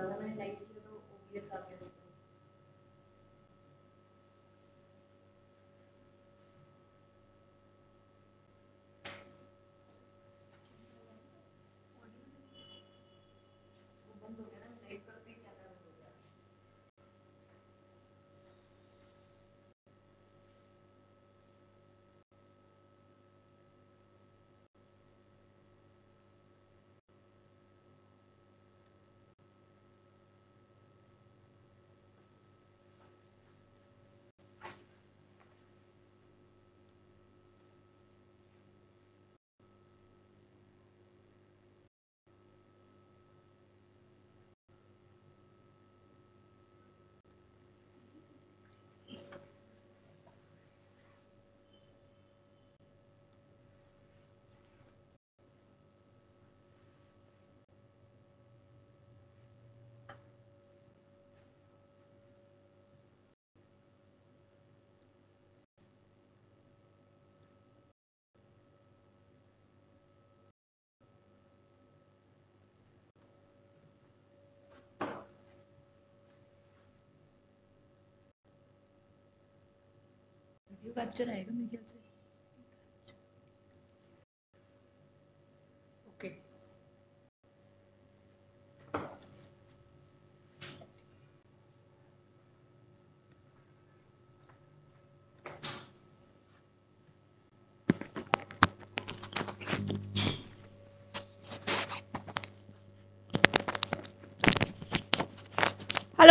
ਕੀਤਾ ਦਾ ਮੈਂ ਲਾਈਫ ਉਹ ਵੀ ਆ ਗਿਆ ਸੀ वीडियो कैप्चर आएगा मेरे ख्याल से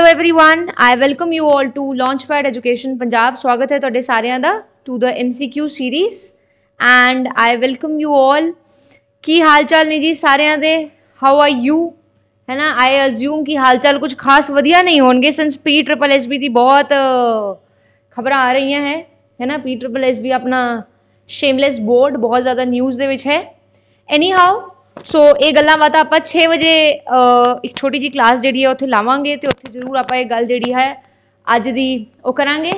everyone I welcome you all to launchpad education Punjab ਸਵਾਗਤ ਹੈ ਤੁਹਾਡੇ ਸਾਰਿਆਂ ਦਾ to the MCQ series and I welcome you all ਕੀ ਹਾਲਚਾਲ ਨੇ ਜੀ ਸਾਰਿਆਂ ਦੇ ਹਾਊ ਆਰ ਯੂ ਹੈ ਨਾ ਆਈ ਅਜ਼ਿਊਮ ਕਿ ਹਾਲਚਾਲ ਕੁਝ ਖਾਸ ਵਧੀਆ ਨਹੀਂ ਹੋਣਗੇ since P triple S B ਦੀ ਬਹੁਤ ਖਬਰਾਂ ਆ ਰਹੀਆਂ ਹੈ ਹੈ ਨਾ ਪੀ ਟ੍ਰਿਪਲ ਐਸ ਬੀ ਆਪਣਾ ਸ਼ੇਮਲੈਸ ਬੋਰਡ ਬਹੁਤ ਜ਼ਿਆਦਾ ਨਿਊਜ਼ ਦੇ ਵਿੱਚ ਹੈ ਐਨੀ ਹਾਊ ਸੋ ਇਹ ਗੱਲਾਂ ਬਾਤਾਂ ਆਪਾਂ 6 ਵਜੇ ਇੱਕ ਛੋਟੀ ਜੀ ਕਲਾਸ ਜਿਹੜੀ ਹੈ ਉੱਥੇ ਲਾਵਾਂਗੇ ਤੇ ਉੱਥੇ ਜ਼ਰੂਰ ਆਪਾਂ ਇਹ ਗੱਲ ਜਿਹੜੀ ਹੈ ਅੱਜ ਦੀ ਉਹ ਕਰਾਂਗੇ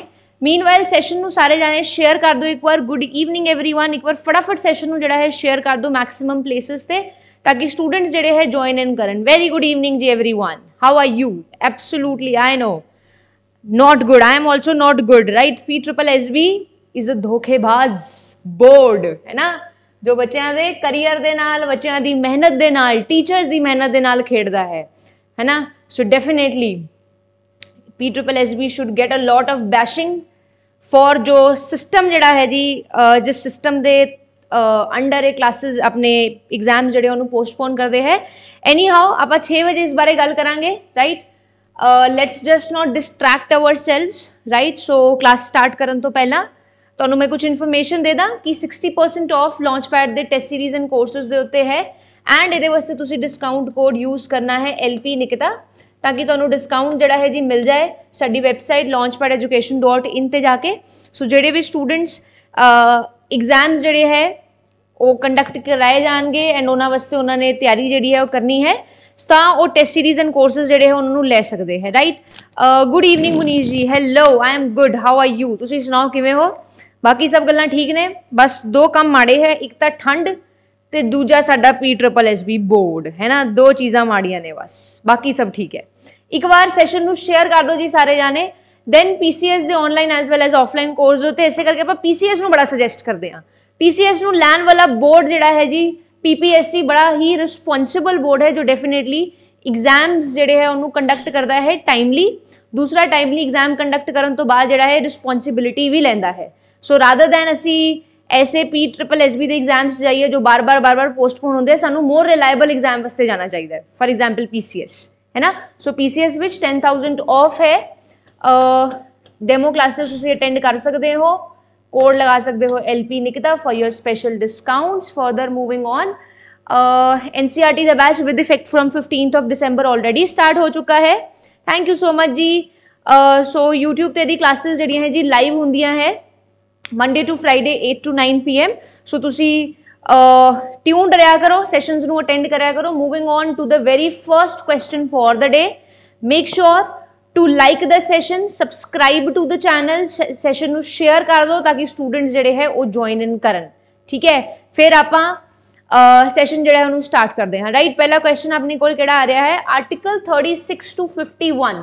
ਮੀਨਵਾਈਲ ਸੈਸ਼ਨ ਨੂੰ ਸਾਰੇ ਜਾਣੇ ਸ਼ੇਅਰ ਕਰ ਦਿਓ ਇੱਕ ਵਾਰ ਗੁੱਡ ਈਵਨਿੰਗ एवरीवन ਇੱਕ ਵਾਰ ਫਟਾਫਟ ਸੈਸ਼ਨ ਨੂੰ ਜਿਹੜਾ ਹੈ ਸ਼ੇਅਰ ਕਰ ਦਿਓ ਮੈਕਸਿਮਮ ਪਲੇਸਸ ਤੇ ਤਾਂ ਕਿ ਸਟੂਡੈਂਟਸ ਜਿਹੜੇ ਹੈ ਜੁਆਇਨ ਇਨ ਕਰਨ ਵੈਰੀ ਗੁੱਡ ਈਵਨਿੰਗ ਜੀ everyone how are you absolutely I know good I i also not good right P triple S B is a ਧੋਖੇਬਾਜ਼ ਬੋਰਡ ਹੈ ਨਾ ਜੋ ਬੱਚਿਆਂ ਦੇ ਕੈਰੀਅਰ ਦੇ ਨਾਲ ਬੱਚਿਆਂ ਦੀ ਮਿਹਨਤ ਦੇ ਨਾਲ ਟੀਚਰਸ ਦੀ ਮਿਹਨਤ ਦੇ ਨਾਲ ਖੇਡਦਾ ਹੈ ਹੈਨਾ so definitely P triple S B should get a lot of bashing for ਜੋ ਸਿਸਟਮ ਜਿਹੜਾ ਹੈ ਜੀ ਜਿਸ ਸਿਸਟਮ ਦੇ ਅੰਡਰ ਇਹ ਕਲਾਸਿਸ ਆਪਣੇ ਐਗਜ਼ਾਮਸ ਜਿਹੜੇ ਉਹਨੂੰ ਪੋਸਟਪੋਨ ਕਰਦੇ ਹੈ ਐਨੀ ਹਾਊ ਆਪਾਂ 6 ਵਜੇ ਇਸ ਬਾਰੇ ਗੱਲ ਕਰਾਂਗੇ right let's just not distract ourselves right so class start ਕਰਨ ਤੋਂ ਪਹਿਲਾਂ ਤੁਹਾਨੂੰ ਮੈਂ ਕੁਝ ਇਨਫੋਰਮੇਸ਼ਨ ਦੇ ਦਾਂ ਕਿ 60% ਆਫ ਲਾਂਚਪੈਡ ਦੇ ਟੈਸਟ ਸੀਰੀਜ਼ ਐਂਡ ਕੋਰਸਸ ਦੇ ਉੱਤੇ ਹੈ ਐਂਡ ਇਹਦੇ ਵਾਸਤੇ ਤੁਸੀਂ ਡਿਸਕਾਊਂਟ ਕੋਡ ਯੂਜ਼ ਕਰਨਾ ਹੈ ਐਲਪੀ ਨਿਕਤਾ ਤਾਂ ਕਿ ਤੁਹਾਨੂੰ ਡਿਸਕਾਊਂਟ ਜਿਹੜਾ ਹੈ ਜੀ ਮਿਲ ਜਾਏ ਸਾਡੀ ਵੈਬਸਾਈਟ launchpadeducation.in ਤੇ ਜਾ ਕੇ ਸੋ ਜਿਹੜੇ ਵੀ ਸਟੂਡੈਂਟਸ ਐਗਜ਼ਾਮਸ ਜਿਹੜੇ ਹੈ ਉਹ ਕੰਡਕਟ ਕਰਾਏ ਜਾਣਗੇ ਐਂਡ ਉਹਨਾਂ ਵਾਸਤੇ ਉਹਨਾਂ ਨੇ ਤਿਆਰੀ ਜਿਹੜੀ ਹੈ ਉਹ ਕਰਨੀ ਹੈ ਤਾਂ ਉਹ ਟੈਸਟ ਸੀਰੀਜ਼ ਐਂਡ ਕੋਰਸਸ ਜਿਹੜੇ ਹੈ ਉਹਨਾਂ ਨੂੰ ਲੈ ਸਕਦੇ ਹੈ right good evening Munish ji hello I am good how are you ਤੁਸੀਂ ਸੁਣਾਓ ਕਿਵੇਂ ਹੋ ਬਾਕੀ ਸਭ ਗੱਲਾਂ ਠੀਕ ਨੇ ਬਸ ਦੋ ਕੰਮ ਮਾੜੇ ਹੈ ਇੱਕ ਤਾਂ ਠੰਡ ਤੇ ਦੂਜਾ ਸਾਡਾ P triple S B board ਹੈ ਨਾ ਦੋ ਚੀਜ਼ਾਂ ਮਾੜੀਆਂ ਨੇ ਬਸ ਬਾਕੀ ਸਭ ਠੀਕ ਹੈ ਇੱਕ ਵਾਰ ਸੈਸ਼ਨ ਨੂੰ ਸ਼ੇਅਰ ਕਰ ਦਿਓ ਜੀ ਸਾਰੇ ਜਾਣੇ ਦੈਨ ਪੀਸੀਐਸ ਦੇ online as well as offline course ਉਤੇ ਇਸੇ ਕਰਕੇ ਆਪਾਂ ਪੀਸੀਐਸ ਨੂੰ ਬੜਾ ਸੁਜੈਸਟ ਕਰਦੇ ਆ ਪੀਸੀਐਸ ਨੂੰ ਲੈਣ ਵਾਲਾ ਬੋਰਡ ਜਿਹੜਾ ਹੈ ਜੀ ਪੀਪੀਐਸਸੀ ਬੜਾ ਹੀ ਰਿਸਪੌਂਸਿਬਲ ਬੋਰਡ ਹੈ ਜੋ ਡੈਫੀਨਿਟਲੀ ਐਗਜ਼ਾਮਸ ਜਿਹੜੇ ਹੈ ਉਹਨੂੰ ਕੰਡਕਟ ਕਰਦਾ ਹੈ ਟਾਈਮਲੀ ਦੂਸਰਾ ਟਾਈਮਲੀ ਐਗਜ਼ਾਮ ਕੰਡਕਟ ਕਰਨ ਤੋਂ ਬਾਅਦ ਜਿਹੜਾ ਹੈ ਰਿਸਪੌਂਸਿਬਿਲਟੀ ਵੀ ਲੈਂਦਾ ਹੈ ਸੋ ਰਾਦਰ ਦੈਨ ਅਸੀਂ ਐਸਏਪੀ ਟ੍ਰਿਪਲ ਐਸਬੀ ਦੇ ਐਗਜ਼ਾਮਸ ਜਾਈਏ ਜੋ ਬਾਰ-ਬਾਰ ਬਾਰ-ਬਾਰ ਪੋਸਟਪੋਨ ਹੁੰਦੇ ਸਾਨੂੰ ਮੋਰ ਰਿਲਾਈਬਲ ਐਗਜ਼ਾਮ ਵਾਸਤੇ ਜਾਣਾ ਚਾਹੀਦਾ ਹੈ ਫਾਰ ਐਗਜ਼ਾਮਪਲ ਪੀਸੀਐਸ ਹੈਨਾ ਸੋ ਪੀਸੀਐਸ ਵਿੱਚ 10000 ਆਫ ਹੈ ਅ ਡੈਮੋ ਕਲਾਸਿਸ ਤੁਸੀਂ ਅਟੈਂਡ ਕਰ ਸਕਦੇ ਹੋ ਕੋਡ ਲਗਾ ਸਕਦੇ ਹੋ ਐਲਪੀ ਨਿਕਤਾ for your special discounts further moving on NCERT ਦਾ batch with effect from 15th of December already start ਹੋ ਚੁੱਕਾ ਹੈ ਥੈਂਕ ਯੂ ਸੋ ਮਚ ਜੀ ਸੋ YouTube ਤੇ ਦੀ ਕਲਾਸਿਸ ਜਿਹੜੀਆਂ ਹੈ ਜੀ ਲਾਈਵ ਹੁੰਦੀਆਂ ਹੈ Monday to Friday 8 to 9 PM so ਤੁਸੀਂ ਟਿਊਨਡ ਰਿਆ ਕਰੋ ਸੈਸ਼ਨਸ ਨੂੰ ਅਟੈਂਡ ਕਰਿਆ ਕਰੋ moving on to the very first question for the day make sure to like the session subscribe to the channel session ਨੂੰ share ਕਰ ਦਿਓ ਤਾਂ ਕਿ ਸਟੂਡੈਂਟਸ ਜਿਹੜੇ ਹੈ ਉਹ ਜੁਆਇਨ ਇਨ ਕਰਨ ਠੀਕ ਹੈ ਫਿਰ ਆਪਾਂ ਸੈਸ਼ਨ ਜਿਹੜਾ ਹੈ ਉਹਨੂੰ ਸਟਾਰਟ ਕਰਦੇ ਹਾਂ ਰਾਈਟ ਪਹਿਲਾ ਕੁਐਸਚਨ ਆਪਣੇ ਕੋਲ ਕਿਹੜਾ ਆ ਰਿਹਾ ਹੈ ਆਰਟੀਕਲ 36 ਟੂ 51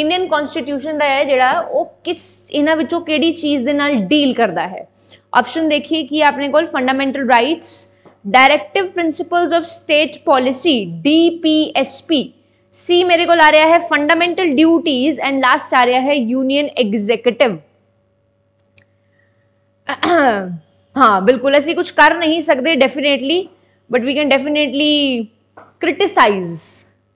ਇੰਡੀਅਨ ਕਨਸਟੀਟਿਊਸ਼ਨ ਦਾ ਹੈ ਜਿਹੜਾ ਉਹ ਕਿਸ ਇਹਨਾਂ ਵਿੱਚੋਂ ਕਿਹੜੀ ਚੀਜ਼ ਦੇ ਨਾਲ ਡੀਲ ਕਰਦਾ ਹੈ ਆਪਸ਼ਨ ਦੇਖੀਏ ਕਿ ਆਪਣੇ ਕੋਲ fundamental rights directive principles of state policy DPSP ਸੀ ਮੇਰੇ ਕੋਲ ਆ ਰਿਹਾ ਹੈ ਫੰਡਾਮੈਂਟਲ ਡਿਊਟੀਜ਼ ਐਂਡ ਲਾਸਟ ਆ ਰਿਹਾ ਹੈ ਯੂਨੀਅਨ ਐਗਜ਼ੀਕਟਿਵ ਹਾਂ ਬਿਲਕੁਲ ਅਸੀਂ ਕੁਝ ਕਰ ਨਹੀਂ ਸਕਦੇ definitely but we can definitely criticise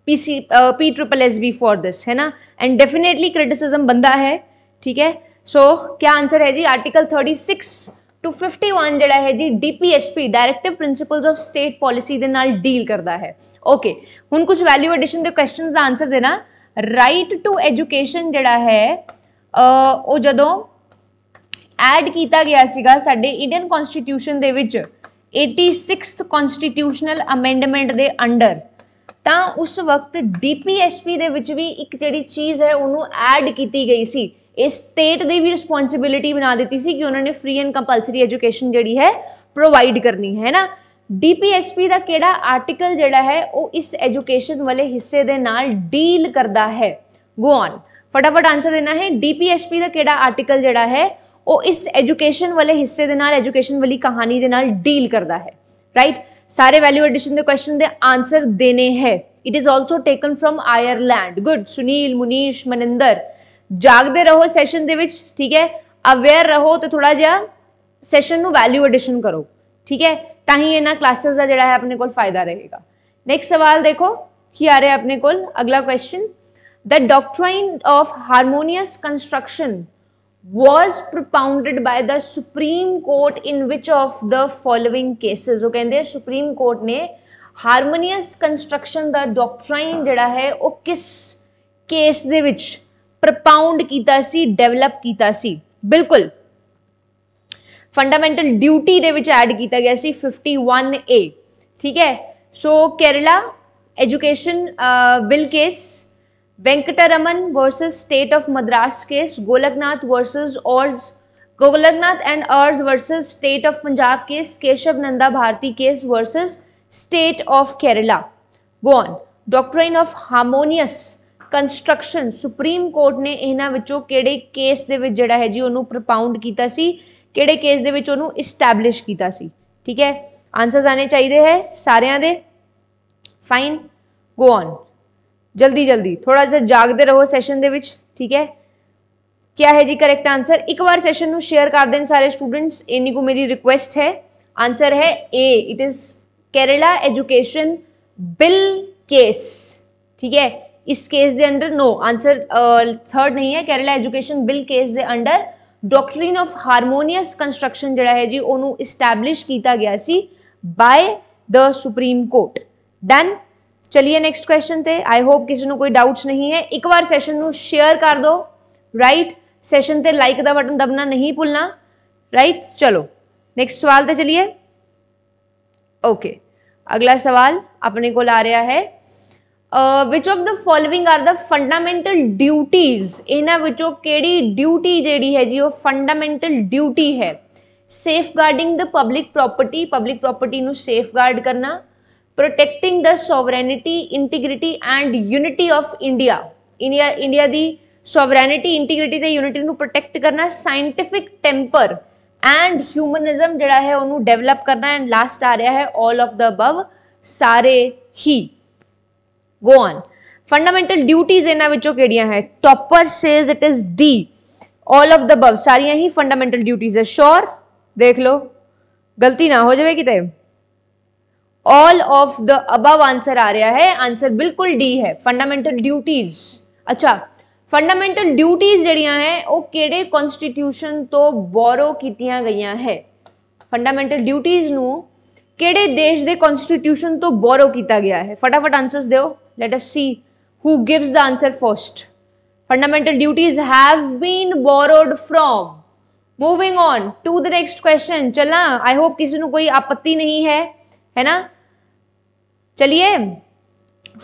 PC P triple S B for this है ना एंड डेफिनेटली क्रिटिसिज्म बनता है ठीक है सो so, क्या आंसर है जी आर्टिकल 36 ਟੂ 51 ਜਿਹੜਾ ਹੈ ਜੀ DPSP directive principles of state policy ਦੇ ਨਾਲ ਡੀਲ ਕਰਦਾ ਹੈ ਓਕੇ ਹੁਣ ਕੁਝ ਵੈਲਿਊ ਐਡੀਸ਼ਨ ਦੇ ਕੁਐਸਚਨਸ ਦਾ ਆਨਸਰ ਦੇਣਾ ਰਾਈਟ ਟੂ ਐਜੂਕੇਸ਼ਨ ਜਿਹੜਾ ਹੈ ਉਹ ਜਦੋਂ ਐਡ ਕੀਤਾ ਗਿਆ ਸੀਗਾ ਸਾਡੇ ਇੰਡੀਅਨ ਕਨਸਟੀਟਿਊਸ਼ਨ ਦੇ ਵਿੱਚ 86th ਕਨਸਟੀਟਿਊਸ਼ਨਲ ਅਮੈਂਡਮੈਂਟ ਦੇ ਅੰਡਰ ਤਾਂ ਉਸ ਵਕਤ ਡੀਪੀਐਸਪੀ ਦੇ ਵਿੱਚ ਵੀ ਇੱਕ ਜਿਹੜੀ ਚੀਜ਼ ਹੈ ਉਹਨੂੰ ਐਡ ਕੀਤੀ ਗਈ ਸੀ ਇਹ ਸਟੇਟ ਦੀ ਵੀ ਰਿਸਪੌਂਸਿਬਿਲਟੀ ਬਣਾ ਦਿੱਤੀ ਸੀ ਕਿ ਉਹਨਾਂ ਨੇ ਫ੍ਰੀ ਐਂਡ ਕੰਪਲਸਰੀ ਐਜੂਕੇਸ਼ਨ ਜਿਹੜੀ ਹੈ ਪ੍ਰੋਵਾਈਡ ਕਰਨੀ ਹੈ ਨਾ ਡੀਪੀਐਸਪੀ ਦਾ ਕਿਹੜਾ ਆਰਟੀਕਲ ਜਿਹੜਾ ਹੈ ਉਹ ਇਸ ਐਜੂਕੇਸ਼ਨ ਵਾਲੇ ਹਿੱਸੇ ਦੇ ਨਾਲ ਡੀਲ ਕਰਦਾ ਹੈ ਗੋ ਔਨ ਫਟਾਫਟ ਆਨਸਰ ਦੇਣਾ ਹੈ ਡੀਪੀਐਸਪੀ ਦਾ ਕਿਹੜਾ ਆਰਟੀਕਲ ਜਿਹੜਾ ਹੈ ਉਹ ਇਸ ਐਜੂਕੇਸ਼ਨ ਵਾਲੇ ਹਿੱਸੇ ਦੇ ਨਾਲ ਐਜੂਕੇਸ਼ਨ ਵਾਲੀ ਕਹਾਣੀ ਦੇ ਨਾਲ ਡੀਲ ਕਰਦਾ ਹੈ ਰਾਈਟ ਸਾਰੇ ਵੈਲਿਊ ਐਡੀਸ਼ਨ ਦੇ ਕੁਐਸਚਨ ਦੇ ਆਨਸਰ ਦੇਣੇ ਹੈ it is also taken from Ireland good Sunil Munish Maninder ਜਾਗਦੇ ਰਹੋ ਸੈਸ਼ਨ ਦੇ ਵਿੱਚ ਠੀਕ ਹੈ ਅਵੇਅਰ ਰਹੋ ਤੇ ਥੋੜਾ ਜਿਹਾ ਸੈਸ਼ਨ ਨੂੰ ਵੈਲਿਊ ਐਡੀਸ਼ਨ ਕਰੋ ਠੀਕ ਹੈ ਤਾਂ ਹੀ ਇਹਨਾਂ ਕਲਾਸਸ ਦਾ ਜਿਹੜਾ ਹੈ ਆਪਣੇ ਕੋਲ ਫਾਇਦਾ ਰਹੇਗਾ ਨੈਕਸਟ ਸਵਾਲ ਦੇਖੋ ਕੀ ਆ ਰਿਹਾ ਆਪਣੇ ਕੋਲ ਅਗਲਾ question the doctrine of harmonious construction was propounded by the Supreme Court in which of the following cases ਉਹ ਕਹਿੰਦੇ ਆ ਸੁਪਰੀਮ ਕੋਰਟ ਨੇ ਹਾਰਮੋਨੀਅਸ ਕੰਸਟਰਕਸ਼ਨ ਦਾ ਡਾਕਟ੍ਰਾਈਨ ਜਿਹੜਾ ਹੈ ਉਹ ਕਿਸ ਕੇਸ ਦੇ ਵਿੱਚ ਪ੍ਰਪਾਉਂਡ ਕੀਤਾ ਸੀ ਡਿਵੈਲਪ ਕੀਤਾ ਸੀ ਬਿਲਕੁਲ ਫੰਡਾਮੈਂਟਲ ਡਿਊਟੀ ਦੇ ਵਿੱਚ ਐਡ ਕੀਤਾ ਗਿਆ ਸੀ 51A ਠੀਕ ਹੈ so Kerala education bill case Venkataraman versus state of Madras case Golaknath versus Ors, Golaknath and Ors versus state of Punjab case Kesavananda Bharati case versus state of Kerala go on Doctrine of harmonious construction Supreme Court ਨੇ ਇਹਨਾਂ ਵਿੱਚੋਂ ਕਿਹੜੇ case ਦੇ ਵਿੱਚ ਜਿਹੜਾ ਹੈ ਜੀ ਉਹਨੂੰ ਪ੍ਰਪਾਉਂਡ ਕੀਤਾ ਸੀ ਕਿਹੜੇ ਕੇਸ ਦੇ ਵਿੱਚ ਉਹਨੂੰ ਇਸਟੈਬਲਿਸ਼ ਕੀਤਾ ਸੀ ਠੀਕ ਹੈ ਆਨਸਰਸ ਆਨੇ ਚਾਹੀਦੇ ਹੈ ਸਾਰਿਆਂ ਦੇ ਫਾਈਨ ਗੋ ਔਨ ਜਲਦੀ ਜਲਦੀ ਥੋੜਾ ਜਿਹਾ ਜਾਗਦੇ ਰਹੋ ਸੈਸ਼ਨ ਦੇ ਵਿੱਚ ਠੀਕ ਹੈ ਕੀ ਹੈ ਜੀ ਕਰੈਕਟ ਆਨਸਰ ਇੱਕ ਵਾਰ ਸੈਸ਼ਨ ਨੂੰ ਸ਼ੇਅਰ ਕਰ ਦੇਣ ਸਾਰੇ ਸਟੂਡੈਂਟਸ ਇਨੀ ਕੋ ਮੇਰੀ ਰਿਕੁਐਸਟ ਹੈ ਆਨਸਰ ਹੈ A it is Kerala education bill case ਠੀਕ ਹੈ ਇਸ ਕੇਸ ਦੇ ਅੰਡਰ ਨੋ ਆਨਸਰ ਥਰਡ ਨਹੀਂ ਹੈ ਕੇਰਲਾ ਐਜੂਕੇਸ਼ਨ ਬਿਲ ਕੇਸ ਦੇ under doctrine of harmonious construction ਜਿਹੜਾ ਹੈ ਜੀ ਉਹਨੂੰ ਇਸਟੈਬਲਿਸ਼ ਕੀਤਾ ਗਿਆ ਸੀ by the Supreme Court done ਚਲਿਏ ਨੈਕਸਟ ਕੁਐਸਚਨ ਤੇ ਆਈ ਹੋਪ ਕਿਸੇ ਨੂੰ ਕੋਈ ਡਾਊਟਸ ਨਹੀਂ ਹੈ ਇੱਕ ਵਾਰ ਸੈਸ਼ਨ ਨੂੰ ਸ਼ੇਅਰ ਕਰ ਦਿਓ ਰਾਈਟ ਸੈਸ਼ਨ ਤੇ ਲਾਈਕ ਦਾ ਬਟਨ ਦਬਣਾ ਨਹੀਂ ਭੁੱਲਣਾ ਰਾਈਟ ਚਲੋ ਨੈਕਸਟ ਸਵਾਲ ਤੇ ਚਲਿਏ ਓਕੇ ਅਗਲਾ ਸਵਾਲ ਆਪਣੇ ਕੋਲ ਆ ਰਿਹਾ ਹੈ which of the following are the fundamental ਡਿਊਟੀਆਂ ਇਹਨਾਂ ਵਿੱਚੋਂ ਕਿਹੜੀ ਡਿਊਟੀ ਜਿਹੜੀ ਹੈ ਜੀ ਉਹ ਫੰਡਾਮੈਂਟਲ ਡਿਊਟੀ ਹੈ safeguarding the public property public property ਨੂੰ ਸੇਫਗਾਰਡ ਕਰਨਾ protecting the sovereignty integrity and unity of India India India ਦੀ ਸੋਵਰੇਨਿਟੀ ਇੰਟੀਗ੍ਰਿਟੀ ਤੇ ਯੂਨਿਟੀ ਨੂੰ ਪ੍ਰੋਟੈਕਟ ਕਰਨਾ ਸਾਇੰਟਿਫਿਕ ਟੈਂਪਰ ਐਂਡ ਹਿਊਮਨਿਜ਼ਮ ਜਿਹੜਾ ਹੈ ਉਹਨੂੰ ਡਿਵੈਲਪ ਕਰਨਾ ਐਂਡ ਲਾਸਟ ਆ ਰਿਹਾ ਹੈ 올 ਆਫ ਦਾ ਅਬਵ ਸਾਰੇ ਹੀ ਗੋ ਔਨ ਫੰਡਾਮੈਂਟਲ ਡਿਊਟੀਆਂ ਇਹਨਾਂ ਵਿੱਚੋਂ ਕਿਹੜੀਆਂ ਹੈ topper says it is D 올 of the above ਸਾਰੀਆਂ ਹੀ ਫੰਡਾਮੈਂਟਲ ਡਿਊਟੀਆਂ ਹੈ ਸ਼ੋਰ ਦੇਖ ਲਓ ਗਲਤੀ ਨਾ ਹੋ ਜਾਵੇ ਕਿਤੇ all of the above answer आ रहा है आंसर बिल्कुल डी है फंडामेंटल ड्यूटीज अच्छा फंडामेंटल ड्यूटीज जड़िया है वह कि कॉन्स्टिट्यूशन तो बोरो कीतिया गई है फंडामेंटल ड्यूटीज ਨੂੰ ਕਿਹੜੇ ਦੇਸ਼ ਦੇ ਕਨਸਟੀਟਿਊਸ਼ਨ ਤੋਂ ਬੋਰੋ ਕੀਤਾ ਗਿਆ ਹੈ ਫਟਾਫਟ ਆਨਸਰਸ ਦਿਓ let us see who gives the answer first fundamental duties have been borrowed from moving on to the next question चला आई होप किसी कोई आपत्ति नहीं है है ना ਚਲਿਏ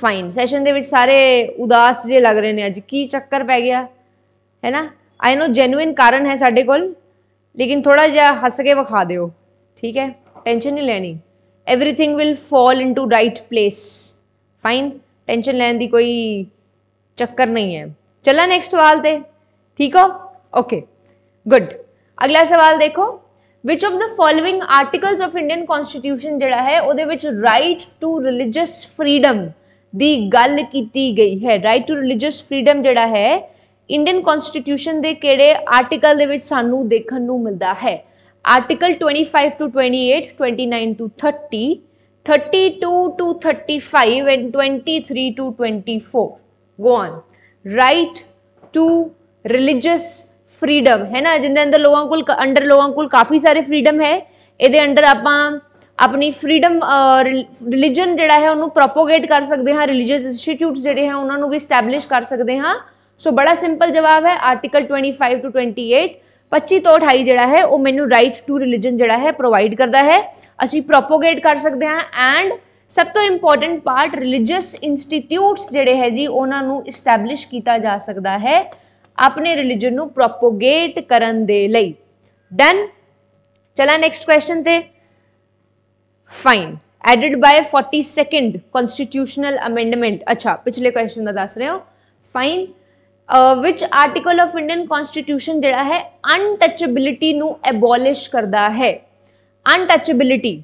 ਫਾਈਨ ਸੈਸ਼ਨ ਦੇ ਵਿੱਚ ਸਾਰੇ ਉਦਾਸ ਜੇ ਲੱਗ ਰਹੇ ਨੇ ਅੱਜ ਕੀ ਚੱਕਰ ਪੈ ਗਿਆ ਹੈ ਨਾ ਆਈ نو ਜੈਨੂਇਨ ਕਾਰਨ ਹੈ ਸਾਡੇ ਕੋਲ ਲੇਕਿਨ ਥੋੜਾ ਜਿਹਾ ਹੱਸ ਕੇ ਵਿਖਾ ਦਿਓ ਠੀਕ ਹੈ ਟੈਨਸ਼ਨ ਨਹੀਂ ਲੈਣੀ everything will fall into right place fine tension ਲੈਣ ਦੀ ਕੋਈ ਚੱਕਰ ਨਹੀਂ ਹੈ ਚਲਾ ਨੈਕਸਟ ਸਵਾਲ ਤੇ ਠੀਕ ਹੋ ਓਕੇ ਗੁੱਡ ਅਗਲਾ ਸਵਾਲ ਦੇਖੋ which of the following articles of Indian constitution ਜਿਹੜਾ ਹੈ ਉਹਦੇ ਵਿੱਚ ਰਾਈਟ ਟੂ ਰਿਲੀਜੀਅਸ ਫਰੀडम ਦੀ ਗੱਲ ਕੀਤੀ ਗਈ ਹੈ ਰਾਈਟ ਟੂ ਰਿਲੀਜੀਅਸ ਫਰੀडम ਜਿਹੜਾ ਹੈ ਇੰਡੀਅਨ ਕਨਸਟੀਟਿਊਸ਼ਨ ਦੇ ਕਿਹੜੇ ਆਰਟੀਕਲ ਦੇ ਵਿੱਚ ਸਾਨੂੰ ਦੇਖਣ ਨੂੰ ਮਿਲਦਾ ਹੈ article 25 to 28 29 to 30 32 to 35 and 23 to 24 go on right to religious freedom ਹੈ ਨਾ ਜਿੰਦੇ ਅੰਦਰ ਲੋਕਾਂ ਕੋਲ ਅੰਡਰ ਲੋਕਾਂ ਕੋਲ ਕਾਫੀ ਸਾਰੇ ਫਰੀडम ਹੈ ਇਹਦੇ ਅੰਡਰ ਆਪਾਂ ਆਪਣੀ ਫਰੀडम ਰਿਲੀਜੀਅਨ ਜਿਹੜਾ ਹੈ ਉਹਨੂੰ ਪ੍ਰੋਪੋਗੇਟ ਕਰ ਸਕਦੇ ਹਾਂ ਰਿਲੀਜੀਅਸ ਇੰਸਟੀਟਿਊਟਸ ਜਿਹੜੇ ਹੈ ਉਹਨਾਂ ਨੂੰ ਵੀ ਸਟੈਬਲਿਸ਼ ਕਰ ਸਕਦੇ ਹਾਂ ਸੋ ਬੜਾ ਸਿੰਪਲ ਜਵਾਬ ਹੈ ਆਰਟੀਕਲ 25 ਟੂ 28 25 ਤੋਂ 28 ਜਿਹੜਾ ਹੈ ਉਹ ਮੈਨੂੰ ਰਾਈਟ ਟੂ ਰਿਲੀਜੀਅਨ ਜਿਹੜਾ ਹੈ ਪ੍ਰੋਵਾਈਡ ਕਰਦਾ ਹੈ ਅਸੀਂ ਪ੍ਰੋਪੋਗੇਟ ਕਰ ਸਕਦੇ ਹਾਂ ਐਂਡ ਸਭ ਤੋਂ ਇੰਪੋਰਟੈਂਟ ਪਾਰਟ ਰਿਲੀਜੀਅਸ ਇੰਸਟੀਟਿਊਟਸ ਜਿਹੜੇ ਹੈ ਜੀ ਉਹਨਾਂ ਨੂੰ ਇਸਟੈਬਲਿਸ਼ ਕੀਤਾ ਜਾ ਸਕਦਾ ਹੈ ਆਪਣੇ ਰਿਲੀਜੀਅਨ ਨੂੰ ਪ੍ਰੋਪੋਗੇਟ ਕਰਨ ਦੇ ਲਈ ਡਨ ਚਲਾ ਨੈਕਸਟ ਕੁਐਸਚਨ ਤੇ fine added by 42nd constitutional amendment ਅੱਛਾ ਪਿਛਲੇ ਕੁਐਸਚਨ ਦਾ ਦੱਸ ਰਹੇ ਹੋ fine which article of Indian constitution ਜਿਹੜਾ ਹੈ ਅਨਟਚੇਬਿਲਿਟੀ ਨੂੰ ਐਬੋਲਿਸ਼ ਕਰਦਾ ਹੈ ਅਨਟਚੇਬਿਲਿਟੀ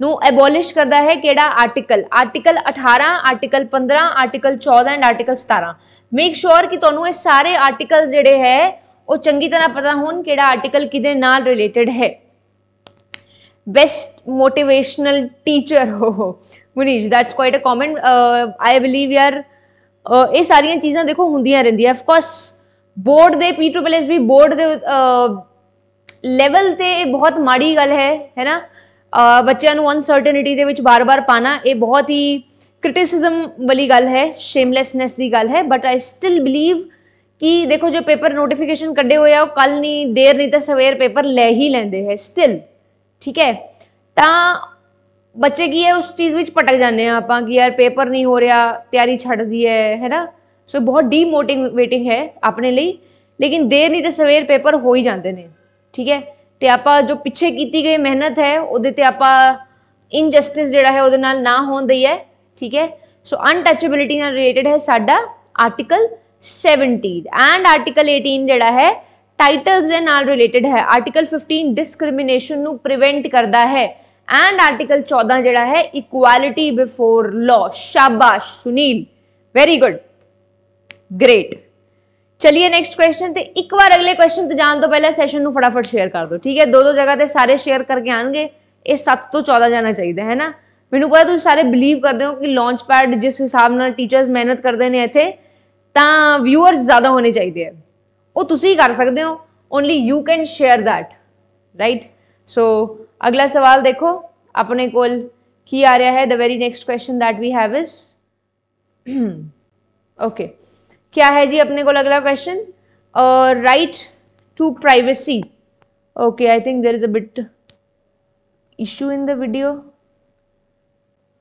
ਨੂੰ ਐਬੋਲਿਸ਼ ਕਰਦਾ ਹੈ ਕਿਹੜਾ article article 18 article 15 article 14 and article 17 make sure ਕਿ ਤੁਹਾਨੂੰ ਇਹ ਸਾਰੇ ਆਰਟੀਕਲ ਜਿਹੜੇ ਹੈ ਉਹ ਚੰਗੀ ਤਰ੍ਹਾਂ ਪਤਾ ਹੋਣ ਕਿਹੜਾ ਆਰਟੀਕਲ ਕਿਹਦੇ ਨਾਲ ਰਿਲੇਟਡ ਹੈ ਬੈਸਟ ਮੋਟੀਵੇਸ਼ਨਲ ਟੀਚਰ ਹੋ Munish that's quite a common I believe ਯਰ ਇਹ ਸਾਰੀਆਂ ਚੀਜ਼ਾਂ ਦੇਖੋ ਹੁੰਦੀਆਂ ਰਹਿੰਦੀਆਂ ਆਫ ਕੋਰਸ ਬੋਰਡ ਦੇ ਪੀ ਟੂ ਪਲੇਸ ਵੀ ਬੋਰਡ ਦੇ ਲੈਵਲ ਤੇ ਇਹ ਬਹੁਤ ਮਾੜੀ ਗੱਲ ਹੈ ਹੈਨਾ ਬੱਚਿਆਂ ਨੂੰ ਅਨਸਰਟਨਿਟੀ ਦੇ ਵਿੱਚ ਬਾਰ-ਬਾਰ ਪਾਣਾ ਇਹ ਬਹੁਤ ਹੀ ਕ੍ਰਿਟਿਸਿਜ਼ਮ ਵਾਲੀ ਗੱਲ ਹੈ ਸ਼ੇਮਲੈਸਨੈਸ ਦੀ ਗੱਲ ਹੈ ਬਟ ਆਈ ਸਟਿਲ ਬਲੀਵ ਕਿ ਦੇਖੋ ਜੋ ਪੇਪਰ ਨੋਟੀਫਿਕੇਸ਼ਨ ਕੱਢੇ ਹੋਇਆ ਉਹ ਕੱਲ ਨਹੀਂ ਦੇਰ ਨਹੀਂ ਤਾਂ ਸਵੇਰ ਪੇਪਰ ਲੈ ਹੀ ਲੈਂਦੇ ਹੈ ਸਟਿਲ ਠੀਕ ਹੈ ਤਾਂ ਬੱਚੇ ਕੀ ਹੈ ਉਸ ਚੀਜ਼ ਵਿੱਚ ਪਟਕ ਜਾਂਦੇ ਆ ਆਪਾਂ ਕਿ ਯਾਰ ਪੇਪਰ ਨਹੀਂ ਹੋ ਰਿਹਾ ਤਿਆਰੀ ਛੱਡਦੀ ਹੈ ਹੈਨਾ ਸੋ ਬਹੁਤ ਡੀਮੋਟੀਵੇਟਿੰਗ ਹੈ ਆਪਣੇ ਲਈ ਲੇਕਿਨ ਦੇਰ ਨਹੀਂ ਤਾਂ ਸਵੇਰ ਪੇਪਰ ਹੋ ਹੀ ਜਾਂਦੇ ਨੇ ਠੀਕ ਹੈ ਤੇ ਆਪਾਂ ਜੋ ਪਿੱਛੇ ਕੀਤੀ ਗਈ ਮਿਹਨਤ ਹੈ ਉਹਦੇ ਤੇ ਆਪਾਂ ਇਨਜਸਟਿਸ ਜਿਹੜਾ ਹੈ ਉਹਦੇ ਨਾਲ ਨਾ ਹੋਣ ਦਈਏ ਠੀਕ ਹੈ ਸੋ ਅਨਟੱਚੇਬਿਲਟੀ ਨਾਲ ਰਿਲੇਟਡ ਹੈ ਸਾਡਾ ਆਰਟੀਕਲ 17 ਐਂਡ ਆਰਟੀਕਲ 18 ਜਿਹੜਾ ਹੈ ਟਾਈਟਲਸ ਦੇ ਨਾਲ ਰਿਲੇਟਡ ਹੈ ਆਰਟੀਕਲ 15 ਡਿਸਕ੍ਰਿਮੀਨੇਸ਼ਨ ਨੂੰ ਪ੍ਰੀਵੈਂਟ ਕਰਦਾ ਹੈ ਐਂਡ ਆਰਟੀਕਲ 14 ਜਿਹੜਾ ਹੈ ਇਕੁਐਲਿਟੀ ਬਿਫੋਰ ਲਾ ਸ਼ਾਬਾਸ਼ ਸੁਨੀਲ ਵੈਰੀ ਗੁੱਡ ਗ੍ਰੇਟ ਚਲਿਏ ਨੈਕਸਟ ਕੁਐਸਚਨ ਤੇ ਇੱਕ ਵਾਰ ਅਗਲੇ ਕੁਐਸਚਨ ਤੇ ਜਾਣ ਤੋਂ ਪਹਿਲਾਂ ਸੈਸ਼ਨ ਨੂੰ ਫਟਾਫਟ ਸ਼ੇਅਰ ਕਰ ਦਿਓ ਠੀਕ ਹੈ ਦੋ ਦੋ ਜਗ੍ਹਾ ਤੇ ਸਾਰੇ ਸ਼ੇਅਰ ਕਰਕੇ ਆਣਗੇ ਇਹ 7 ਤੋਂ 14 ਜਾਣਾ ਚਾਹੀਦਾ ਹੈ ਨਾ ਮੈਨੂੰ ਪਤਾ ਤੁਸੀਂ ਸਾਰੇ ਬਲੀਵ ਕਰਦੇ ਹੋ ਕਿ ਲਾਂਚ ਪੈਡ ਜਿਸ ਹਿਸਾਬ ਨਾਲ ਟੀਚਰਸ ਮਿਹਨਤ ਕਰਦੇ ਨੇ ਇੱਥੇ ਤਾਂ ਵਿਊਅਰਸ ਜ਼ਿਆਦਾ ਹੋਣੇ ਚਾਹੀਦੇ ਆ ਉਹ ਤੁਸੀਂ ਕਰ ਸਕਦੇ ਹੋ only you can share that right so ਅਗਲਾ ਸਵਾਲ ਦੇਖੋ ਆਪਣੇ ਕੋਲ ਕੀ ਆ ਰਿਹਾ ਹੈ the very next question that we have is okay क्या है जी अपने को अगला question right to privacy okay I think there is a bit issue in the video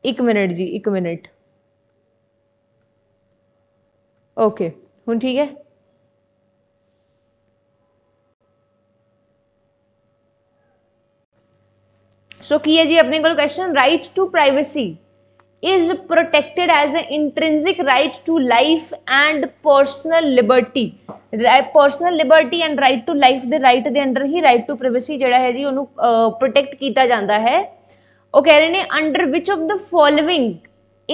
ਇੱਕ ਮਿੰਟ ਜੀ ਇੱਕ ਮਿੰਟ ਓਕੇ ਹੁਣ ਠੀਕ ਹੈ ਸੋ ਕੀ ਹੈ ਜੀ ਆਪਣੇ ਕੋਲ question right to privacy is protected as a intrinsic right to life and personal liberty right personal liberty and right to life ਦੇ ਰਾਈਟ ਦੇ ਅੰਡਰ ਹੀ ਰਾਈਟ ਟੂ ਪ੍ਰਾਈਵੇਸੀ ਜਿਹੜਾ ਹੈ ਜੀ ਉਹਨੂੰ ਪ੍ਰੋਟੈਕਟ ਕੀਤਾ ਜਾਂਦਾ ਹੈ ਉਹ ਕਹਿ ਰਹੇ ਨੇ under which of the following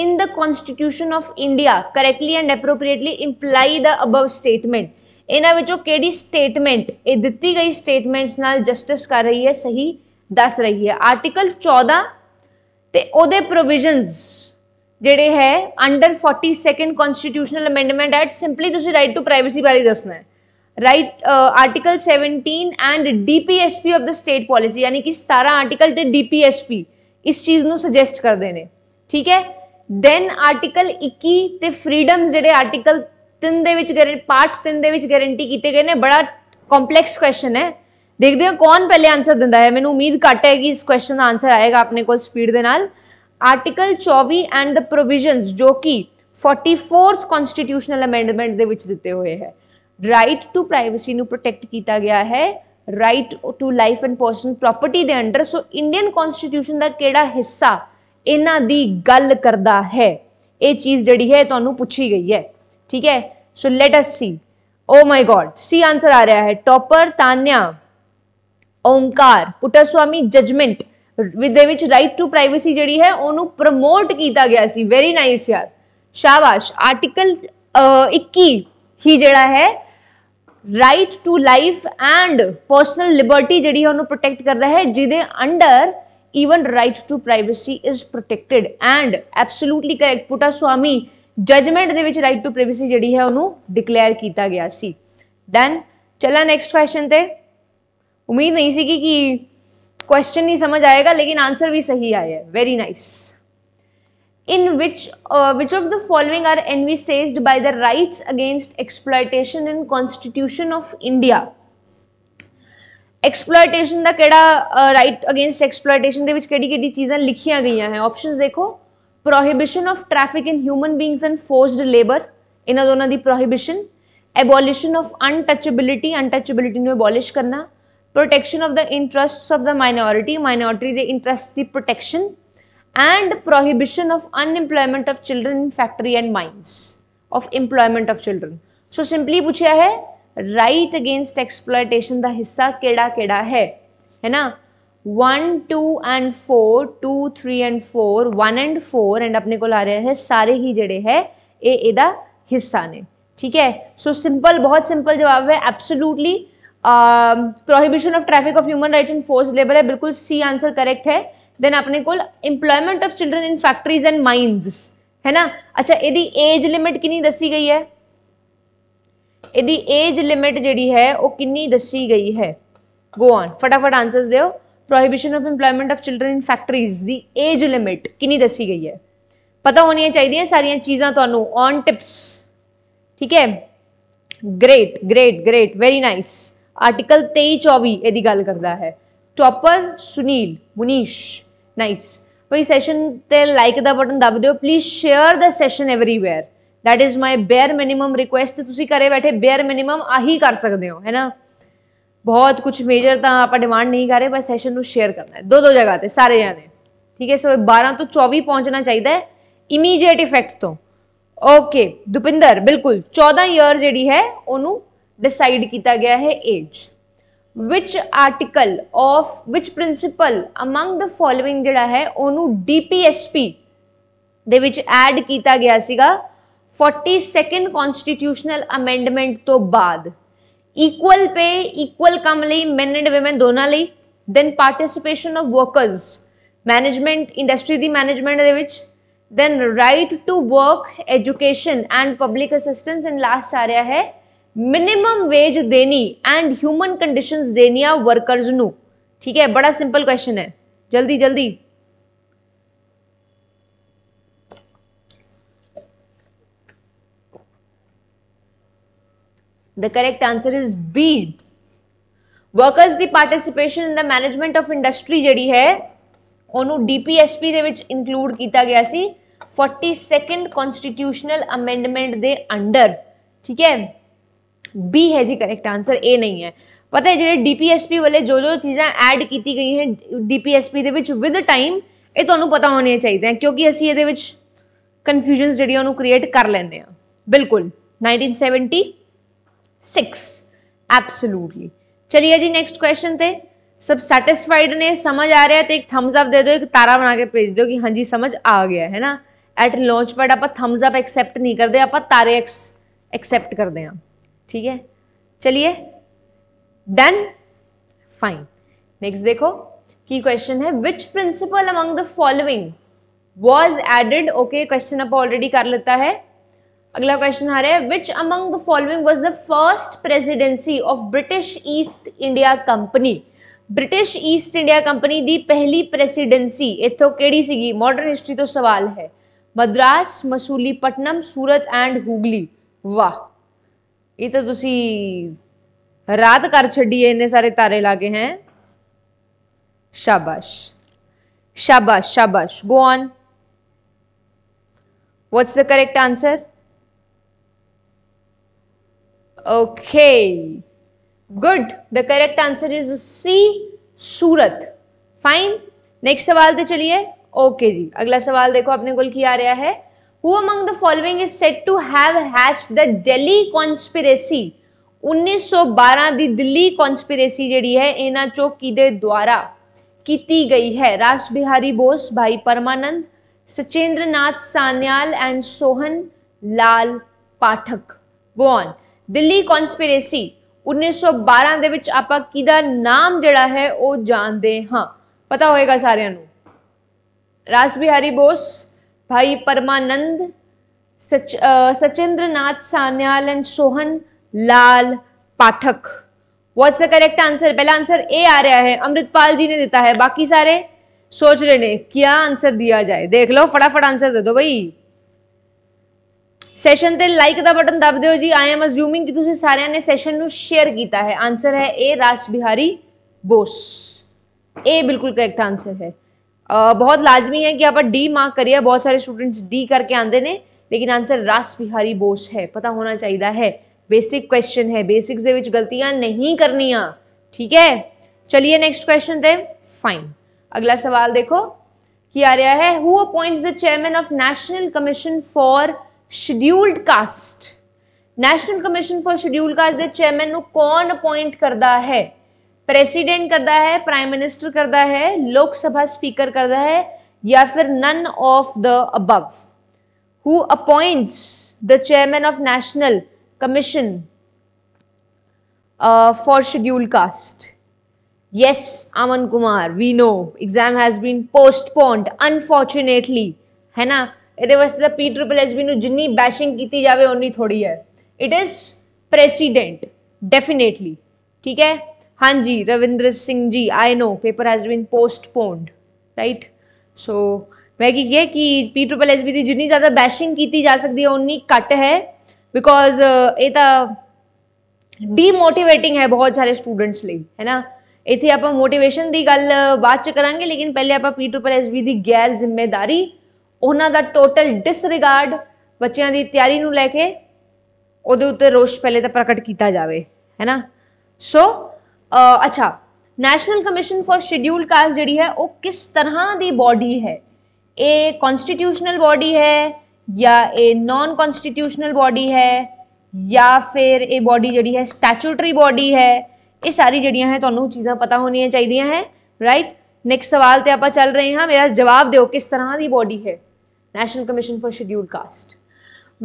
in the constitution of India correctly and appropriately imply the above statement ਇਹਨਾਂ ਵਿੱਚੋਂ ਕਿਹੜੀ ਸਟੇਟਮੈਂਟ ਇਹ ਦਿੱਤੀ ਗਈ ਸਟੇਟਮੈਂਟਸ ਨਾਲ ਜਸਟਿਸ ਕਰ ਰਹੀ ਹੈ ਸਹੀ ਦੱਸ ਰਹੀ ਹੈ ਆਰਟੀਕਲ 14 ਤੇ ਉਹਦੇ ਪ੍ਰੋਵੀਜ਼ਨਸ ਜਿਹੜੇ ਹੈ under 42nd constitutional amendment act simply ਤੁਸੀਂ ਰਾਈਟ ਟੂ ਪ੍ਰਾਈਵੇਸੀ ਬਾਰੇ ਦੱਸਣਾ ਹੈ right article 17 and DPSP of the state policy ਯਾਨੀ ਕਿ 17 ਆਰਟੀਕਲ ਤੇ ਡੀਪੀਐਸਪੀ ਇਸ ਚੀਜ਼ ਨੂੰ ਸੁਜੈਸਟ ਕਰਦੇ ਨੇ ਠੀਕ ਹੈ ਦੈਨ ਆਰਟੀਕਲ 21 ਤੇ ਫਰੀडम ਜਿਹੜੇ ਆਰਟੀਕਲ 3 ਦੇ ਵਿੱਚ ਪਾਰਟ 3 ਦੇ ਵਿੱਚ ਗਾਰੰਟੀ ਕੀਤੇ ਗਏ ਨੇ ਬੜਾ ਕੰਪਲੈਕਸ ਕੁਐਸਚਨ ਹੈ ਦੇਖਦੇ ਹਾਂ ਕੌਣ ਪਹਿਲੇ ਆਨਸਰ ਦਿੰਦਾ ਹੈ ਮੈਨੂੰ ਉਮੀਦ ਘੱਟ ਹੈ ਕਿ ਇਸ ਕੁਐਸਚਨ ਦਾ ਆਨਸਰ ਆਏਗਾ ਆਪਣੇ ਕੋਲ ਸਪੀਡ ਦੇ ਨਾਲ ਆਰਟੀਕਲ 24 ਐਂਡ ਦ ਪ੍ਰੋਵੀਜ਼ਨਸ ਜੋ ਕਿ 44th ਕਨਸਟੀਟਿਊਸ਼ਨਲ ਅਮੈਂਡਮੈਂਟ ਦੇ ਵਿੱਚ ਦਿੱਤੇ ਹੋਏ ਹੈ ਰਾਈਟ ਟੂ ਪ੍ਰਾਈਵੇਸੀ ਨੂੰ ਪ੍ਰੋਟੈਕਟ ਕੀਤਾ ਗਿਆ ਹੈ right to life and personal property ਦੇ ਅੰਡਰ ਸੋ ਇੰਡੀਅਨ ਕਨਸਟੀਟਿਊਸ਼ਨ ਦਾ ਕਿਹੜਾ ਹਿੱਸਾ ਇਹਨਾਂ ਦੀ ਗੱਲ ਕਰਦਾ ਹੈ ਇਹ ਚੀਜ਼ ਜਿਹੜੀ ਹੈ ਤੁਹਾਨੂੰ ਪੁੱਛੀ ਗਈ ਹੈ ਠੀਕ ਹੈ so let us see oh my god C answer ਆ ਰਿਹਾ ਹੈ topper Tanya Omkar Puttaswamy judgment with ਦੇ ਵਿੱਚ ਰਾਈਟ ਟੂ ਪ੍ਰਾਈਵੇਸੀ ਜਿਹੜੀ ਹੈ ਉਹਨੂੰ ਪ੍ਰਮੋਟ ਕੀਤਾ ਗਿਆ ਸੀ ਵੈਰੀ ਨਾਈਸ ਯਾਰ ਸ਼ਾਬਾਸ਼ ਆਰਟੀਕਲ 21 ਹੀ ਜਿਹੜਾ ਹੈ right to life and personal liberty ਜਿਹੜੀ ਹੈ ਉਹਨੂੰ ਪ੍ਰੋਟੈਕਟ ਕਰਦਾ ਹੈ ਜਿਹਦੇ under even right to privacy is protected and absolutely correct Puttaswamy judgment ਦੇ ਵਿੱਚ ਰਾਈਟ ਟੂ ਪ੍ਰਾਈਵੇਸੀ ਜਿਹੜੀ ਹੈ ਉਹਨੂੰ ਡਿਕਲੇਅਰ ਕੀਤਾ ਗਿਆ ਸੀ ਦੈਨ ਚਲਾ ਨੈਕਸਟ ਕੁਐਸਚਨ ਤੇ ਉਮੀਦ ਨਹੀਂ ਸੀ ਕਿ ਕੁਐਸਚਨ ਨਹੀਂ ਸਮਝ ਆਏਗਾ ਲੇਕਿਨ ਆਨਸਰ ਵੀ ਸਹੀ ਆਇਆ ਹੈ very nice in which uh, which of the following are envisaged by the rights against exploitation and constitution of india exploitation ਦਾ ਕਿਹੜਾ ਰਾਈਟ ਅਗੇਂਸਟ ਐਕਸਪਲੋਇਟੇਸ਼ਨ ਦੇ ਵਿੱਚ ਕਿਹੜੀ ਕਿਹੜੀ ਚੀਜ਼ਾਂ ਲਿਖੀਆਂ ਗਈਆਂ ਹੈ ਆਪਸ਼ਨਸ ਦੇਖੋ prohibition of traffic in human beings and forced labour ਇਹਨਾਂ ਦੋਨਾਂ ਦੀ ਪ੍ਰੋਹਿਬਿਸ਼ਨ ਐਬੋਲਿਸ਼ਨ ਆਫ ਅਨਟਚੇਬਿਲਿਟੀ ਅਨਟਚੇਬਿਲਿਟੀ ਨੂੰ ਐਬੋਲਿਸ਼ ਕਰਨਾ protection of the interests of the minority minority ਦੇ ਇੰਟਰਸਟ ਦੀ protection and prohibition of unemployment of children in factory and mines of employment of children so simply पूछा है right against exploitation the हिस्सा केड़ा केड़ा है है ना one two and four two three and four one and four and अपने को ला रहे हैं सारे ही जड़े है ए हिस्सा ने ठीक है सो सिंपल बहुत सिंपल जवाब है absolutely prohibition of traffic of human rights and force labour है बिल्कुल सी आंसर करेक्ट है ਦੈਨ ਆਪਣੇ ਕੋਲ employment of children in factories and mines ਹੈ ਨਾ ਅੱਛਾ ਇਹਦੀ ਏਜ ਲਿਮਿਟ ਕਿੰਨੀ ਦੱਸੀ ਗਈ ਹੈ ਇਹਦੀ ਏਜ ਲਿਮਿਟ ਜਿਹੜੀ ਹੈ ਉਹ ਕਿੰਨੀ ਦੱਸੀ ਗਈ ਹੈ ਗੋ ਔਨ ਫਟਾਫਟ ਆਨਸਰਸ ਦਿਓ prohibition of employment of children in factories ਦੀ ਏਜ ਲਿਮਿਟ ਕਿੰਨੀ ਦੱਸੀ ਗਈ ਹੈ ਪਤਾ ਹੋਣੀਆਂ ਚਾਹੀਦੀਆਂ ਸਾਰੀਆਂ ਚੀਜ਼ਾਂ ਤੁਹਾਨੂੰ ਔਨ ਟਿਪਸ ਠੀਕ ਹੈ great great great very nice article 23 24 ਇਹਦੀ ਗੱਲ ਕਰਦਾ ਹੈ ਟੌਪਰ ਸੁਨੀਲ ਮੁਨੀਸ਼ ਨਾਈਸ ਭਈ ਸੈਸ਼ਨ ਤੇ ਲਾਈਕ ਦਾ ਬਟਨ ਦਬ ਦਿਓ please share the session everywhere that is my bare minimum request ਤੁਸੀਂ ਕਰੇ ਬੈਠੇ ਬੇਅਰ ਮਿਨਿਮਮ ਆਹੀ ਕਰ ਸਕਦੇ ਹੋ ਹੈਨਾ ਬਹੁਤ ਕੁਝ ਮੇਜਰ ਤਾਂ ਆਪਾਂ ਡਿਮਾਂਡ ਨਹੀਂ ਕਰ ਰਹੇ ਬਸ ਸੈਸ਼ਨ ਨੂੰ ਸ਼ੇਅਰ ਕਰਨਾ ਹੈ ਦੋ ਦੋ ਜਗ੍ਹਾ ਤੇ ਸਾਰੇ ਜਾਣੇ ਠੀਕ ਹੈ ਸੋ 12 ਤੋਂ 24 ਪਹੁੰਚਣਾ ਚਾਹੀਦਾ ਹੈ ਇਮੀਡੀਏਟ ਇਫੈਕਟ ਤੋਂ ਓਕੇ ਦੁਪਿੰਦਰ ਬਿਲਕੁਲ 14 ਇਅਰ ਜਿਹੜੀ ਹੈ ਉਹਨੂੰ ਡਿਸਾਈਡ ਕੀਤਾ ਗਿਆ ਹੈ age which article of which principle among the following ਜਿਹੜਾ ਹੈ ਉਹਨੂੰ DPSP ਦੇ ਵਿੱਚ ਐਡ ਕੀਤਾ ਗਿਆ ਸੀਗਾ 42nd ਕਨਸਟੀਟਿਊਸ਼ਨਲ ਅਮੈਂਡਮੈਂਟ ਤੋਂ ਬਾਅਦ ਇਕੁਅਲ ਪੇ ਇਕੁਅਲ ਕੰਮ ਲਈ men and women ਦੋਨਾਂ ਲਈ then participation of workers management industry the management ਦੇ ਵਿੱਚ then right to work education and public assistance and last ਆ ਰਿਹਾ ਹੈ ਮਿਨਿਮਮ ਵੇਜ ਦੇਣੀ ਐਂਡ ਹਿਊਮਨ ਕੰਡੀਸ਼ਨਸ ਦੇਣੀਆਂ ਵਰਕਰਸ ਨੂੰ ਠੀਕ ਹੈ ਬੜਾ ਸਿੰਪਲ ਕੁਐਸਚਨ ਹੈ ਜਲਦੀ ਜਲਦੀ the correct answer is B workers ਦੀ participation in the management of industry ਜਿਹੜੀ ਹੈ ਉਹਨੂੰ ਡੀਪੀਐਸਪੀ ਦੇ ਵਿੱਚ ਇਨਕਲੂਡ ਕੀਤਾ ਗਿਆ ਸੀ 42nd ਕਨਸਟੀਟਿਊਸ਼ਨਲ ਅਮੈਂਡਮੈਂਟ ਦੇ ਅੰਡਰ ਠੀਕ ਹੈ ਬੀ ਹੈ ਜੀ ਕਰੈਕਟ ਆਨਸਰ ਏ ਨਹੀਂ ਹੈ ਪਤਾ ਹੈ ਜਿਹੜੇ ਡੀਪੀਐਸਪੀ ਵਾਲੇ ਜੋ ਜੋ ਚੀਜ਼ਾਂ ਐਡ ਕੀਤੀ ਗਈ ਹੈ ਡੀਪੀਐਸਪੀ ਦੇ ਵਿੱਚ ਵਿਦ ਟਾਈਮ ਇਹ ਤੁਹਾਨੂੰ ਪਤਾ ਚਾਹੀਦੀ ਹੈ ਕਿਉਂਕਿ ਅਸੀਂ ਇਹਦੇ ਵਿੱਚ ਕਨਫਿਊਜ਼ਨਸ ਜਿਹੜੀਆਂ ਉਹਨੂੰ ਕ੍ਰੀਏਟ ਕਰ ਲੈਂਦੇ ਹਾਂ ਬਿਲਕੁਲ 1976 ਐਬਸੋਲੂਟਲੀ ਚਲਿਏ ਜੀ ਨੈਕਸਟ ਕੁਐਸਚਨ ਤੇ ਸਭ ਸੈਟੀਸਫਾਈਡ ਨੇ ਸਮਝ ਆ ਰਿਹਾ ਤੇ ਇੱਕ ਥੰਬਸ ਅਪ ਦੇ ਦਿਓ ਇੱਕ ਤਾਰਾ ਬਣਾ ਕੇ ਭੇਜ ਦਿਓ ਕਿ ਹਾਂਜੀ ਸਮਝ ਆ ਗਿਆ ਹੈ ਨਾ ਐਟ ਲਾਂਚ ਪੈਡ ਆਪਾਂ ਥੰਬਸ ਅਪ ਐਕਸੈਪਟ ਨਹੀਂ ਕਰਦੇ ਆਪਾਂ ਤਾਰੇ ਐਕਸੈਪਟ ਕਰਦੇ ਆਂ ठीक है चलिए डन फाइन नेक्स्ट देखो की क्वेश्चन है which principle among the following was added okay question आप ऑलरेडी कर लेता है अगला क्वेश्चन आ रहा है which among the following was the first presidency of British East India company British East India company की पहली प्रेसिडेंसी इतों केड़ी सी मॉडर्न हिस्ट्री तो सवाल है मद्रास मसूली पटनम सूरत एंड हुगली वाह ये तो रात कर छी इन्ने सारे तारे लागे हैं शाबाश शाबाश शाबाश go on what's the correct answer okay good the correct answer is C Surat fine next सवाल तो चलिए ओके जी अगला सवाल देखो अपने को आ रहा है Who among the following is said to have hatched the Delhi conspiracy? 1912 ਦੀ ਦਿੱਲੀ ਕਨਸਪੀਰੇਸੀ ਜਿਹੜੀ ਹੈ ਇਹਨਾਂ ਚੋਂ ਕਿਹਦੇ ਦੁਆਰਾ ਕੀਤੀ ਗਈ ਹੈ ਰਾਜ Bihari Bose Bhai Parmanand Sachindranath Sanyal and Sohan Lal Pathak go Delhi conspiracy 1912 ਦੇ ਵਿੱਚ ਆਪਾਂ ਕਿਹਦਾ ਨਾਮ ਜਿਹੜਾ ਹੈ ਉਹ ਜਾਣਦੇ ਹਾਂ ਪਤਾ ਹੋਏਗਾ ਸਾਰਿਆਂ ਨੂੰ ਰਾਜ ਬਿਹਾਰੀ ਬੋਸ भाई परमानंद सच Sachindra Sanyal and Sohan Lal Pathak what's the correct answer पहला आंसर ए आ रहा है अमृतपाल जी ने देता है बाकी सारे सोच रहे ने क्या आंसर दिया जाए देख लो फटाफट आंसर दे दो भाई सेशन से लाइक का बटन दब दो जी आई एम अज्यूमिंग ਕਿ ਤੁਸੀਂ ਸਾਰਿਆਂ ਨੇ ਸੈਸ਼ਨ ਨੂੰ ਸ਼ੇਅਰ ਕੀਤਾ ਹੈ ਆਨਸਰ ਹੈ ਏ ਰਾਜ ਬਿਹਾਰੀ ਬੋਸ ਇਹ ਬਿਲਕੁਲ ਕਰੈਕਟ ਆਨਸਰ ਹੈ बहुत लाजमी है कि आप डी मार्क करिए बहुत सारे स्टूडेंट्स डी करके आते हैं लेकिन आंसर रास बिहारी बोस है पता होना चाहिए है बेसिक क्वेश्चन है बेसिक्स के गलतियाँ नहीं करनिया ठीक है चलिए नेक्स्ट क्वेश्चन थे फाइन अगला सवाल देखो कि आ रहा है who appoint the chairman of national commission for scheduled caste national commission for scheduled caste के चेयरमैन कौन अपॉइंट करता है प्रेसिडेंट करता है प्राइम मिनिस्टर करता है लोकसभा स्पीकर करता है या फिर none of the above who appoints the chairman of national commission for schedule caste yes Aman Kumar we know exam has been postponed unfortunately है ना ये वास्ते पी ट्रिपल एस बी जिनी बैशिंग की जाए उन्नी थोड़ी है इट इज प्रेसीडेंट डेफिनेटली ठीक है ਹਾਂਜੀ Ravinder Singh ji I know paper has been postponed right so ਮੈਂ ਕੀ ਕਿਹਾ ਕਿ ਪੀ ਟ੍ਰਿਪਲ ਐਸ ਬੀ ਦੀ ਜਿੰਨੀ ਜ਼ਿਆਦਾ ਬੈਸ਼ਿੰਗ ਕੀਤੀ ਜਾ ਸਕਦੀ ਹੈ ਉਨੀ ਘੱਟ ਹੈ ਬਿਕੋਜ਼ ਇਹ ਤਾਂ ਡੀਮੋਟੀਵੇਟਿੰਗ ਹੈ ਬਹੁਤ ਸਾਰੇ ਸਟੂਡੈਂਟਸ ਲਈ ਹੈ ਨਾ ਇੱਥੇ ਆਪਾਂ ਮੋਟੀਵੇਸ਼ਨ ਦੀ ਗੱਲ ਬਾਅਦ ਚ ਕਰਾਂਗੇ ਲੇਕਿਨ ਪਹਿਲੇ ਆਪਾਂ ਪੀ ਟ੍ਰਿਪਲ ਐਸ ਬੀ ਦੀ ਗੈਰ ਜ਼ਿੰਮੇਦਾਰੀ ਉਹਨਾਂ ਦਾ ਟੋਟਲ ਡਿਸਰਿਗਾਰਡ ਬੱਚਿਆਂ ਦੀ ਤਿਆਰੀ ਨੂੰ ਲੈ ਕੇ ਉਹਦੇ ਉੱਤੇ ਰੋਸ਼ ਪਹਿਲੇ ਤਾਂ ਪ੍ਰਗਟ ਕੀਤਾ ਜਾਵੇ ਹੈ ਨਾ ਸੋ अच्छा national commission for schedule caste जी है वो किस तरह की बॉडी है ए कॉन्स्टिट्यूशनल बॉडी है या ए नॉन कॉन्स्टिट्यूशनल बॉडी है या फिर ये बॉडी जी है स्टैचूटरी बॉडी है ये सारी जड़िया हैं तो चीज़ा पता होनी चाहिए है राइट नैक्सट सवाल तो आप चल रहे हाँ मेरा जवाब दो किस तरह की बॉडी है national commission for schedule caste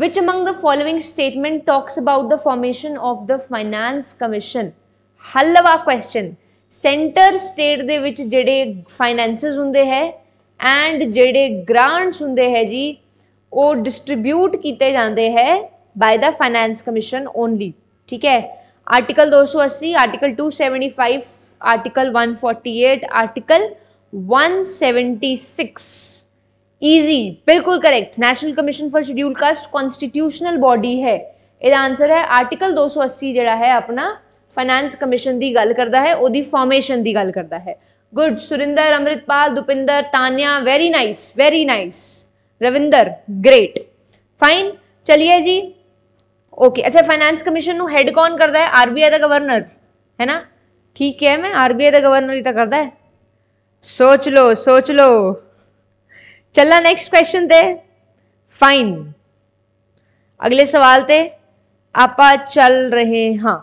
which among the following statement talks about the formation of the finance commission ਹਲਵਾ ਕੁਐਸਚਨ ਸੈਂਟਰ ਸਟੇਟ ਦੇ ਵਿੱਚ ਜਿਹੜੇ ਫਾਈਨੈਂਸਸ ਹੁੰਦੇ ਹੈ ਐਂਡ ਜਿਹੜੇ ਗ੍ਰਾਂਟਸ ਹੁੰਦੇ ਹੈ ਜੀ ਉਹ ਡਿਸਟ੍ਰਿਬਿਊਟ ਕੀਤੇ ਜਾਂਦੇ ਹੈ by the finance commission only ਠੀਕ ਹੈ article 280 article 275 article 148 article 176 easy ਬਿਲਕੁਲ correct national commission for schedule caste constitutional body ਹੈ ਇਹਦਾ ਆਨਸਰ ਹੈ ਆਰਟੀਕਲ 280 ਜਿਹੜਾ ਹੈ ਆਪਣਾ ਫਾਈਨੈਂਸ ਕਮਿਸ਼ਨ ਦੀ ਗੱਲ ਕਰਦਾ ਹੈ ਉਹਦੀ ਫਾਰਮੇਸ਼ਨ ਦੀ ਗੱਲ ਕਰਦਾ ਹੈ good Surinder Amritpal Dupinder Tanya very nice very nice Ravinder great fine ਚਲਿਏ ਜੀ ਓਕੇ ਅੱਛਾ ਫਾਈਨੈਂਸ ਕਮਿਸ਼ਨ ਨੂੰ ਹੈਡ ਕੌਣ ਕਰਦਾ ਹੈ ਆਰਬੀਆਈ ਦਾ ਗਵਰਨਰ ਹੈ ਨਾ ਠੀਕ ਹੈ ਮੈਂ ਆਰਬੀਆਈ ਦਾ ਗਵਰਨਰ ਹੀ ਤਾਂ ਕਰਦਾ ਹੈ ਸੋਚ ਲਓ ਸੋਚ ਲਓ ਚੱਲਾ ਨੈਕਸਟ ਕੁਐਸਚਨ ਤੇ ਫਾਈਨ ਅਗਲੇ ਸਵਾਲ ਤੇ ਆਪਾਂ ਚੱਲ ਰਹੇ ਹਾਂ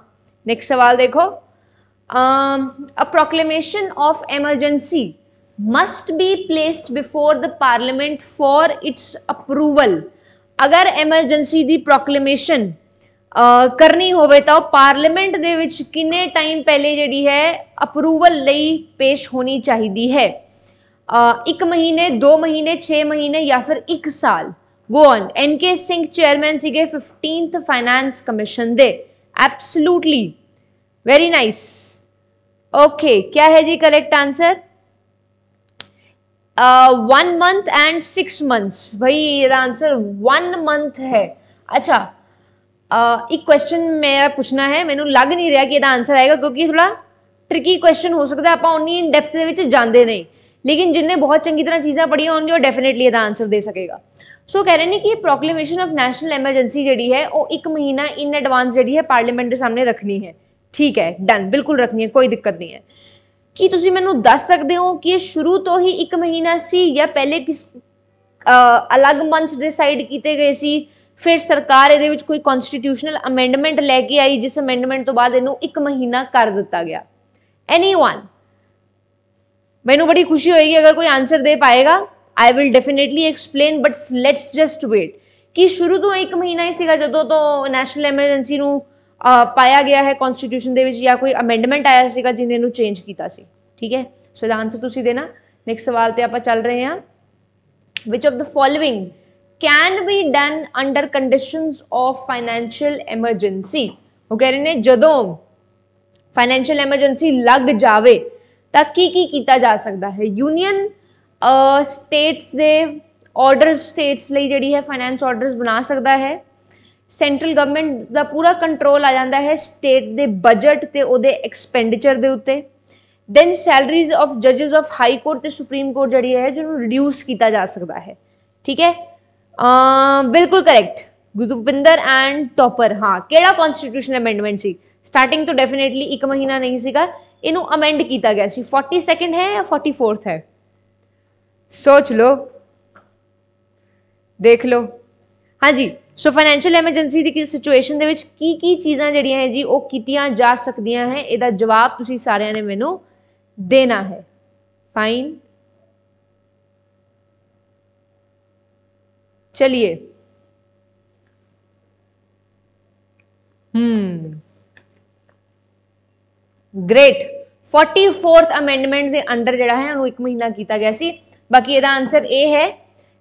नेक्स्ट सवाल देखो um, a proclamation of emergency must be placed before the parliament for its approval ਅਗਰ ਐਮਰਜੈਂਸੀ ਦੀ ਪ੍ਰੋਕਲੇਮੇਸ਼ਨ ਕਰਨੀ ਹੋਵੇ ਤਾਂ ਉਹ ਪਾਰਲੀਮੈਂਟ ਦੇ ਵਿੱਚ ਕਿੰਨੇ ਟਾਈਮ ਪਹਿਲੇ ਜਿਹੜੀ ਹੈ ਅਪਰੂਵਲ ਲਈ ਪੇਸ਼ ਹੋਣੀ ਚਾਹੀਦੀ ਹੈ 1 ਮਹੀਨੇ 2 ਮਹੀਨੇ 6 ਮਹੀਨੇ ਜਾਂ ਫਿਰ 1 ਸਾਲ ਗੋ ਔਨ ਐਨ ਕੇ ਸਿੰਘ ਚੇਅਰਮੈਨ ਸੀਗੇ 15th ਫਾਈਨੈਂਸ ਕਮਿਸ਼ਨ ਦੇ एब्सोल्युटली वेरी नाइस ओके क्या है जी correct answer one month and six months भाई आंसर वन मंथ ਹੈ ਅੱਛਾ ਇੱਕ ਕੁਐਸਚਨ ਮੈਂ ਪੁੱਛਣਾ ਹੈ ਮੈਨੂੰ ਲੱਗ ਨਹੀਂ ਰਿਹਾ ਕਿ ਇਹਦਾ ਆਨਸਰ ਆਏਗਾ ਕਿਉਂਕਿ ਥੋੜਾ ਟ੍ਰਿਕੀ ਕੁਐਸਚਨ ਹੋ ਸਕਦਾ ਆਪਾਂ ਉਨੀ ਇਨ ਡੈਪਥ ਦੇ ਵਿੱਚ ਜਾਂਦੇ ਨਹੀਂ ਲੇਕਿਨ ਜਿੰਨੇ ਬਹੁਤ ਚੰਗੀ ਤਰ੍ਹਾਂ ਚੀਜ਼ਾਂ ਪੜ੍ਹੀਆਂ ਹੋਣਗੇ ਉਹ ਡੈਫੀਨਿਟਲੀ ਇਹਦਾ ਆਨਸਰ ਦੇ ਸਕੇਗਾ ਸੋ ਕਹਿ ਰਹੇ ਨੇ ਕਿ ਇਹ ਪ੍ਰੋਕਲੇਮੇਸ਼ਨ ਆਫ ਨੈਸ਼ਨਲ ਐਮਰਜੈਂਸੀ ਜਿਹੜੀ ਹੈ ਉਹ 1 ਮਹੀਨਾ ਇਨ ਐਡਵਾਂਸ ਜਿਹੜੀ ਹੈ ਪਾਰਲੀਮੈਂਟ ਦੇ ਸਾਹਮਣੇ ਰੱਖਣੀ ਹੈ ਠੀਕ ਹੈ ਡਨ ਬਿਲਕੁਲ ਰੱਖਣੀ ਹੈ ਕੋਈ ਦਿੱਕਤ ਨਹੀਂ ਹੈ ਕੀ ਤੁਸੀਂ ਮੈਨੂੰ ਦੱਸ ਸਕਦੇ ਹੋ ਕਿ ਇਹ ਸ਼ੁਰੂ ਤੋਂ ਹੀ 1 ਮਹੀਨਾ ਸੀ ਜਾਂ ਪਹਿਲੇ ਕਿਸ ਅਲੱਗ ਮੰਥਸ ਡਿਸਾਈਡ ਕੀਤੇ ਗਏ ਸੀ ਫਿਰ ਸਰਕਾਰ ਇਹਦੇ ਵਿੱਚ ਕੋਈ ਕਨਸਟੀਟਿਊਸ਼ਨਲ ਅਮੈਂਡਮੈਂਟ ਲੈ ਕੇ ਆਈ ਜਿਸ ਅਮੈਂਡਮੈਂਟ ਤੋਂ ਬਾਅਦ ਇਹਨੂੰ 1 ਮਹੀਨਾ ਕਰ ਦਿੱਤਾ ਗਿਆ ਐਨੀਵਨ ਮੈਨੂੰ ਬੜੀ ਖੁਸ਼ੀ ਹੋਏਗੀ ਅਗਰ ਕੋਈ ਆਨਸਰ ਦੇ ਪਾਏਗਾ I will definitely explain but let's just wait ਕਿ ਸ਼ੁਰੂ ਤੋਂ 1 ਮਹੀਨਾ ਹੀ ਸੀਗਾ ਜਦੋਂ ਤੋਂ ਨੈਸ਼ਨਲ ਐਮਰਜੈਂਸੀ ਨੂੰ ਪਾਇਆ ਗਿਆ ਹੈ ਕਨਸਟੀਟਿਊਸ਼ਨ ਦੇ ਵਿੱਚ ਜਾਂ ਕੋਈ ਅਮੈਂਡਮੈਂਟ ਆਇਆ ਸੀਗਾ ਜਿਹਨੇ ਨੂੰ ਚੇਂਜ ਕੀਤਾ ਸੀ ਠੀਕ ਹੈ ਸੋ ਇਹਦਾ ਆਨਸਰ ਤੁਸੀਂ ਦੇਣਾ ਨੈਕਸਟ ਸਵਾਲ ਤੇ ਆਪਾਂ ਚੱਲ ਰਹੇ ਹਾਂ which of the following can be done under conditions of financial emergency ਉਹ ਕਹਿ ਰਹੇ ਨੇ ਜਦੋਂ ਫਾਈਨੈਂਸ਼ੀਅਲ ਐਮਰਜੈਂਸੀ ਲੱਗ ਜਾਵੇ ਤਾਂ ਕੀ ਕੀ ਕੀਤਾ ਜਾ ਸਕਦਾ ਹੈ ਯੂਨੀਅਨ ਸਟੇਟਸ ਦੇ ਆਰਡਰਸ ਸਟੇਟਸ ਲਈ ਜਿਹੜੀ ਹੈ ਫਾਈਨੈਂਸ ਆਰਡਰਸ ਬਣਾ ਸਕਦਾ ਹੈ ਸੈਂਟਰਲ ਗਵਰਨਮੈਂਟ ਦਾ ਪੂਰਾ ਕੰਟਰੋਲ ਆ ਜਾਂਦਾ ਹੈ ਸਟੇਟ ਦੇ ਬਜਟ ਤੇ ਉਹਦੇ ਐਕਸਪੈਂਡੀਚਰ ਦੇ ਉੱਤੇ ਦੈਨ ਸੈਲਰੀਜ਼ ਆਫ ਜੱਜਸ ਆਫ ਹਾਈ ਕੋਰਟ ਤੇ ਸੁਪਰੀਮ ਕੋਰਟ ਜਿਹੜੀ ਹੈ ਜਿਹਨੂੰ ਰਿਡਿਊਸ ਕੀਤਾ ਜਾ ਸਕਦਾ ਹੈ ਠੀਕ ਹੈ ਬਿਲਕੁਲ ਕਰੈਕਟ ਗੁਰਦੁਪਿੰਦਰ ਐਂਡ ਟੋਪਰ ਹਾਂ ਕਿਹੜਾ ਕਨਸਟੀਟਿਊਸ਼ਨ ਅਮੈਂਡਮੈਂਟ ਸੀ ਸਟਾਰਟਿੰਗ ਤੋਂ ਡੈਫੀਨਿਟਲੀ 1 ਮਹੀਨਾ ਨਹੀਂ ਸੀਗਾ ਇਹਨੂੰ ਅਮੈਂਡ ਕੀਤਾ ਗਿਆ ਸੀ 42nd ਹੈ ਜਾਂ 44th ਹੈ ਸੋਚ ਲੋ ਦੇਖ ਲੋ ਹਾਂਜੀ ਸੋ ਫਾਈਨੈਂਸ਼ੀਅਲ ਐਮਰਜੈਂਸੀ ਦੀ ਕੀ ਸਿਚੁਏਸ਼ਨ ਦੇ ਵਿੱਚ ਕੀ ਕੀ ਚੀਜ਼ਾਂ ਜਿਹੜੀਆਂ ਹੈ ਜੀ ਉਹ ਕੀਤੀਆਂ ਜਾ ਸਕਦੀਆਂ ਹੈ ਇਹਦਾ ਜਵਾਬ ਤੁਸੀਂ ਸਾਰਿਆਂ ਨੇ ਮੈਨੂੰ ਦੇਣਾ ਹੈ ਫਾਈਨ ਚਲਿਏ ਹਮ ਗ੍ਰੇਟ 44th ਅਮੈਂਡਮੈਂਟ ਦੇ ਅੰਡਰ ਜਿਹੜਾ ਹੈ ਉਹਨੂੰ 1 ਮਹੀਨਾ ਕੀਤਾ ਗਿਆ ਸੀ ਬਾਕੀ ਇਹਦਾ ਆਨਸਰ A ਹੈ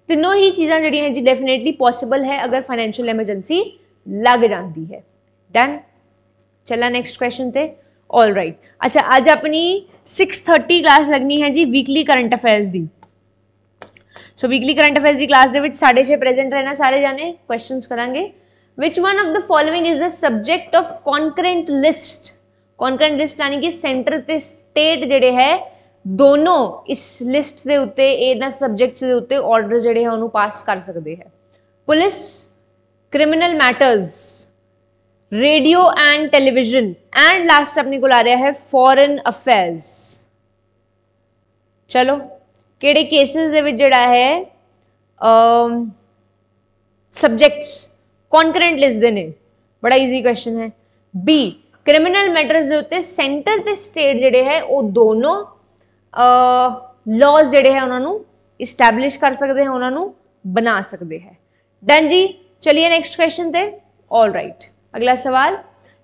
ਤਿੰਨੋਂ ਹੀ ਚੀਜ਼ਾਂ ਜਿਹੜੀਆਂ ਜੀ ਡੈਫੀਨਿਟਲੀ ਪੋਸੀਬਲ ਹੈ ਅਗਰ ਫਾਈਨੈਂਸ਼ੀਅਲ ਐਮਰਜੈਂਸੀ ਲੱਗ ਜਾਂਦੀ ਹੈ ਡਨ ਚੱਲਾ ਨੈਕਸਟ ਕੁਐਸਚਨ ਤੇ 올 ਰਾਈਟ ਅੱਛਾ ਅੱਜ ਆਪਣੀ 6:30 ਕਲਾਸ ਲੱਗਣੀ ਹੈ ਜੀ ਵੀਕਲੀ ਕਰੰਟ ਅਫੇਅਰਸ ਦੀ ਸੋ ਵੀਕਲੀ ਕਰੰਟ ਅਫੇਅਰਸ ਦੀ ਕਲਾਸ ਦੇ ਵਿੱਚ 6:30 ਪ੍ਰੈਜ਼ੈਂਟ ਰਹਿਣਾ ਸਾਰੇ ਜਾਣੇ ਕੁਐਸਚਨਸ ਕਰਾਂਗੇ which one of the following is a subject of concurrent list concurrent list ਯਾਨੀ ਕਿ ਸੈਂਟਰ ਤੇ ਸਟੇਟ ਜਿਹੜੇ ਹੈ ਦੋਨੋਂ ਇਸ ਲਿਸਟ ਦੇ ਉੱਤੇ ਇਹਨਾਂ ਸਬਜੈਕਟਸ ਦੇ ਉੱਤੇ ਆਰਡਰ ਜਿਹੜੇ ਹਨ ਉਹਨੂੰ ਪਾਸ ਕਰ ਸਕਦੇ ਹੈ police criminal matters radio and television and last ਆਪਣੀ ਕੋਲ ਆ ਰਿਹਾ ਹੈ ਫੋਰਨ ਅਫੇਅਰਸ ਚਲੋ ਕਿਹੜੇ ਕੇਸਸ ਦੇ ਵਿੱਚ ਜਿਹੜਾ ਹੈ ਅ ਸਬਜੈਕਟਸ ਕਨਕਰੈਂਟ ਲਿਸਟ ਦੇ ਨੇ ਬੜਾ ਈਜ਼ੀ ਕੁਐਸਚਨ ਹੈ ਬੀ ਕ੍ਰਿਮੀਨਲ ਮੈਟਰਸ ਦੇ ਉੱਤੇ ਸੈਂਟਰ ਤੇ ਸਟੇਟ ਜਿਹੜੇ ਹੈ ਉਹ ਦੋਨੋਂ ਲਾਜ਼ ਜਿਹੜੇ ਹੈ ਉਹਨਾਂ ਨੂੰ ਇਸਟੈਬਲਿਸ਼ ਕਰ ਸਕਦੇ ਹੈ ਉਹਨਾਂ ਨੂੰ ਬਣਾ ਸਕਦੇ ਹੈ ਡਨ ਜੀ ਚਲਿਏ ਨੈਕਸਟ ਕੁਐਸਚਨ ਤੇ ਆਲ ਰਾਈਟ ਅਗਲਾ ਸਵਾਲ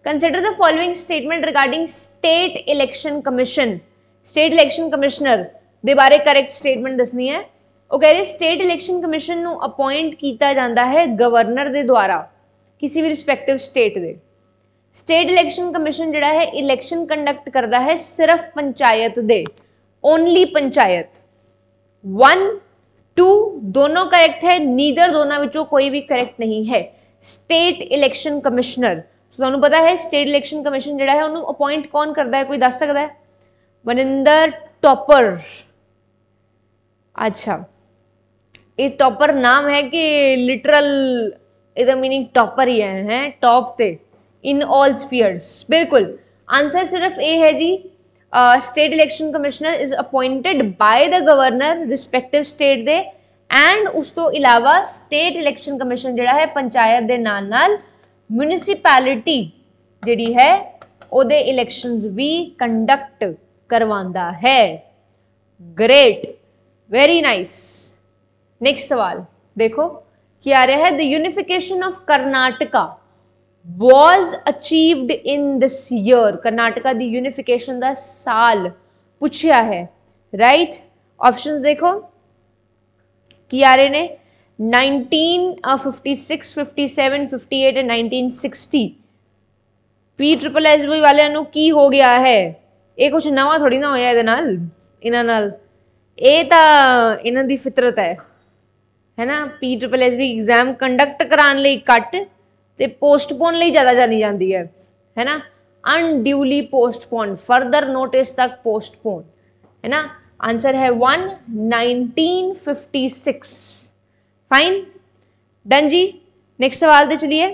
consider the following statement regarding state election commission state election commissioner ਦੇ ਬਾਰੇ ਕਰੈਕਟ ਸਟੇਟਮੈਂਟ ਦੱਸਣੀ ਹੈ ਉਹ ਕਹਿ ਰਹੇ ਸਟੇਟ ਇਲੈਕਸ਼ਨ ਕਮਿਸ਼ਨ ਨੂੰ ਅਪਾਇੰਟ ਕੀਤਾ ਜਾਂਦਾ ਹੈ ਗਵਰਨਰ ਦੇ ਦੁਆਰਾ ਕਿਸੇ ਵੀ ਰਿਸਪੈਕਟਿਵ ਸਟੇਟ ਦੇ ਸਟੇਟ ਇਲੈਕਸ਼ਨ ਕਮਿਸ਼ਨ ਜਿਹੜਾ ਹੈ ਇਲੈਕਸ਼ਨ ਕੰਡਕਟ ਕਰਦਾ ਹੈ ਸਿਰਫ ਪੰਚਾਇਤ ਦੇ ओनली पंचायत वन टू दोनों करेक्ट है नीदर दोनों विचों कोई भी करेक्ट नहीं है स्टेट इलेक्शन कमिश्नर तो तुम्हें पता है स्टेट इलेक्शन कमीशन जो है उन्होंने अपॉइंट कौन करता है कोई दस सकता है वनिंदर टॉपर अच्छा ये टॉपर नाम है कि लिटरल इधर मीनिंग टॉपर ही है टॉप थे इन ऑल स्पीयर्स बिल्कुल आंसर सिर्फ ए है जी uh, state election commissioner is appointed by the governor respective state ਦੇ ਐਂਡ ਉਸ ਤੋਂ ਇਲਾਵਾ ਸਟੇਟ ਇਲੈਕਸ਼ਨ ਕਮਿਸ਼ਨ ਜਿਹੜਾ ਹੈ ਪੰਚਾਇਤ ਦੇ ਨਾਲ ਨਾਲ ਮਿਊਨਿਸਪੈਲਿਟੀ ਜਿਹੜੀ ਹੈ ਉਹਦੇ ਇਲੈਕਸ਼ਨਸ ਵੀ ਕੰਡਕਟ ਕਰਵਾਉਂਦਾ ਹੈ ਗ੍ਰੇਟ ਵੈਰੀ ਨਾਈਸ ਨੈਕਸਟ ਸਵਾਲ ਦੇਖੋ ਕੀ ਆ ਰਿਹਾ ਹੈ the unification of Karnataka was achieved in this year Karnataka ਦੀ ਯੂਨੀਫਿਕੇਸ਼ਨ ਦਾ ਸਾਲ ਪੁੱਛਿਆ ਹੈ ਰਾਈਟ ਆਪਸ਼ਨਸ ਦੇਖੋ ਕੀ ਆ ਰਹੇ ਨੇ 1956 57 58 and 1960 P triple S B ਵਾਲਿਆਂ ਨੂੰ ਕੀ ਹੋ ਗਿਆ ਹੈ ਇਹ ਕੁਝ ਨਵਾਂ ਥੋੜੀ ਨਾ ਹੋਇਆ ਇਹਦੇ ਨਾਲ ਇਹਨਾਂ ਨਾਲ ਇਹ ਤਾਂ ਇਹਨਾਂ ਦੀ ਫਿਤਰਤ ਹੈ ਹੈਨਾ P triple S B exam conduct ਕਰਾਉਣ ਲਈ ਕੱਟ ਤੇ ਪੋਸਟਪੋਨ ज्यादा जानी जाती है है ना अनड्यूली पोस्टपोन फरदर नोटिस तक पोस्टपोन है ना आंसर है one nineteen fifty six fine done जी नेक्स्ट सवाल तो चलिए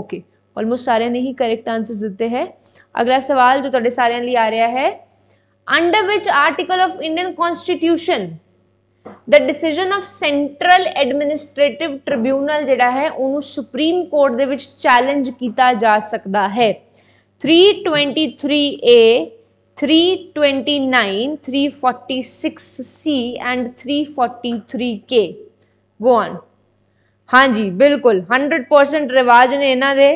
ओके ऑलमोस्ट सारे ने ही करेक्ट आंसर दिते हैं अगला सवाल जो थोड़े सारे लिए आ रहा है under which article of Indian constitution the decision of central administrative tribunal ਜਿਹੜਾ ਹੈ ਉਹਨੂੰ ਸੁਪਰੀਮ ਕੋਰਟ ਦੇ ਵਿੱਚ ਚੈਲੰਜ ਕੀਤਾ ਜਾ ਸਕਦਾ ਹੈ 323A 329 346C ਐਂਡ 343K ਗੋ ਆਨ ਹਾਂਜੀ ਬਿਲਕੁਲ 100% ਰਿਵਾਜ ਨੇ ਇਹਨਾਂ ਦੇ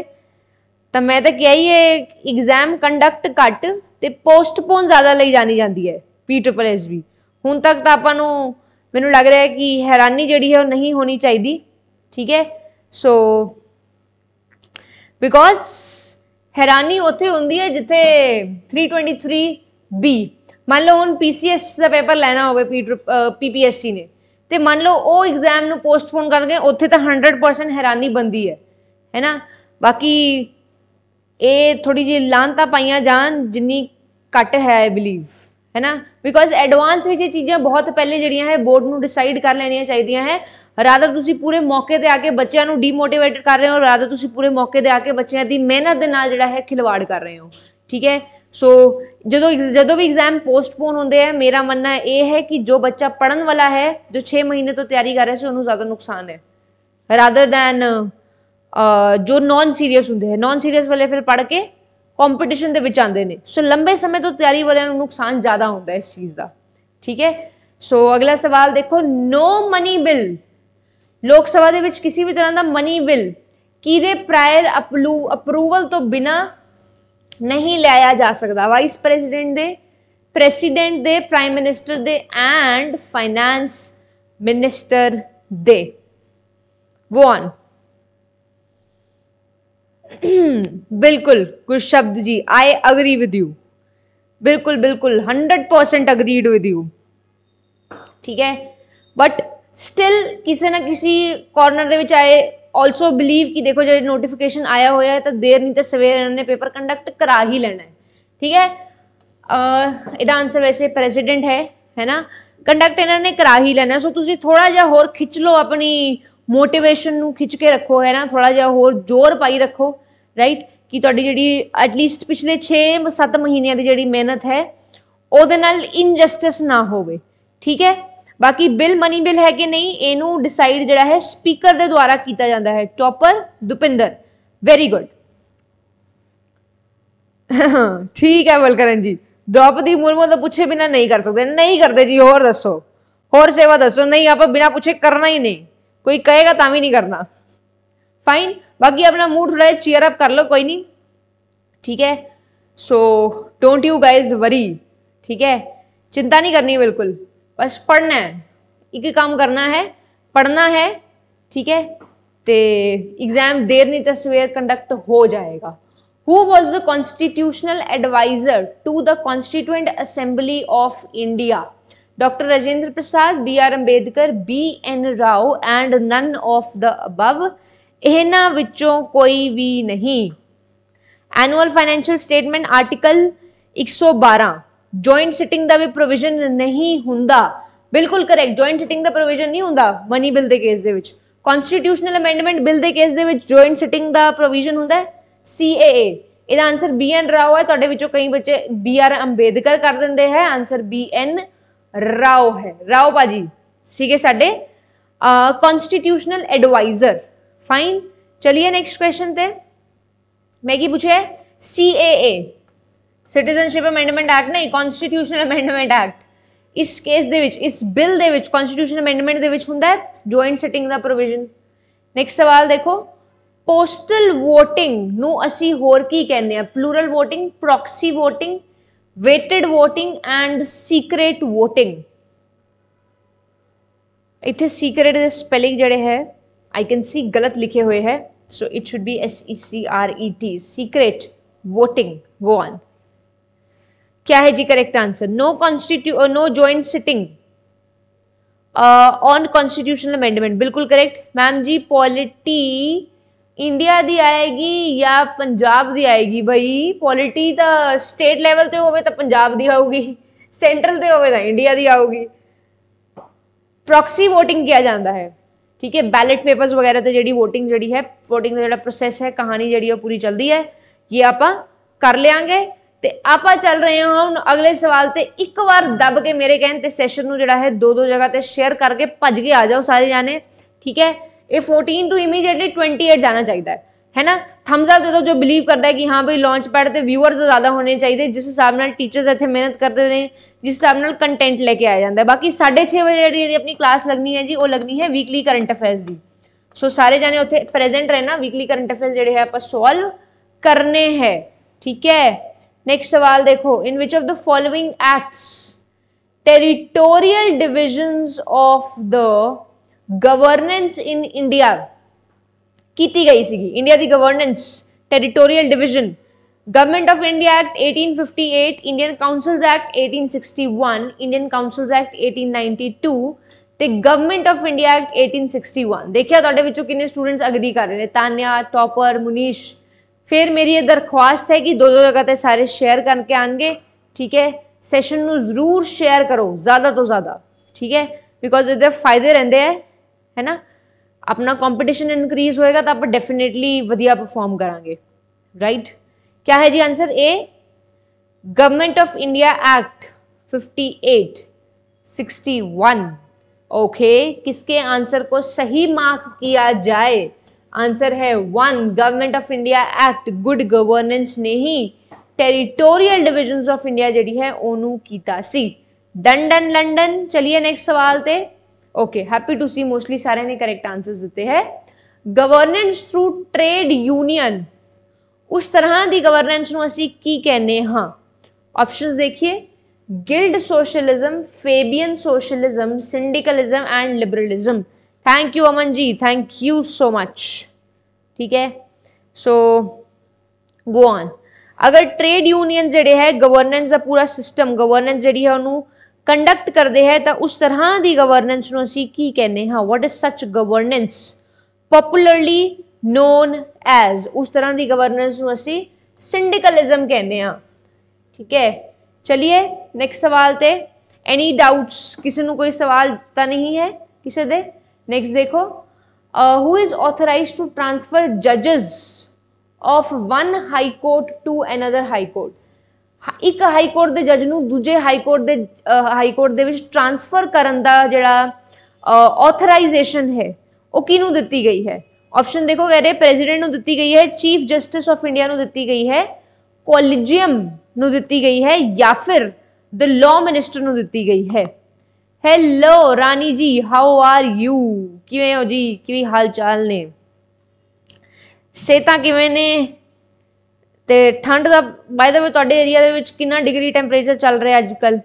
ਤਾਂ ਮੈਂ ਤਾਂ ਕਿਹਾ ਹੀ ਇਹ ਐਗਜ਼ਾਮ ਕੰਡਕਟ ਘੱਟ ਤੇ ਪੋਸਟਪੋਨ ਜ਼ਿਆਦਾ ਲਈ ਜਾਣੀ ਜਾਂਦੀ ਹੈ ਪੀ ਟ੍ਰਿਪਲ ਐਸ ਵੀ ਹੁਣ ਤੱਕ ਤਾਂ ਆਪਾਂ ਨੂੰ ਮੈਨੂੰ ਲੱਗ ਰਿਹਾ ਹੈ ਕਿ ਹੈਰਾਨੀ ਜਿਹੜੀ ਹੈ ਉਹ ਨਹੀਂ ਹੋਣੀ ਚਾਹੀਦੀ ਠੀਕ ਹੈ ਸੋ ਬਿਕੋਜ਼ ਹੈਰਾਨੀ ਉੱਥੇ ਹੁੰਦੀ ਹੈ ਜਿੱਥੇ 323 ਬੀ ਮੰਨ ਲਓ ਹੁਣ ਪੀਸੀਐਸ ਦਾ ਪੇਪਰ ਲੈਣਾ ਹੋਵੇ ਪੀਪੀਐਸਸੀ ਨੇ ਤੇ ਮੰਨ ਲਓ ਉਹ ਐਗਜ਼ਾਮ ਨੂੰ ਪੋਸਟਪੋਨ ਕਰ ਗਏ ਉੱਥੇ ਤਾਂ 100% ਹੈਰਾਨੀ ਬੰਦੀ ਹੈ ਹੈਨਾ ਬਾਕੀ ਇਹ ਥੋੜੀ ਜਿਹੀ ਲਾਂਤਾ ਪਾਈਆਂ ਜਾਣ ਜਿੰਨੀ ਕੱਟ ਹੈ ਆਈ ਬਲੀਵ ਹੈ ਨਾ ਬਿਕੋਜ਼ ਐਡਵਾਂਸ ਵਿੱਚ ਇਹ ਚੀਜ਼ਾਂ ਬਹੁਤ ਪਹਿਲੇ ਜਿਹੜੀਆਂ ਹੈ ਬੋਰਡ ਨੂੰ ਡਿਸਾਈਡ ਕਰ ਲੈਣੀਆਂ ਚਾਹੀਦੀਆਂ ਹੈ ਰਾਦਰ ਤੁਸੀਂ ਪੂਰੇ ਮੌਕੇ ਤੇ ਆ ਕੇ ਬੱਚਿਆਂ ਨੂੰ ਡੀਮੋਟੀਵੇਟ ਕਰ ਰਹੇ ਹੋ ਰਾਦਰ ਤੁਸੀਂ ਪੂਰੇ ਮੌਕੇ ਤੇ ਆ ਕੇ ਬੱਚਿਆਂ ਦੀ ਮਿਹਨਤ ਦੇ ਨਾਲ ਜਿਹੜਾ ਹੈ ਖਿਲਵਾੜ ਕਰ ਰਹੇ ਹੋ ਠੀਕ ਹੈ ਸੋ ਜਦੋਂ ਜਦੋਂ ਵੀ ਐਗਜ਼ਾਮ ਪੋਸਟਪੋਨ ਹੁੰਦੇ ਆ ਮੇਰਾ ਮੰਨਣਾ ਇਹ ਹੈ ਕਿ ਜੋ ਬੱਚਾ ਪੜਨ ਵਾਲਾ ਹੈ ਜੋ 6 ਮਹੀਨੇ ਤੋਂ ਤਿਆਰੀ ਕਰ ਰਿਹਾ ਸੀ ਉਹਨੂੰ ਜ਼ਿਆਦਾ ਨੁਕਸਾਨ ਹੈ ਰਾਦਰ ਦੈਨ ਜੋ ਨਾਨ ਸੀਰੀਅਸ ਹੁੰਦੇ ਹੈ ਨਾਨ ਸੀਰੀਅਸ ਵਾਲੇ ਫਿਰ ਪੜ ਕੇ ਕੰਪੀਟੀਸ਼ਨ ਦੇ ਵਿੱਚ ਆਉਂਦੇ ਨੇ ਸੋ ਲੰਬੇ ਸਮੇਂ ਤੋਂ ਤਿਆਰੀ ਵਾਲਿਆਂ ਨੂੰ ਨੁਕਸਾਨ ਜ਼ਿਆਦਾ ਹੁੰਦਾ ਇਸ ਚੀਜ਼ ਦਾ ਠੀਕ ਹੈ ਸੋ ਅਗਲਾ ਸਵਾਲ ਦੇਖੋ ਨੋ ਮਨੀ ਬਿੱਲ ਲੋਕ ਸਭਾ ਦੇ ਵਿੱਚ ਕਿਸੇ ਵੀ ਤਰ੍ਹਾਂ ਦਾ ਮਨੀ ਬਿੱਲ ਕਿਹਦੇ ਪ੍ਰਾਇਰ ਅਪਰੂਵਲ ਤੋਂ ਬਿਨਾ ਨਹੀਂ ਲਿਆਇਆ ਜਾ ਸਕਦਾ ਵਾਈਸ ਪ੍ਰੈਜ਼ੀਡੈਂਟ ਦੇ ਪ੍ਰੈਜ਼ੀਡੈਂਟ ਦੇ ਪ੍ਰਾਈਮ ਮਿਨਿਸਟਰ ਦੇ ਐਂਡ ਫਾਈਨੈਂਸ ਮਿਨਿਸਟਰ ਦੇ ਗੋ ਆਨ ਬਿਲਕੁਲ ਗੁਰਸ਼ਬਦ ਜੀ ਆਈ ਅਗਰੀ ਵਿਦ ਯੂ ਬਿਲਕੁਲ ਬਿਲਕੁਲ 100% ਅਗਰੀਡ ਵਿਦ ਯੂ ਠੀਕ ਹੈ ਬਟ ਸਟਿਲ ਕਿਸੇ ਨਾ ਕਿਸੇ ਕਾਰਨਰ ਦੇ ਵਿੱਚ ਆਏ ਆਲਸੋ ਬਲੀਵ ਕਿ ਦੇਖੋ ਜੇ ਨੋਟੀਫਿਕੇਸ਼ਨ ਆਇਆ ਹੋਇਆ ਹੈ ਤਾਂ ਦੇਰ ਨਹੀਂ ਤਾਂ ਸਵੇਰ ਇਹਨਾਂ ਨੇ ਪੇਪਰ ਕੰਡਕਟ ਕਰਾ ਹੀ ਲੈਣਾ ਹੈ ਠੀਕ ਹੈ ਅ ਇਹਦਾ ਆਨਸਰ ਵੈਸੇ ਪ੍ਰੈਜ਼ੀਡੈਂਟ ਹੈ ਹੈ ਨਾ ਕੰਡਕਟ ਇਹਨਾਂ ਨੇ ਕਰਾ ਹੀ ਲੈਣਾ ਸੋ ਤੁਸੀਂ ਥੋੜਾ ਜਿਹਾ ਹੋਰ ਖਿੱਚ ਲਓ ਆਪਣੀ ਮੋਟੀਵੇਸ਼ਨ ਨੂੰ ਖਿੱਚ ਕੇ ਰੱਖੋ ਹੈ ਨਾ ਥੋੜਾ ਜਿਹਾ ਹੋਰ ਜ਼ੋਰ ਪਾਈ ਰੱਖੋ ਰਾਈਟ ਕਿ ਤੁਹਾਡੀ ਜਿਹੜੀ ਐਟਲੀਸਟ ਪਿਛਲੇ 6-7 ਮਹੀਨਿਆਂ ਦੀ ਜਿਹੜੀ ਮਿਹਨਤ ਹੈ ਉਹਦੇ ਨਾਲ ਇਨਜਸਟਿਸ ਨਾ ਹੋਵੇ ਠੀਕ ਹੈ ਬਾਕੀ ਬਿਲ ਮਨੀ ਬਿਲ ਹੈ ਕਿ ਨਹੀਂ ਇਹਨੂੰ ਡਿਸਾਈਡ ਜਿਹੜਾ ਹੈ ਸਪੀਕਰ ਦੇ ਦੁਆਰਾ ਕੀਤਾ ਜਾਂਦਾ ਹੈ ਟੌਪਰ ਦੁਪਿੰਦਰ ਵੈਰੀ ਗੁੱਡ ਠੀਕ ਹੈ ਬਲਕਰਨ ਜੀ ਦ੍ਰੋਪਦੀ ਮੁਰਮੂ ਤੋਂ ਪੁੱਛੇ ਬਿਨਾ ਨਹੀਂ ਕਰ ਸਕਦੇ ਨਹੀਂ ਕਰਦੇ ਜੀ ਹੋਰ ਦੱਸੋ ਹੋਰ ਸੇਵਾ ਦੱਸੋ ਨਹੀਂ ਆਪਾਂ ਬਿਨਾ ਪੁੱਛੇ ਕਰਨਾ ਹੀ ਨਹੀਂ कोई कहेगा ता भी नहीं करना फाइन बाकी अपना मूड थोड़ा चेयर अप कर लो कोई नहीं ठीक है so don't you guys worry ठीक है चिंता नहीं करनी बिल्कुल बस पढ़ना है एक काम करना है पढ़ना है ठीक है तो एग्जाम देर नहीं तो सवेर कंडक्ट हो जाएगा who was the constitutional adviser to the constituent assembly of India doctor Rajendra Prasad B R Ambedkar B N Rao and none of the above ਇਹਨਾਂ ਵਿੱਚੋਂ ਕੋਈ ਵੀ ਨਹੀਂ annual financial statement article 112 joint sitting ਦਾ ਵੀ ਪ੍ਰੋਵੀਜ਼ਨ ਨਹੀਂ ਹੁੰਦਾ ਬਿਲਕੁਲ ਕਰੈਕਟ ਜੁਆਇੰਟ ਸਿਟਿੰਗ ਦਾ ਪ੍ਰੋਵੀਜ਼ਨ ਨਹੀਂ ਹੁੰਦਾ ਮਨੀ ਬਿਲ ਦੇ ਕੇਸ ਦੇ ਵਿੱਚ ਕਨਸਟੀਟਿਊਸ਼ਨਲ ਅਮੈਂਡਮੈਂਟ ਬਿਲ ਦੇ ਕੇਸ ਦੇ ਵਿੱਚ ਜੁਆਇੰਟ ਸਿਟਿੰਗ ਦਾ ਪ੍ਰੋਵੀਜ਼ਨ ਹੁੰਦਾ ਹੈ ਸੀਏਏ ਇਹਦਾ ਆਨਸਰ ਬੀ ਐਨ ਰਾਓ ਹੈ ਤੁਹਾਡੇ ਵਿੱਚੋਂ ਕਈ ਬੱਚੇ ਬੀ ਆਰ ਅੰਬੇਦਕਰ ਕਰ ਦਿੰਦੇ ਹੈ ਆਨਸਰ ਬੀ ਐਨ ਰਾਓ ਹੈ ਰਾਓ ਬਾਜੀ ਸੀਗੇ ਸਾਡੇ ਕਨਸਟੀਟਿਊਸ਼ਨਲ ਐਡਵਾਈਜ਼ਰ ਫਾਈਨ ਚਲਿਏ ਨੈਕਸਟ ਕੁਐਸਚਨ ਤੇ ਮੈਂ ਕੀ ਪੁੱਛਿਆ ਸੀਏਏ ਸਿਟੀਜ਼ਨਸ਼ਿਪ ਅਮੈਂਡਮੈਂਟ ਐਕਟ ਨਹੀਂ ਕਨਸਟੀਟਿਊਸ਼ਨਲ ਅਮੈਂਡਮੈਂਟ ਐਕਟ ਇਸ ਕੇਸ ਦੇ ਵਿੱਚ ਇਸ ਬਿੱਲ ਦੇ ਵਿੱਚ ਕਨਸਟੀਟਿਊਸ਼ਨ ਅਮੈਂਡਮੈਂਟ ਦੇ ਵਿੱਚ ਹੁੰਦਾ ਹੈ ਜੁਆਇੰਟ ਸਿਟਿੰਗ ਦਾ ਪ੍ਰੋਵੀਜ਼ਨ ਨੈਕਸਟ ਸਵਾਲ ਦੇਖੋ ਪੋਸਟਲ VOTING ਨੂੰ ਅਸੀਂ ਹੋਰ ਕੀ ਕਹਿੰਦੇ ਆ plural VOTING proxy VOTING weighted voting and secret voting इतने सीक्रेट स्पेलिंग जड़े है आई कैन सी गलत लिखे हुए है so it should be S E C R E T secret voting go on क्या है जी करेक्ट आंसर नो कॉन्स्टिट्यू no joint sitting on constitutional amendment बिल्कुल करेक्ट मैम जी पॉलिटी ਇੰਡੀਆ ਦੀ ਆਏਗੀ ਜਾਂ ਪੰਜਾਬ ਦੀ ਆਏਗੀ ਭਾਈ ਪੋਲਿਟੀ ਤਾਂ ਸਟੇਟ ਲੈਵਲ ਤੇ ਹੋਵੇ ਤਾਂ ਪੰਜਾਬ ਦੀ ਆਊਗੀ ਸੈਂਟਰਲ ਤੇ ਹੋਵੇ ਤਾਂ ਇੰਡੀਆ ਦੀ ਆਊਗੀ ਪ੍ਰੋਕਸੀ VOTING ਕੀਤਾ ਜਾਂਦਾ ਹੈ ਠੀਕ ਹੈ ਬੈਲਟ ਪੇਪਰਸ ਵਗੈਰਾ ਤੇ ਜਿਹੜੀ VOTING ਜਿਹੜੀ ਹੈ VOTING ਦਾ ਜਿਹੜਾ ਪ੍ਰੋਸੈਸ ਹੈ ਕਹਾਣੀ ਜਿਹੜੀ ਉਹ ਪੂਰੀ ਚੱਲਦੀ ਹੈ ਕਿ ਆਪਾਂ ਕਰ ਲਿਆਂਗੇ ਤੇ ਆਪਾਂ ਚੱਲ ਰਹੇ ਹਾਂ ਹੁਣ ਅਗਲੇ ਸਵਾਲ ਤੇ ਇੱਕ ਵਾਰ ਦੱਬ ਕੇ ਮੇਰੇ ਕਹਿਣ ਤੇ ਸੈਸ਼ਨ ਨੂੰ ਜਿਹੜਾ ਹੈ ਦੋ ਦੋ ਜਗ੍ਹਾ ਤੇ ਸ਼ੇਅਰ ਕਰਕੇ ਭੱਜ ਕੇ ਆ ਜਾਓ ਸਾਰੇ ਜਾਣੇ ਠੀਕ ਹੈ A fourteen to immediately twenty eight जाना चाहिए है ना थम्स अप दे दो जो बिलीव करता है कि हाँ भाई लॉन्च पैड ते व्यूअर्स ज़्यादा होने चाहिए जिस हिसाब न टीचर्स इतने मेहनत करते हैं जिस हिसाब न कंटेंट लेके आया जाता है बाकी साढ़े छे बजे जी अपनी क्लास लगनी है जी वो लगनी है वीकली करंट अफेयर्स की सो सारे जने उ प्रेजेंट रहना वीकली करंट अफेयर जो है आप सॉल्व करने हैं ठीक है नेक्स्ट सवाल देखो in which of the following acts territorial division of the governance in India ਕੀਤੀ ਗਈ ਸੀਗੀ ਇੰਡੀਆ ਦੀ governance territorial division government of India act 1858 Indian councils act 1861 Indian councils act 1892 ਤੇ ਗਵਰਨਮੈਂਟ ਆਫ ਇੰਡੀਆ ਐਕਟ 1861 ਦੇਖਿਆ ਤੁਹਾਡੇ ਵਿੱਚੋਂ ਕਿੰਨੇ students agree ਕਰ ਰਹੇ ਨੇ ਤਾਨਿਆ ਟੌਪਰ ਮੁਨੀਸ਼ ਫਿਰ ਮੇਰੀ ਇਹ ਦਰਖਾਸਤ ਹੈ ਕਿ ਦੋ ਦੋ ਜਗ੍ਹਾ ਤੇ ਸਾਰੇ ਸ਼ੇਅਰ ਕਰਕੇ ਆਣਗੇ ਠੀਕ ਹੈ ਸੈਸ਼ਨ ਨੂੰ ਜ਼ਰੂਰ ਸ਼ੇਅਰ ਕਰੋ ਜ਼ਿਆਦਾ ਤੋਂ ਜ਼ਿਆਦਾ ਠੀਕ ਹੈ ਬਿਕੋਜ਼ ਇਹਦੇ ਫਾਇਦੇ ਰਹਿੰਦੇ ਆ ਹੈ ਨਾ ਆਪਣਾ ਕੰਪੀਟੀਸ਼ਨ ਇਨਕਰੀਜ਼ ਹੋਏਗਾ ਤਾਂ ਆਪਾਂ ਡੈਫੀਨਿਟਲੀ ਵਧੀਆ ਪਰਫਾਰਮ ਕਰਾਂਗੇ ਰਾਈਟ क्या है जी answer A government of India act 58 61 okay किसके आंसर को सही मार्क किया जाए आंसर है one government of India act good governance ने ही टेरिटोरियल डिविजन ऑफ इंडिया जी है ओनू कीता सी डंडन लंडन चलिए नेक्स्ट सवाल ते okay happy to see mostly सारे ने करेक्ट आंसर्स दिते हैं ਗਵਰਨੈਂਸ ਥਰੂ ਟ੍ਰੇਡ ਯੂਨੀਅਨ ਉਸ ਤਰ੍ਹਾਂ ਦੀ ਗਵਰਨੈਂਸ ਨੂੰ ਅਸੀਂ ਕੀ ਕਹਿੰਦੇ ਹਾਂ ਆਪਸ਼ਨਸ ਦੇਖੀਏ guild socialism Fabian socialism syndicalism and liberalism thank you Aman ji thank you so much ठीक है सो गो ऑन अगर ट्रेड यूनियन जेडे है गवर्नेंस का पूरा सिस्टम गवर्नेंस जी है उन्होंने ਕੰਡਕਟ ਕਰਦੇ ਹੈ ਤਾਂ ਉਸ ਤਰ੍ਹਾਂ ਦੀ ਗਵਰਨੈਂਸ ਨੂੰ ਅਸੀਂ ਕੀ ਕਹਿੰਦੇ ਹਾਂ what is such governance popularly known as ਉਸ ਤਰ੍ਹਾਂ ਦੀ ਗਵਰਨੈਂਸ ਨੂੰ ਅਸੀਂ ਸਿੰਡੀਕਲਿਜ਼ਮ ਕਹਿੰਦੇ ਹਾਂ ਠੀਕ ਹੈ ਚਲਿਏ ਨੈਕਸਟ ਸਵਾਲ ਤੇ ਐਨੀ ਡਾਊਟਸ ਕਿਸੇ ਨੂੰ ਕੋਈ ਸਵਾਲ ਤਾਂ ਨਹੀਂ ਹੈ ਕਿਸੇ ਦੇ ਨੈਕਸਟ ਦੇਖੋ who is authorised to transfer ਜੱਜਸ of one high court to another high court ਇੱਕ ਹਾਈ ਕੋਰਟ ਦੇ ਜੱਜ ਨੂੰ ਦੂਜੇ ਹਾਈ ਕੋਰਟ ਦੇ ਹਾਈ ਕੋਰਟ ਦੇ ਵਿੱਚ ਟ੍ਰਾਂਸਫਰ ਕਰਨ ਦਾ ਜਿਹੜਾ ਆਥੋਰਾਈਜੇਸ਼ਨ ਹੈ ਉਹ ਕਿਹਨੂੰ ਦਿੱਤੀ ਗਈ ਹੈ ਆਪਸ਼ਨ ਦੇਖੋ ਕਹ ਰਹੇ ਪ੍ਰੈਜ਼ੀਡੈਂਟ ਨੂੰ ਦਿੱਤੀ ਗਈ ਹੈ ਚੀਫ ਜਸਟਿਸ ਆਫ ਇੰਡੀਆ ਨੂੰ ਦਿੱਤੀ ਗਈ ਹੈ ਕੋਲੀਜੀਅਮ ਨੂੰ ਦਿੱਤੀ ਗਈ ਹੈ ਜਾਂ ਫਿਰ ਦ ਲਾਅ ਮਿਨਿਸਟਰ ਨੂੰ ਦਿੱਤੀ ਗਈ ਹੈ ਹੈਲੋ ਰਾਣੀ ਜੀ ਹਾਊ ਆਰ ਯੂ ਕਿਵੇਂ ਹੋ ਜੀ ਕਿਵੇਂ ਹਾਲ ਚਾਲ ਨੇ ਸੇਤਾ ਕਿਵੇਂ ਨੇ ਤੇ ਠੰਡ ਦਾ ਬਾਈ ਦਾ ਵੀ ਤੁਹਾਡੇ ਏਰੀਆ ਦੇ ਵਿੱਚ ਕਿੰਨਾ ਡਿਗਰੀ ਟੈਂਪਰੇਚਰ ਚੱਲ ਰਿਹਾ ਅੱਜ ਕੱਲ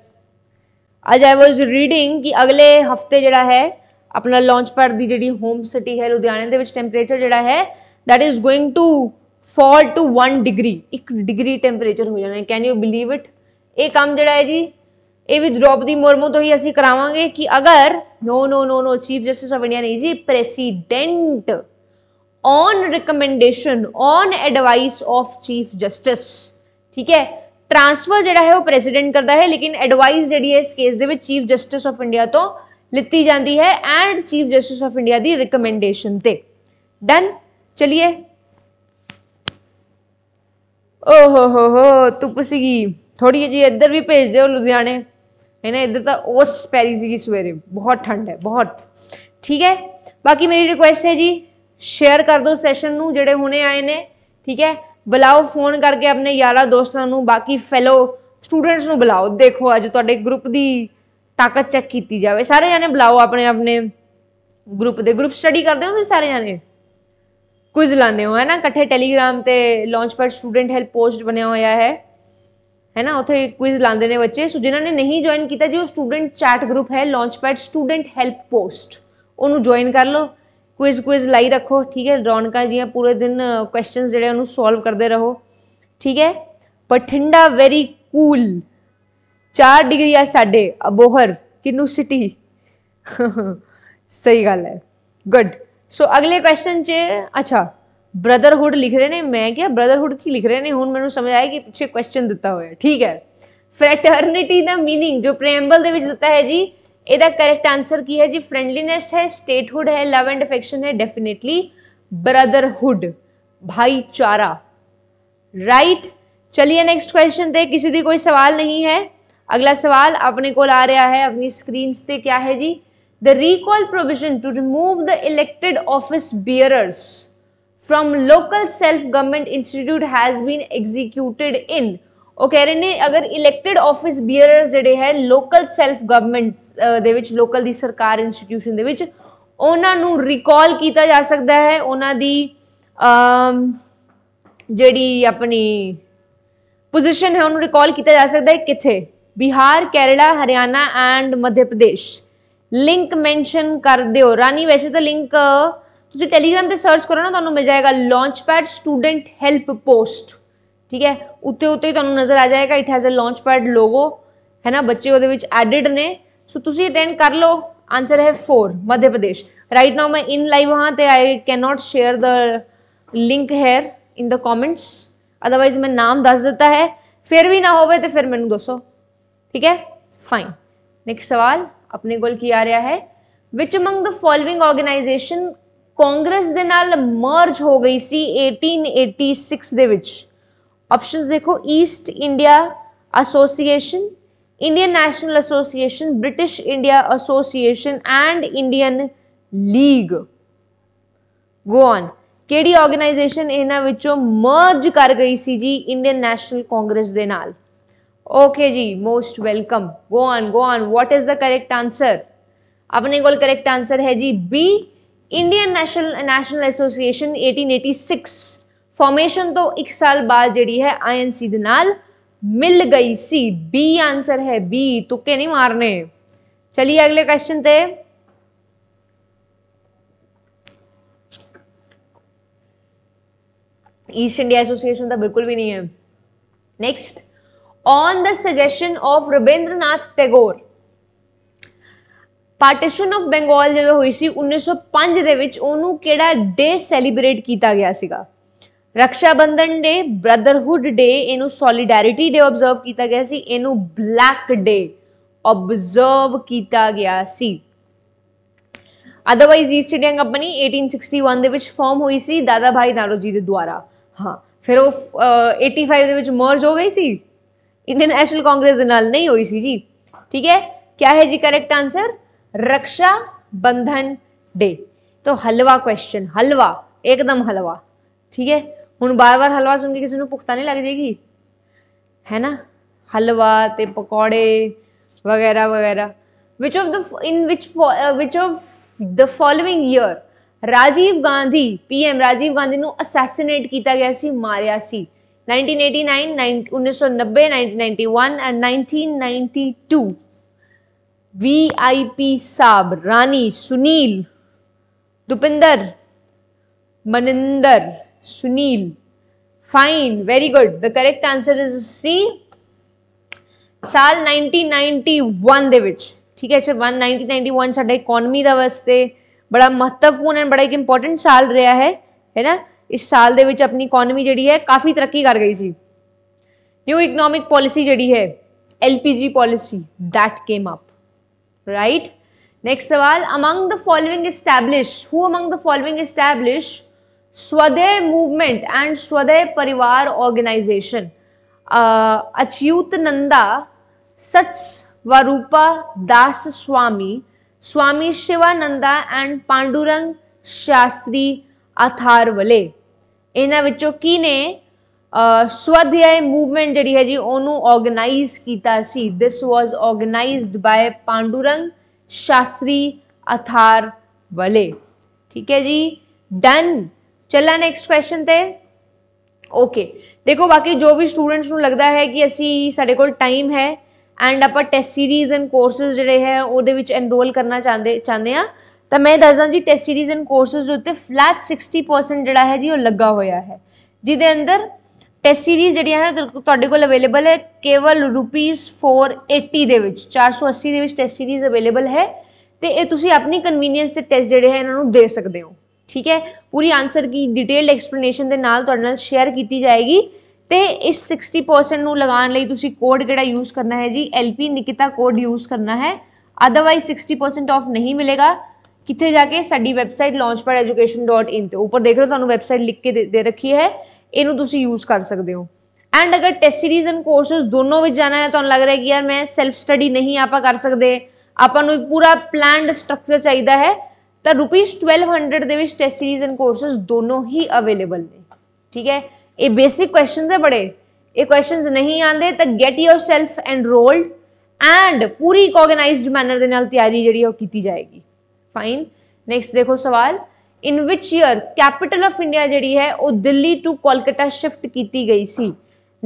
ਅੱਜ ਆਈ ਵਾਸ ਰੀਡਿੰਗ ਕਿ ਅਗਲੇ ਹਫਤੇ ਜਿਹੜਾ ਹੈ ਆਪਣਾ ਲਾਂਚ ਦੀ ਜਿਹੜੀ ਹੋਮ ਸਿਟੀ ਹੈ ਲੁਧਿਆਣੇ ਦੇ ਵਿੱਚ ਟੈਂਪਰੇਚਰ ਜਿਹੜਾ ਹੈ that is going to fall to 1 degree 1 degree temperature ਹੋ ਜਾਣਾ ਹੈ ਕੈਨ ਯੂ ਬਲੀਵ ਇਟ ਇਹ ਕੰਮ ਜਿਹੜਾ ਹੈ ਜੀ ਇਹ ਵੀ ਦ੍ਰੋਪਦੀ ਮੁਰਮੂ ਤੋਂ ਹੀ ਅਸੀਂ ਕਰਾਵਾਂਗੇ ਕਿ ਅਗਰ no no no no chief justice of India ਨਹੀਂ ਜੀ president on recommendation on advice of chief justice ठीक है ट्रांसफर जरा है वो प्रेसिडेंट करता है लेकिन एडवाइस जी है इस केस के चीफ जस्टिस ऑफ इंडिया तो लिती जाती है and chief justice of India की रिकमेंडेशन से डन चलिए ओहो हो हो तुप सी थोड़ी जी इधर भी भेज दो लुधियाने है ना इधर तो उस पैरी सी सवेरे बहुत ठंड है बहुत ठीक है बाकी मेरी रिक्वेस्ट है जी ਸ਼ੇਅਰ ਕਰ ਦਿਓ ਸੈਸ਼ਨ ਨੂੰ ਜਿਹੜੇ ਹੁਣੇ ਆਏ ਨੇ ਠੀਕ ਹੈ ਬੁਲਾਓ ਫੋਨ ਕਰਕੇ ਆਪਣੇ ਯਾਰਾ ਦੋਸਤਾਂ ਨੂੰ ਬਾਕੀ ਫੈਲੋ ਸਟੂਡੈਂਟਸ ਨੂੰ ਬੁਲਾਓ ਦੇਖੋ ਅੱਜ ਤੁਹਾਡੇ ਗਰੁੱਪ ਦੀ ਤਾਕਤ ਚੈੱਕ ਕੀਤੀ ਜਾਵੇ ਸਾਰੇ ਜਾਣੇ ਬੁਲਾਓ ਆਪਣੇ ਆਪਣੇ ਗਰੁੱਪ ਦੇ ਗਰੁੱਪ ਸਟੱਡੀ ਕਰਦੇ ਹੋ ਤੁਸੀਂ ਸਾਰੇ ਜਾਣੇ ਕੁਇਜ਼ ਲਾਣੇ ਹੋ ਹੈ ਨਾ ਇਕੱਠੇ ਟੈਲੀਗ੍ਰਾਮ ਤੇ ਲਾਂਚ ਪਰ ਸਟੂਡੈਂਟ ਹੈਲਪ ਪੋਸਟ ਬਣਿਆ ਹੋਇਆ ਹੈ ਹੈ ਨਾ ਉਥੇ ਕੁਇਜ਼ ਲਾਉਂਦੇ ਨੇ ਬੱਚੇ ਸੋ ਜਿਨ੍ਹਾਂ ਨੇ ਨਹੀਂ ਜੁਆਇਨ ਕੀਤਾ ਜੀ ਉਹ ਸਟੂਡੈਂਟ ਚੈਟ ਗਰੁੱਪ ਹੈ launch pad student help post ਉਹਨੂੰ ਜੁਆਇਨ ਕਰ ਲਓ ਕੁਇਜ਼ ਕੁਇਜ਼ ਲਾਈ ਰੱਖੋ ਠੀਕ ਹੈ ਰੌਣਕਾਂ ਜੀਆਂ ਪੂਰੇ ਦਿਨ ਕੁਐਸਚਨਸ ਜਿਹੜੇ ਉਹਨੂੰ ਸੋਲਵ ਕਰਦੇ ਰਹੋ ਠੀਕ ਹੈ ਪਠਿੰਡਾ ਵੈਰੀ ਕੂਲ 4 ਡਿਗਰੀ ਆ ਸਾਡੇ ਅਬੋਹਰ ਕਿੰਨੂ ਸਿਟੀ ਸਹੀ ਗੱਲ ਹੈ ਗੁੱਡ ਸੋ ਅਗਲੇ ਕੁਐਸਚਨ 'ਚ ਅੱਛਾ ਬ੍ਰਦਰਹੁੱਡ ਲਿਖ ਰਹੇ ਨੇ ਮੈਂ ਕਿਹਾ ਬ੍ਰਦਰਹੁੱਡ ਕੀ ਲਿਖ ਰਹੇ ਨੇ ਹੁਣ ਮੈਨੂੰ ਸਮਝ ਆਇਆ ਕਿ ਪਿੱਛੇ ਕੁਐਸਚਨ ਦਿੱਤਾ ਹੋਇਆ ਠੀਕ ਹੈ ਫਰੈਟਰਨਿਟੀ ਦਾ मीनिंग ਜੋ ਪ੍ਰੀਐਮਬਲ ਦੇ ਵਿੱਚ ਦਿੱਤਾ ਹੈ ਜੀ ਇਹਦਾ ਕਰੈਕਟ ਆਨਸਰ ਕੀ है ਜੀ ਫ੍ਰੈਂਡਲੀਨੈਸ ਹੈ ਸਟੇਟਹੁੱਡ ਹੈ ਲਵ ਐਂਡ ਅਫੈਕਸ਼ਨ ਹੈ ਡੈਫੀਨਿਟਲੀ ब्रदरहुड भाईचारा राइट चलिए नेक्स्ट क्वेश्चन थे किसी दी कोई सवाल नहीं है अगला सवाल अपने को आ रहा है अपनी स्क्रीन से क्या है जी the recall provision to remove the elected office bearers from local self government institute has been executed in ਉਹ ਕਹਿ ਰਹੇ ਨੇ ਅਗਰ ਇਲੈਕਟਿਡ ਆਫਿਸ ਬੀਅਰਰਸ ਜਿਹੜੇ ਹੈ ਲੋਕਲ ਸੈਲਫ ਗਵਰਨਮੈਂਟ ਦੇ ਵਿੱਚ ਲੋਕਲ ਦੀ ਸਰਕਾਰ ਇੰਸਟੀਟਿਊਸ਼ਨ ਦੇ ਵਿੱਚ ਉਹਨਾਂ ਨੂੰ ਰਿਕਾਲ ਕੀਤਾ ਜਾ ਸਕਦਾ ਹੈ ਉਹਨਾਂ ਦੀ ਜਿਹੜੀ ਆਪਣੀ ਪੋਜੀਸ਼ਨ ਹੈ ਉਹਨੂੰ ਰਿਕਾਲ ਕੀਤਾ ਜਾ ਸਕਦਾ ਹੈ ਕਿੱਥੇ Bihar Kerala Haryana and Madhya Pradesh link mention ਕਰ ਦਿਓ ਰਾਨੀ ਵੈਸੇ ਤਾਂ ਲਿੰਕ ਤੁਸੀਂ ਟੈਲੀਗ੍ਰਾਮ ਤੇ ਸਰਚ ਕਰੋ ਨਾ ਤੁਹਾਨੂੰ ਮਿਲ ਜਾਏਗਾ ਲਾਂਚਪੈਡ ਸਟੂਡੈਂਟ ਹੈਲਪ ਪੋਸਟ ਠੀਕ ਹੈ ਉੱਤੇ ਉੱਤੇ ਤੁਹਾਨੂੰ ਨਜ਼ਰ ਆ ਜਾਏਗਾ it has a launch pad logo ਹੈ ਨਾ ਬੱਚੇ ਉਹਦੇ ਵਿੱਚ ਐਡਿਡ ਨੇ ਸੋ ਤੁਸੀਂ ਅਟੈਂਡ ਕਰ ਲਓ ਆਨਸਰ ਹੈ 4 ਮੱਧ ਪ੍ਰਦੇਸ਼ ਰਾਈਟ ਨਾਓ ਮੈਂ ਇਨ ਲਾਈਵ ਹਾਂ ਤੇ I can not share the link here in the comments otherwise ਮੈਂ ਨਾਮ ਦੱਸ ਦਿੱਤਾ ਹੈ ਫਿਰ ਵੀ ਨਾ ਹੋਵੇ ਤੇ ਫਿਰ ਮੈਨੂੰ ਦੱਸੋ ਠੀਕ ਹੈ ਫਾਈਨ ਨੈਕਸਟ ਸਵਾਲ ਆਪਣੇ ਕੋਲ ਕੀ ਆ ਰਿਹਾ ਹੈ which among the following organisation Congress ਦੇ ਨਾਲ ਮਰਜ ਹੋ ਗਈ ਸੀ 1886 ਦੇ ਵਿੱਚ ऑप्शन देखो east India association Indian national association British India association and Indian league go on ਕਿਹੜੀ ਆਰਗੇਨਾਈਜੇਸ਼ਨ ਇਹਨਾਂ ਵਿੱਚੋਂ ਮਰਜ ਕਰ ਗਈ ਸੀ ਜੀ ਇੰਡੀਅਨ ਨੈਸ਼ਨਲ ਕਾਂਗਰਸ ਦੇ ਨਾਲ ਓਕੇ ਜੀ most welcome go on go on what is the correct answer ਆਪਣੇ ਕੋਲ ਕਰੈਕਟ ਆਨਸਰ ਹੈ ਜੀ B Indian national national association 1886 formation ਤੋਂ 1 ਸਾਲ ਬਾਅਦ ਜਿਹੜੀ ਹੈ ਆਈਐਨਸੀ ਦੇ ਨਾਲ ਮਿਲ ਗਈ ਸੀ ਬੀ ਆਨਸਰ ਹੈ ਬੀ ਤੁੱਕੇ ਨਹੀਂ ਮਾਰਨੇ ਚਲਿਏ ਅਗਲੇ ਕੁਐਸਚਨ ਤੇ ਈਸਟ ਇੰਡੀਆ ਐਸੋਸੀਏਸ਼ਨ ਦਾ ਬਿਲਕੁਲ ਵੀ ਨਹੀਂ ਹੈ next on the suggestion of Rabindranath Tagore partition of Bengal ਜਦੋਂ ਹੋਈ ਸੀ 1905 ਦੇ ਵਿੱਚ ਉਹਨੂੰ ਕਿਹੜਾ ਡੇ ਸੈਲੀਬ੍ਰੇਟ ਕੀਤਾ ਗਿਆ ਸੀਗਾ ਬੰਧਨ ਡੇ ਬ੍ਰਦਰਹੁੱਡ ਡੇ ਇਹਨੂੰ ਸੋਲੀਡੈਰਿਟੀ ਡੇ ਆਬਜ਼ਰਵ ਕੀਤਾ ਗਿਆ ਸੀ ਇਹਨੂੰ ਬਲੈਕ ਡੇ ਆਬਜ਼ਰਵ ਕੀਤਾ ਗਿਆ ਸੀ ਅਦਰਵਾਈਜ਼ ਈਸਟ ਇੰਡੀਆ ਕੰਪਨੀ 1861 ਦੇ ਵਿੱਚ ਫਾਰਮ ਹੋਈ ਸੀ ਦਾਦਾ ਭਾਈ ਨਾਰੋਜੀ ਦੇ ਦੁਆਰਾ ਹਾਂ ਫਿਰ ਉਹ 85 ਦੇ ਵਿੱਚ ਮਰਜ ਹੋ ਗਈ ਸੀ ਇੰਡੀਅਨ ਨੈਸ਼ਨਲ ਕਾਂਗਰਸ ਨਾਲ ਨਹੀਂ ਹੋਈ ਸੀ ਜੀ ਠੀਕ ਹੈ ਕੀ ਹੈ ਜੀ ਕਰੈਕਟ ਆਨਸਰ ਰਕਸ਼ਾ ਬੰਧਨ ਡੇ ਤੋਂ ਹਲਵਾ ਕੁਐਸਚਨ ਹਲਵਾ एकदम ਹਲਵਾ ਠੀਕ ਹੈ ਹੁਣ ਬਾਰ-ਬਾਰ ਹਲਵਾ ਸੁਣ ਕੇ ਕਿਸੇ ਨੂੰ ਪੁਖਤਾ ਨਹੀਂ ਲੱਗ ਜਾਏਗੀ ਹੈ ਨਾ ਹਲਵਾ ਤੇ ਪਕੌੜੇ ਵਗੈਰਾ ਵਗੈਰਾ which of the in which which of the following year Rajiv Gandhi PM Rajiv Gandhi ਨੂੰ ਅਸੈਸੀਨੇਟ ਕੀਤਾ ਗਿਆ ਸੀ ਮਾਰਿਆ ਸੀ 1989 1990 1991 and 1992 वीआईपी साहब रानी Sunil दुपिंदर Maninder Sunil. Fine, very good. The correct answer is C. ਸਾਲ 1991 ਦੇ ਵਿੱਚ ਠੀਕ ਹੈ ਅੱਛਾ 1991 ਸਾਡਾ ਇਕਨੋਮੀ ਦਾ ਵਾਸਤੇ ਬੜਾ ਮਹੱਤਵਪੂਰਨ ਐਂਡ ਬੜਾ ਇੱਕ ਇੰਪੋਰਟੈਂਟ ਸਾਲ ਰਿਹਾ ਹੈ ਹੈ ਨਾ ਇਸ ਸਾਲ ਦੇ ਵਿੱਚ ਆਪਣੀ ਇਕਨੋਮੀ ਜਿਹੜੀ ਹੈ ਕਾਫੀ ਤਰੱਕੀ ਕਰ ਗਈ ਸੀ ਨਿਊ ਇਕਨੋਮਿਕ ਪਾਲਿਸੀ ਜਿਹੜੀ ਹੈ LPG policy that came up right next सवाल among the following established who among the following established Swaday movement and Swaday Parivar organization. Uh, Achyutananda Satsvarupa Das Swami, Swami Shivananda and Pandurang Shastri Atharwale. ਇਹਨਾਂ ਵਿੱਚੋਂ ਕੀ ਨੇ ਸਵਧਿਆਇ movement ਜਿਹੜੀ ਹੈ ਜੀ ਉਹਨੂੰ organise ਕੀਤਾ ਸੀ ਦਿਸ ਵਾਸ organised ਬਾय ਪਾਂਡੂਰੰਗ ਸ਼ਾਸਤਰੀ ਅਥਾਰ ਵਲੇ ਠੀਕ ਹੈ ਜੀ ਡਨ ਚੱਲਾ ਨੈਕਸਟ ਕੁਐਸਚਨ ਤੇ ਓਕੇ ਦੇਖੋ ਬਾਕੀ ਜੋ ਵੀ ਸਟੂਡੈਂਟਸ ਨੂੰ ਲੱਗਦਾ ਹੈ ਕਿ ਅਸੀਂ ਸਾਡੇ ਕੋਲ ਟਾਈਮ ਹੈ ਐਂਡ ਆਪਾਂ ਟੈਸਟ ਸੀਰੀਜ਼ ਐਂਡ ਕੋਰਸਸ ਜਿਹੜੇ ਹੈ ਉਹਦੇ ਵਿੱਚ ਐਨਰੋਲ ਕਰਨਾ ਚਾਹੁੰਦੇ ਚਾਹੁੰਦੇ ਆ ਤਾਂ ਮੈਂ ਦੱਸਾਂ ਜੀ ਟੈਸਟ ਸੀਰੀਜ਼ ਐਂਡ ਕੋਰਸਸ ਦੇ ਉੱਤੇ ਫਲੈਟ 60% ਜਿਹੜਾ ਹੈ ਜੀ ਉਹ ਲੱਗਾ ਹੋਇਆ ਹੈ ਜਿਹਦੇ ਅੰਦਰ ਟੈਸਟ ਸੀਰੀਜ਼ ਜਿਹੜੀਆਂ ਹੈ ਤੁਹਾਡੇ ਕੋਲ ਅਵੇਲੇਬਲ ਹੈ ਕੇਵਲ ਰੁਪੀਸ 480 ਦੇ ਵਿੱਚ 480 ਦੇ ਵਿੱਚ ਟੈਸਟ ਸੀਰੀਜ਼ ਅਵੇਲੇਬਲ ਹੈ ਤੇ ਇਹ ਤੁਸੀਂ ਆਪਣੀ ਕਨਵੀਨੀਅੰਸ ਤੇ ਟੈਸਟ ਜਿਹੜੇ ਹੈ ਇਹਨਾਂ ਨੂੰ ਦੇ ਸਕਦੇ ਹੋ ਠੀਕ ਹੈ ਪੂਰੀ ਆਨਸਰ ਕੀ ਡਿਟੇਲਡ ਐਕਸਪਲੇਨੇਸ਼ਨ ਦੇ ਨਾਲ ਤੁਹਾਡੇ ਨਾਲ ਸ਼ੇਅਰ ਕੀਤੀ ਜਾਏਗੀ ਤੇ ਇਸ 60% ਨੂੰ ਲਗਾਉਣ ਲਈ ਤੁਸੀਂ ਕੋਡ ਕਿਹੜਾ ਯੂਜ਼ ਕਰਨਾ ਹੈ ਜੀ ਐਲਪੀ ਨਿਕਿਤਾ ਕੋਡ ਯੂਜ਼ ਕਰਨਾ ਹੈ ਅਦਰਵਾਈਜ਼ 60% ਆਫ ਨਹੀਂ ਮਿਲੇਗਾ ਕਿੱਥੇ ਜਾ ਕੇ ਸਾਡੀ ਵੈਬਸਾਈਟ launchpadeducation.in ਤੇ ਉੱਪਰ ਦੇਖ ਲਓ ਤੁਹਾਨੂੰ ਵੈਬਸਾਈਟ ਲਿਖ ਕੇ ਦੇ ਰੱਖੀ ਹੈ ਇਹਨੂੰ ਤੁਸੀਂ ਯੂਜ਼ ਕਰ ਸਕਦੇ ਹੋ ਐਂਡ ਅਗਰ ਟੈਸਟ ਸੀਰੀਜ਼ ਐਂਡ ਕੋਰਸਸ ਦੋਨੋਂ ਵਿੱਚ ਜਾਣਾ ਹੈ ਤੁਹਾਨੂੰ ਲੱਗ ਰਿਹਾ ਕਿ ਯਾਰ ਮੈਂ ਸੈਲਫ ਸਟੱਡੀ ਨਹੀਂ ਆਪਾਂ ਕਰ ਸਕਦੇ ਆਪਾਂ ਨੂੰ ਇੱਕ ਪੂਰਾ ਪਲਾਨਡ ਸਟਰਕਚਰ ਚਾਹੀਦਾ ਹੈ ਤਾਂ ਰੁਪੀਸ 1200 ਦੇ ਵਿੱਚ ਟੈਸਟ ਸੀਰੀਜ਼ ਐਂਡ ਕੋਰਸਸ ਦੋਨੋਂ ਹੀ ਅਵੇਲੇਬਲ ਨੇ ਠੀਕ ਹੈ ਇਹ ਬੇਸਿਕ ਕੁਐਸਚਨਸ ਹੈ ਬੜੇ ਇਹ ਕੁਐਸਚਨਸ ਨਹੀਂ ਆਉਂਦੇ ਤਾਂ ਗੈਟ ਯੋਰਸੈਲਫ ਐਨਰੋਲਡ ਐਂਡ ਪੂਰੀ ਆਰਗੇਨਾਈਜ਼ਡ ਮੈਨਰ ਦੇ ਨਾਲ ਤਿਆਰੀ ਜਿਹੜੀ ਉਹ ਕੀਤੀ ਜਾਏਗੀ ਫਾਈਨ ਨੈਕਸਟ ਦੇਖੋ ਸਵਾਲ in which year capital of India ਜਿਹੜੀ ਹੈ ਉਹ ਦਿੱਲੀ ਟੂ ਕੋਲਕਾਤਾ ਸ਼ਿਫਟ ਕੀਤੀ ਗਈ ਸੀ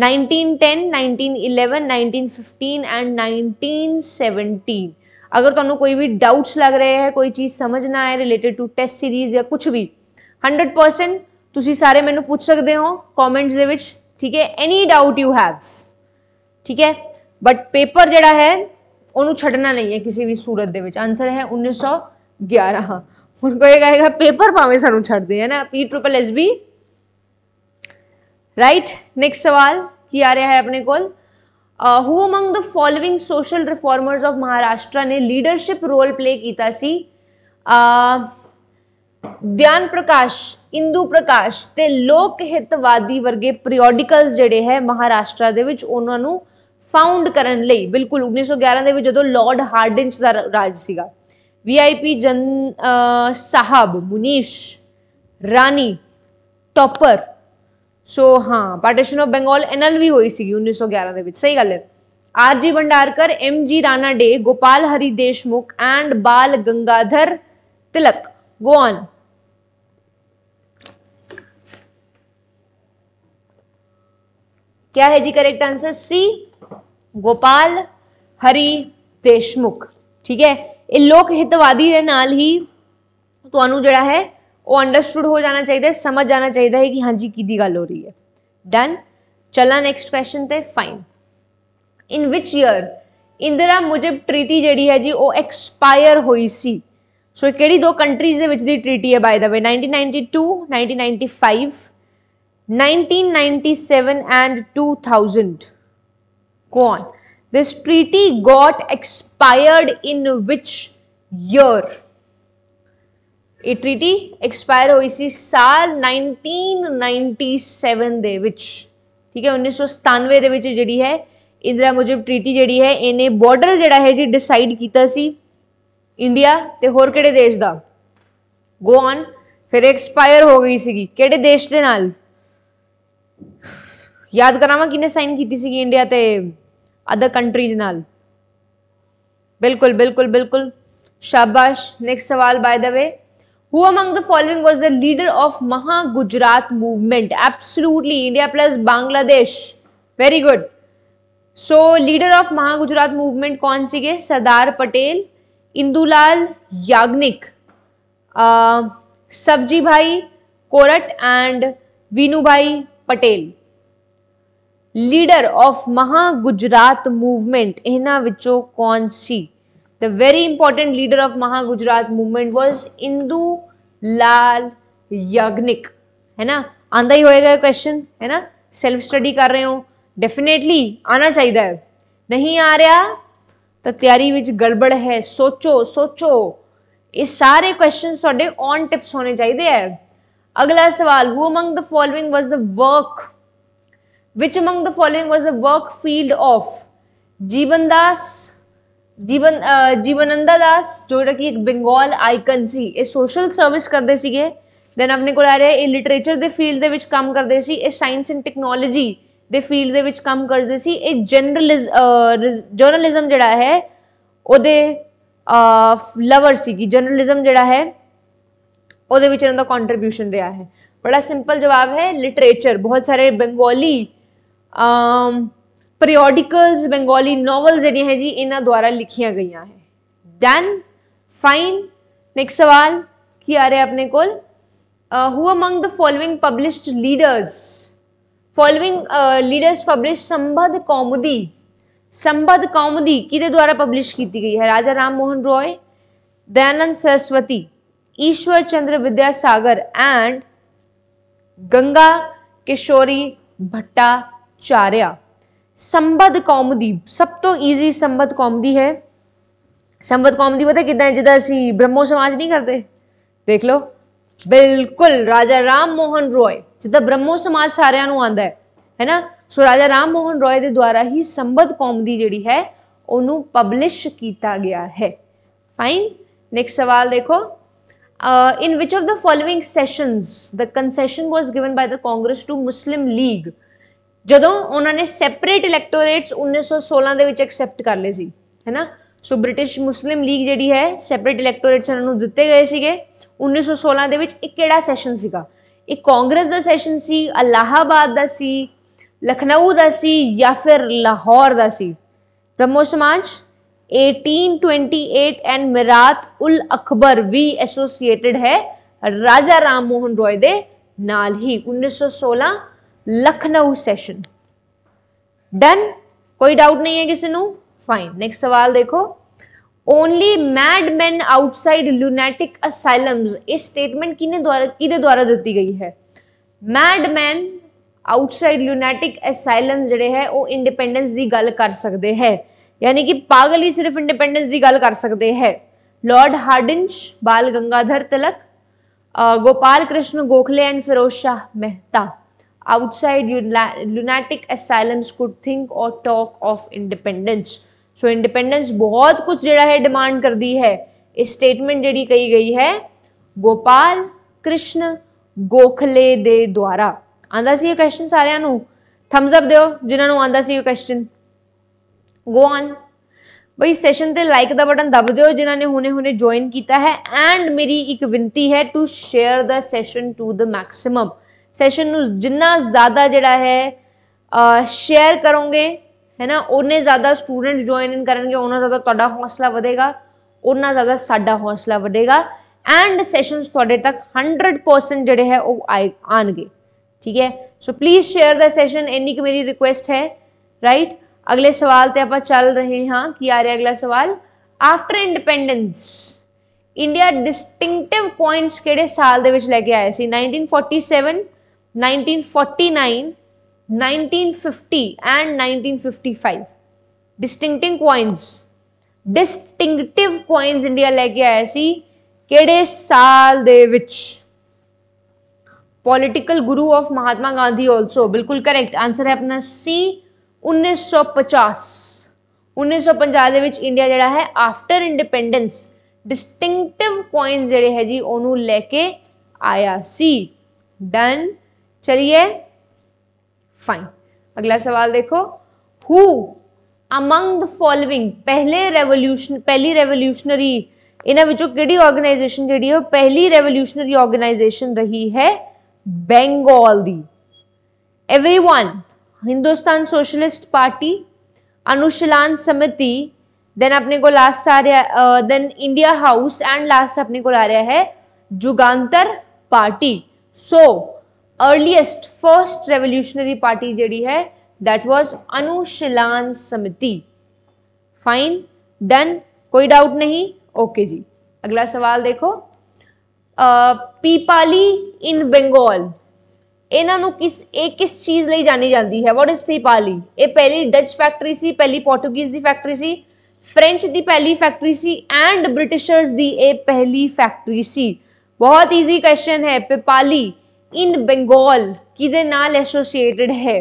1910 1911 1915 ਐਂਡ 1917 ਅਗਰ ਤੁਹਾਨੂੰ ਕੋਈ ਵੀ ਡਾਊਟਸ ਲੱਗ ਰਹੇ ਹੈ ਕੋਈ ਚੀਜ਼ ਸਮਝ ਨਾ ਆਏ ਰਿਲੇਟਡ ਟੂ ਟੈਸਟ ਸੀਰੀਜ਼ ਜਾਂ ਕੁਝ ਵੀ 100% ਤੁਸੀਂ ਸਾਰੇ ਮੈਨੂੰ ਪੁੱਛ ਸਕਦੇ ਹੋ ਕਮੈਂਟਸ ਦੇ ਵਿੱਚ ਠੀਕ ਹੈ ਐਨੀ ਡਾਊਟ ਯੂ ਹੈਵ ਠੀਕ ਹੈ ਬਟ ਪੇਪਰ ਜਿਹੜਾ ਹੈ ਉਹਨੂੰ ਛੱਡਣਾ ਨਹੀਂ ਹੈ ਕਿਸੇ ਵੀ ਸੂਰਤ ਦੇ ਵਿੱਚ ਆਨਸਰ ਹੈ 1911 ਹੁਣ ਕੋਈ ਕਹੇਗਾ ਪੇਪਰ ਭਾਵੇਂ ਸਾਨੂੰ ਛੱਡ ਦੇ ਹੈ ਨਾ P triple S B right next ਸਵਾਲ ਕੀ ਆ ਰਿਹਾ ਹੈ ਆਪਣੇ ਕੋਲ who among the following social reformers of Maharashtra ਨੇ ਲੀਡਰਸ਼ਿਪ ਰੋਲ ਪਲੇ ਕੀਤਾ ਸੀ ਧਿਆਨ ਪ੍ਰਕਾਸ਼ ਇੰਦੂ ਪ੍ਰਕਾਸ਼ ਤੇ ਲੋਕ ਹਿਤਵਾਦੀ ਵਰਗੇ ਪੀਰੀਓਡਿਕਲਸ ਜਿਹੜੇ ਹੈ ਮਹਾਰਾਸ਼ਟਰ ਦੇ ਵਿੱਚ ਉਹਨਾਂ ਨੂੰ ਫਾਊਂਡ ਕਰਨ ਲਈ ਬਿਲਕੁਲ 1911 ਦੇ ਵਿੱਚ ਜਦੋਂ ਲਾਰਡ ਹਾਰਡਿੰਚ ਦਾ ਰਾਜ ਸੀਗਾ ਵੀਆਈਪੀ ਜਨ ਸਾਹਿਬ ਮੁਨੀਸ਼ ਰਾਣੀ ਟੌਪਰ ਸੋ ਹਾਂ ਪਾਰਟੀਸ਼ਨ ਆਫ ਬੰਗਾਲ ਐਨਲ ਵੀ ਹੋਈ ਸੀ 1911 ਦੇ ਵਿੱਚ ਸਹੀ ਗੱਲ ਹੈ ਆਰ ਜੀ Bhandarkar M G Ranade Gopal Hari Deshmukh and Bal Gangadhar Tilak go on ਕੀ ਹੈ ਜੀ correct answer C Gopal Hari Deshmukh ਠੀਕ ਹੈ ਇਹ ਲੋਕ ਹਿਤਵਾਦੀ ਦੇ ਨਾਲ ਹੀ ਤੁਹਾਨੂੰ ਜਿਹੜਾ ਹੈ ਉਹ ਅੰਡਰਸਟੂਡ ਹੋ ਜਾਣਾ ਚਾਹੀਦਾ ਹੈ ਸਮਝ ਜਾਣਾ ਚਾਹੀਦਾ ਹੈ ਕਿ ਹਾਂਜੀ ਦੀ ਗੱਲ ਹੋ ਰਹੀ ਹੈ ਡਨ ਚੱਲਾਂ ਨੈਕਸਟ ਕੁਐਸਚਨ ਤੇ fine in which year Indira Mujib treaty ਜਿਹੜੀ ਹੈ ਜੀ ਉਹ ਐਕਸਪਾਇਰ ਹੋਈ ਸੀ ਸੋ ਇਹ ਕਿਹੜੀ ਦੋ ਕੰਟਰੀਜ਼ ਦੇ ਵਿੱਚ ਦੀ ਟ੍ਰੀਟੀ ਹੈ by the way 1992 1995 1997 and 2000 go this treaty got expired in which year ਇਹ ਟ੍ਰੀਟੀ ਐਕਸਪਾਇਰ ਹੋਈ ਸੀ ਸਾਲ 1997 ਦੇ ਵਿੱਚ ਠੀਕ ਹੈ 1997 ਦੇ ਵਿੱਚ ਜਿਹੜੀ ਹੈ ਇੰਦਰਾ ਮੁਜਬ ਟ੍ਰੀਟੀ ਜਿਹੜੀ ਹੈ ਇਹਨੇ ਬਾਰਡਰ ਜਿਹੜਾ ਹੈ ਜੀ ਡਿਸਾਈਡ ਕੀਤਾ ਸੀ ਇੰਡੀਆ ਤੇ ਹੋਰ ਕਿਹੜੇ ਦੇਸ਼ ਦਾ ਗੋ ਔਨ ਫਿਰ ਐਕਸਪਾਇਰ ਹੋ ਗਈ ਸੀਗੀ ਕਿਹੜੇ ਦੇਸ਼ ਦੇ ਨਾਲ ਯਾਦ ਕਰਾਵਾਂ ਕਿਨੇ ਸਾਈਨ ਕੀਤੀ ਸੀਗੀ ਇੰਡੀਆ ਤੇ ਅਦਰ ਕੰਟਰੀ ਦੇ ਨਾਲ ਬਿਲਕੁਲ ਬਿਲਕੁਲ ਬਿਲਕੁਲ ਸ਼ਾਬਾਸ਼ ਨੈਕਸਟ ਸਵਾਲ by the way Who among the following was the leader of Maha Gujarat movement? Absolutely, India plus Bangladesh. Very good. So, leader of Maha Gujarat movement कौन सी के सरदार पटेल इंदुलाल याग्निक सब्जी भाई कोरट एंड वीनू भाई पटेल लीडर ऑफ महा गुजरात मूवमेंट इन्हों विचों कौन सी The very important leader of Maha Gujarat movement was Indu Lal Yagnik. है ना आंधा ही होएगा क्वेश्चन है ना सेल्फ स्टडी कर रहे हो डेफिनेटली आना चाहिए है नहीं आ रहा तो तैयारी ਵਿੱਚ ਗੜਬੜ ਹੈ ਸੋਚੋ ਸੋਚੋ ਇਹ ਸਾਰੇ ਕੁਐਸਚਨ ਤੁਹਾਡੇ ਔਨ ਟਿਪਸ ਹੋਣੇ ਚਾਹੀਦੇ ਹੈ ਅਗਲਾ ਸਵਾਲ who among the following was the work which among the following was the work field of jeevandas Jeevan Jeevananda Das ਜੋੜਾ ਕਿ ਇੱਕ ਬੰਗਾਲ ਆਈਕਨ ਸੀ ਇਹ ਸੋਸ਼ਲ ਸਰਵਿਸ ਕਰਦੇ ਸੀਗੇ ਦੈਨ ਆਪਣੇ ਕੋਲ ਆ ਰਿਹਾ ਇਹ ਲਿਟਰੇਚਰ ਦੇ ਫੀਲਡ ਦੇ ਵਿੱਚ ਕੰਮ ਕਰਦੇ ਸੀ ਇਹ ਸਾਇੰਸ ਐਂਡ ਟੈਕਨੋਲੋਜੀ ਦੇ ਫੀਲਡ ਦੇ ਵਿੱਚ ਕੰਮ ਕਰਦੇ ਸੀ ਇਹ ਜਰਨਲਿਜ਼ ਜਰਨਲਿਜ਼ਮ ਜਿਹੜਾ ਹੈ ਉਹਦੇ ਲਵਰ ਸੀ ਕਿ ਜਰਨਲਿਜ਼ਮ ਜਿਹੜਾ ਹੈ ਉਹਦੇ ਵਿੱਚ ਇਹਨਾਂ ਦਾ ਕੰਟਰੀਬਿਊਸ਼ਨ ਰਿਹਾ ਹੈ ਬੜਾ ਸਿੰਪਲ ਜਵਾਬ ਹੈ ਲਿਟਰੇਚਰ ਬਹੁਤ ਸਾਰੇ ਬੰਗਾਲੀ ਪੀਰੀਓਡਿਕਲਸ ਬੰਗਾਲੀ ਨੋਵਲ ਜਿਹੜੀਆਂ ਹੈ ਜੀ ਇਹਨਾਂ ਦੁਆਰਾ ਲਿਖੀਆਂ ਗਈਆਂ ਹੈ ਡਨ फाइन नेक्स्ट सवाल की आ रहे अपने को who among the following published leaders following leaders publish Sambad Kaumudi Sambad Kaumudi कि द्वारा पब्लिश की गई है राजा राम मोहन रॉय दयानंद सरस्वती ईश्वर चंद्र विद्यासागर एंड गंगा किशोरी भट्टाचार्या ਸੰਬਦ ਕੌਮ ਦੀ ਸਭ ਤੋਂ ਈਜ਼ੀ ਸੰਬਦ ਕੌਮ ਦੀ ਹੈ ਸੰਬਦ ਕੌਮ ਦੀ ਪਤਾ ਕਿਦਾਂ ਜਿੱਦਾਂ ਅਸੀਂ ਬ੍ਰਹਮੋ ਸਮਾਜ ਨਹੀਂ ਕਰਦੇ ਦੇਖ ਲਓ ਬਿਲਕੁਲ ਰਾਜਾ ਰਾਮ ਮੋਹਨ ਰੋਏ ਜਿੱਦਾਂ ਬ੍ਰਹਮੋ ਸਮਾਜ ਸਾਰਿਆਂ ਨੂੰ ਆਂਦਾ ਹੈ ਹੈਨਾ ਸੋ ਰਾਜਾ ਰਾਮ ਮੋਹਨ ਰੋਏ ਦੇ ਦੁਆਰਾ ਹੀ ਸੰਬਦ ਕੌਮ ਦੀ ਜਿਹੜੀ ਹੈ ਉਹਨੂੰ ਪਬਲਿਸ਼ ਕੀਤਾ ਗਿਆ ਹੈ ਫਾਈਨ ਨੈਕਸਟ ਸਵਾਲ ਦੇਖੋ in which of the following sessions the concession was given by the Congress to Muslim league ਜਦੋਂ ਉਹਨਾਂ ਨੇ ਸੈਪਰੇਟ ਇਲੈਕਟੋਰੇਟਸ 1916 ਦੇ ਵਿੱਚ ਐਕਸੈਪਟ ਕਰ ਲਏ ਸੀ ਹੈਨਾ ਸੋ ਬ੍ਰਿਟਿਸ਼ ਮੁਸਲਿਮ ਲੀਗ ਜਿਹੜੀ ਹੈ ਸੈਪਰੇਟ ਇਲੈਕਟੋਰੇਟਸ ਉਹਨਾਂ ਨੂੰ ਦਿੱਤੇ ਗਏ ਸੀਗੇ 1916 ਦੇ ਵਿੱਚ ਇੱਕ ਕਿਹੜਾ ਸੈਸ਼ਨ ਸੀਗਾ ਇੱਕ ਕਾਂਗਰਸ ਦਾ ਸੈਸ਼ਨ ਸੀ ਅਲਾਹਾਬਾਦ ਦਾ ਸੀ ਲਖਨਊ ਦਾ ਸੀ ਜਾਂ ਫਿਰ ਲਾਹੌਰ ਦਾ ਸੀ ਬ੍ਰਹਮੋ ਸਮਾਜ 1828 ਐਂਡ ਮਿਰਾਤ ਉਲ ਅਕਬਰ ਵੀ ਐਸੋਸੀਏਟਡ ਹੈ ਰਾਜਾ ਰਾਮ ਮੋਹਨ ਰੋਏ ਦੇ ਨਾਲ ਹੀ 1916 लखनऊ सेशन डन कोई डाउट नहीं है किसी नु फाइन नेक्स्ट सवाल देखो only mad man outside lunatic asylums इस स्टेटमेंट किने द्वारा किदे द्वारा दी गई है mad man outside lunatic asylum ਜਿਹੜੇ ਹੈ ਉਹ ਇੰਡੀਪੈਂਡੈਂਸ ਦੀ ਗੱਲ ਕਰ ਸਕਦੇ ਹੈ ਯਾਨੀ ਕਿ ਪਾਗਲ ਹੀ ਸਿਰਫ ਇੰਡੀਪੈਂਡੈਂਸ ਦੀ ਗੱਲ ਕਰ ਸਕਦੇ ਹੈ lord Hardinge Bal Gangadhar Tilak Gopal Krishna Gokhale and Firoz Shah Mehta outside lunatic asylums could think or talk of independence so independence ਬਹੁਤ ਕੁਝ ਜਿਹੜਾ ਹੈ ਡਿਮਾਂਡ ਕਰਦੀ ਹੈ ਇਹ ਸਟੇਟਮੈਂਟ ਜਿਹੜੀ ਕਹੀ ਗਈ ਹੈ ਗੋਪਾਲ ਕ੍ਰਿਸ਼ਨ ਗੋਖਲੇ ਦੇ ਦੁਆਰਾ ਆਂਦਾ ਸੀ ਇਹ ਕੁਐਸਚਨ ਸਾਰਿਆਂ ਨੂੰ ਥੰਬਸ ਅਪ ਦਿਓ ਜਿਨ੍ਹਾਂ ਨੂੰ ਆਂਦਾ ਸੀ ਇਹ ਕੁਐਸਚਨ ਗੋ ਔਨ ਬਈ ਸੈਸ਼ਨ ਤੇ ਲਾਈਕ ਦਾ ਬਟਨ ਦਬ ਦਿਓ ਜਿਨ੍ਹਾਂ ਨੇ ਹੁਣੇ ਹੁਣੇ ਜੁਆਇਨ ਕੀਤਾ ਹੈ ਐਂਡ ਮੇਰੀ ਇੱਕ ਬੇਨਤੀ ਹੈ to share the session to the maximum session ਨੂੰ ਜਿੰਨਾ ਜ਼ਿਆਦਾ ਜਿਹੜਾ ਹੈ ਸ਼ੇਅਰ ਕਰੋਗੇ ਹੈ ਨਾ ਉਹਨੇ ਜ਼ਿਆਦਾ ਸਟੂਡੈਂਟ ਜੁਆਇਨ ਕਰਨਗੇ ਉਹਨਾਂ ਜ਼ਿਆਦਾ ਤੁਹਾਡਾ ਹੌਸਲਾ ਵਧੇਗਾ ਉਹਨਾਂ ਜ਼ਿਆਦਾ ਸਾਡਾ ਹੌਸਲਾ ਵਧੇਗਾ ਐਂਡ ਸੈਸ਼ਨਸ ਤੁਹਾਡੇ ਤੱਕ 100% ਜਿਹੜੇ ਹੈ ਉਹ ਆਣਗੇ ਠੀਕ ਹੈ so please share the session ਇੰਨੀ ਕਿ ਮੇਰੀ ਰਿਕੁਐਸਟ ਹੈ ਰਾਈਟ ਅਗਲੇ ਸਵਾਲ ਤੇ ਆਪਾਂ ਚੱਲ ਰਹੇ ਹਾਂ ਕੀ ਆ ਰਿਹਾ ਅਗਲਾ ਸਵਾਲ after independence India distinctive points ਕਿਹੜੇ ਸਾਲ ਦੇ ਵਿੱਚ ਲੈ ਕੇ ਆਇਆ ਸੀ 1947 1949, 1950 and 1955 distinctive coins distinctive coins India ਲੈ ਕੇ ਆਇਆ ਸੀ ਕਿਹੜੇ ਸਾਲ ਦੇ ਵਿੱਚ political guru of Mahatma Gandhi also ਬਿਲਕੁਲ ਕਰੈਕਟ ਆਨਸਰ ਹੈ ਆਪਣਾ ਸੀ 1950 1950 ਦੇ ਵਿੱਚ ਇੰਡੀਆ ਜਿਹੜਾ ਹੈ ਆਫਟਰ ਇੰਡੀਪੈਂਡੈਂਸ ਡਿਸਟਿੰਕਟਿਵ ਕੋਇਨਸ ਜਿਹੜੇ ਹੈ ਜੀ ਉਹਨੂੰ ਲੈ ਕੇ ਆਇਆ ਸੀ ਡਨ चलिए फाइन अगला सवाल देखो हु अमंग द फॉलोइंग पहले रेवोल्यूशन पहली रेवोल्यूशनरी इन्हों विचों ऑर्गेनाइजेशन जी पहली रेवोल्यूशनरी ऑर्गेनाइजेशन रही है बेंगाल दी everyone Hindustan Socialist Party Anushilan Samiti then अपने को लास्ट आ रहा then India House and last अपने को आ रहा है Jugantar party so so, earliest first revolutionary party ਜਿਹੜੀ ਹੈ that was Anushilan Samiti fine done कोई डाउट नहीं ओके जी अगला सवाल देखो पीपाली इन बंगाल ਇਹਨਾਂ ਨੂੰ ਕਿਸ ਇਹ ਕਿਸ ਚੀਜ਼ ਲਈ ਜਾਣੀ ਜਾਂਦੀ ਹੈ ਵਾਟ ਇਜ਼ ਪੀਪਾਲੀ ਇਹ ਪਹਿਲੀ ਡੱਚ ਫੈਕਟਰੀ ਸੀ ਪਹਿਲੀ ਪੋਰਟੁਗੀਜ਼ ਦੀ ਫੈਕਟਰੀ ਸੀ ਫ੍ਰੈਂਚ ਦੀ ਪਹਿਲੀ ਫੈਕਟਰੀ ਸੀ ਐਂਡ ਬ੍ਰਿਟਿਸ਼ਰਸ ਦੀ ਇਹ ਪਹਿਲੀ ਫੈਕਟਰੀ ਸੀ ਬਹੁਤ ਈਜ਼ੀ ਕੁਐਸਚਨ ਹੈ ਪੀਪਾਲੀ ਇਨ ਬੰਗਾਲ ਕਿਹਦੇ ਨਾਲ ਐਸੋਸੀਏਟਡ ਹੈ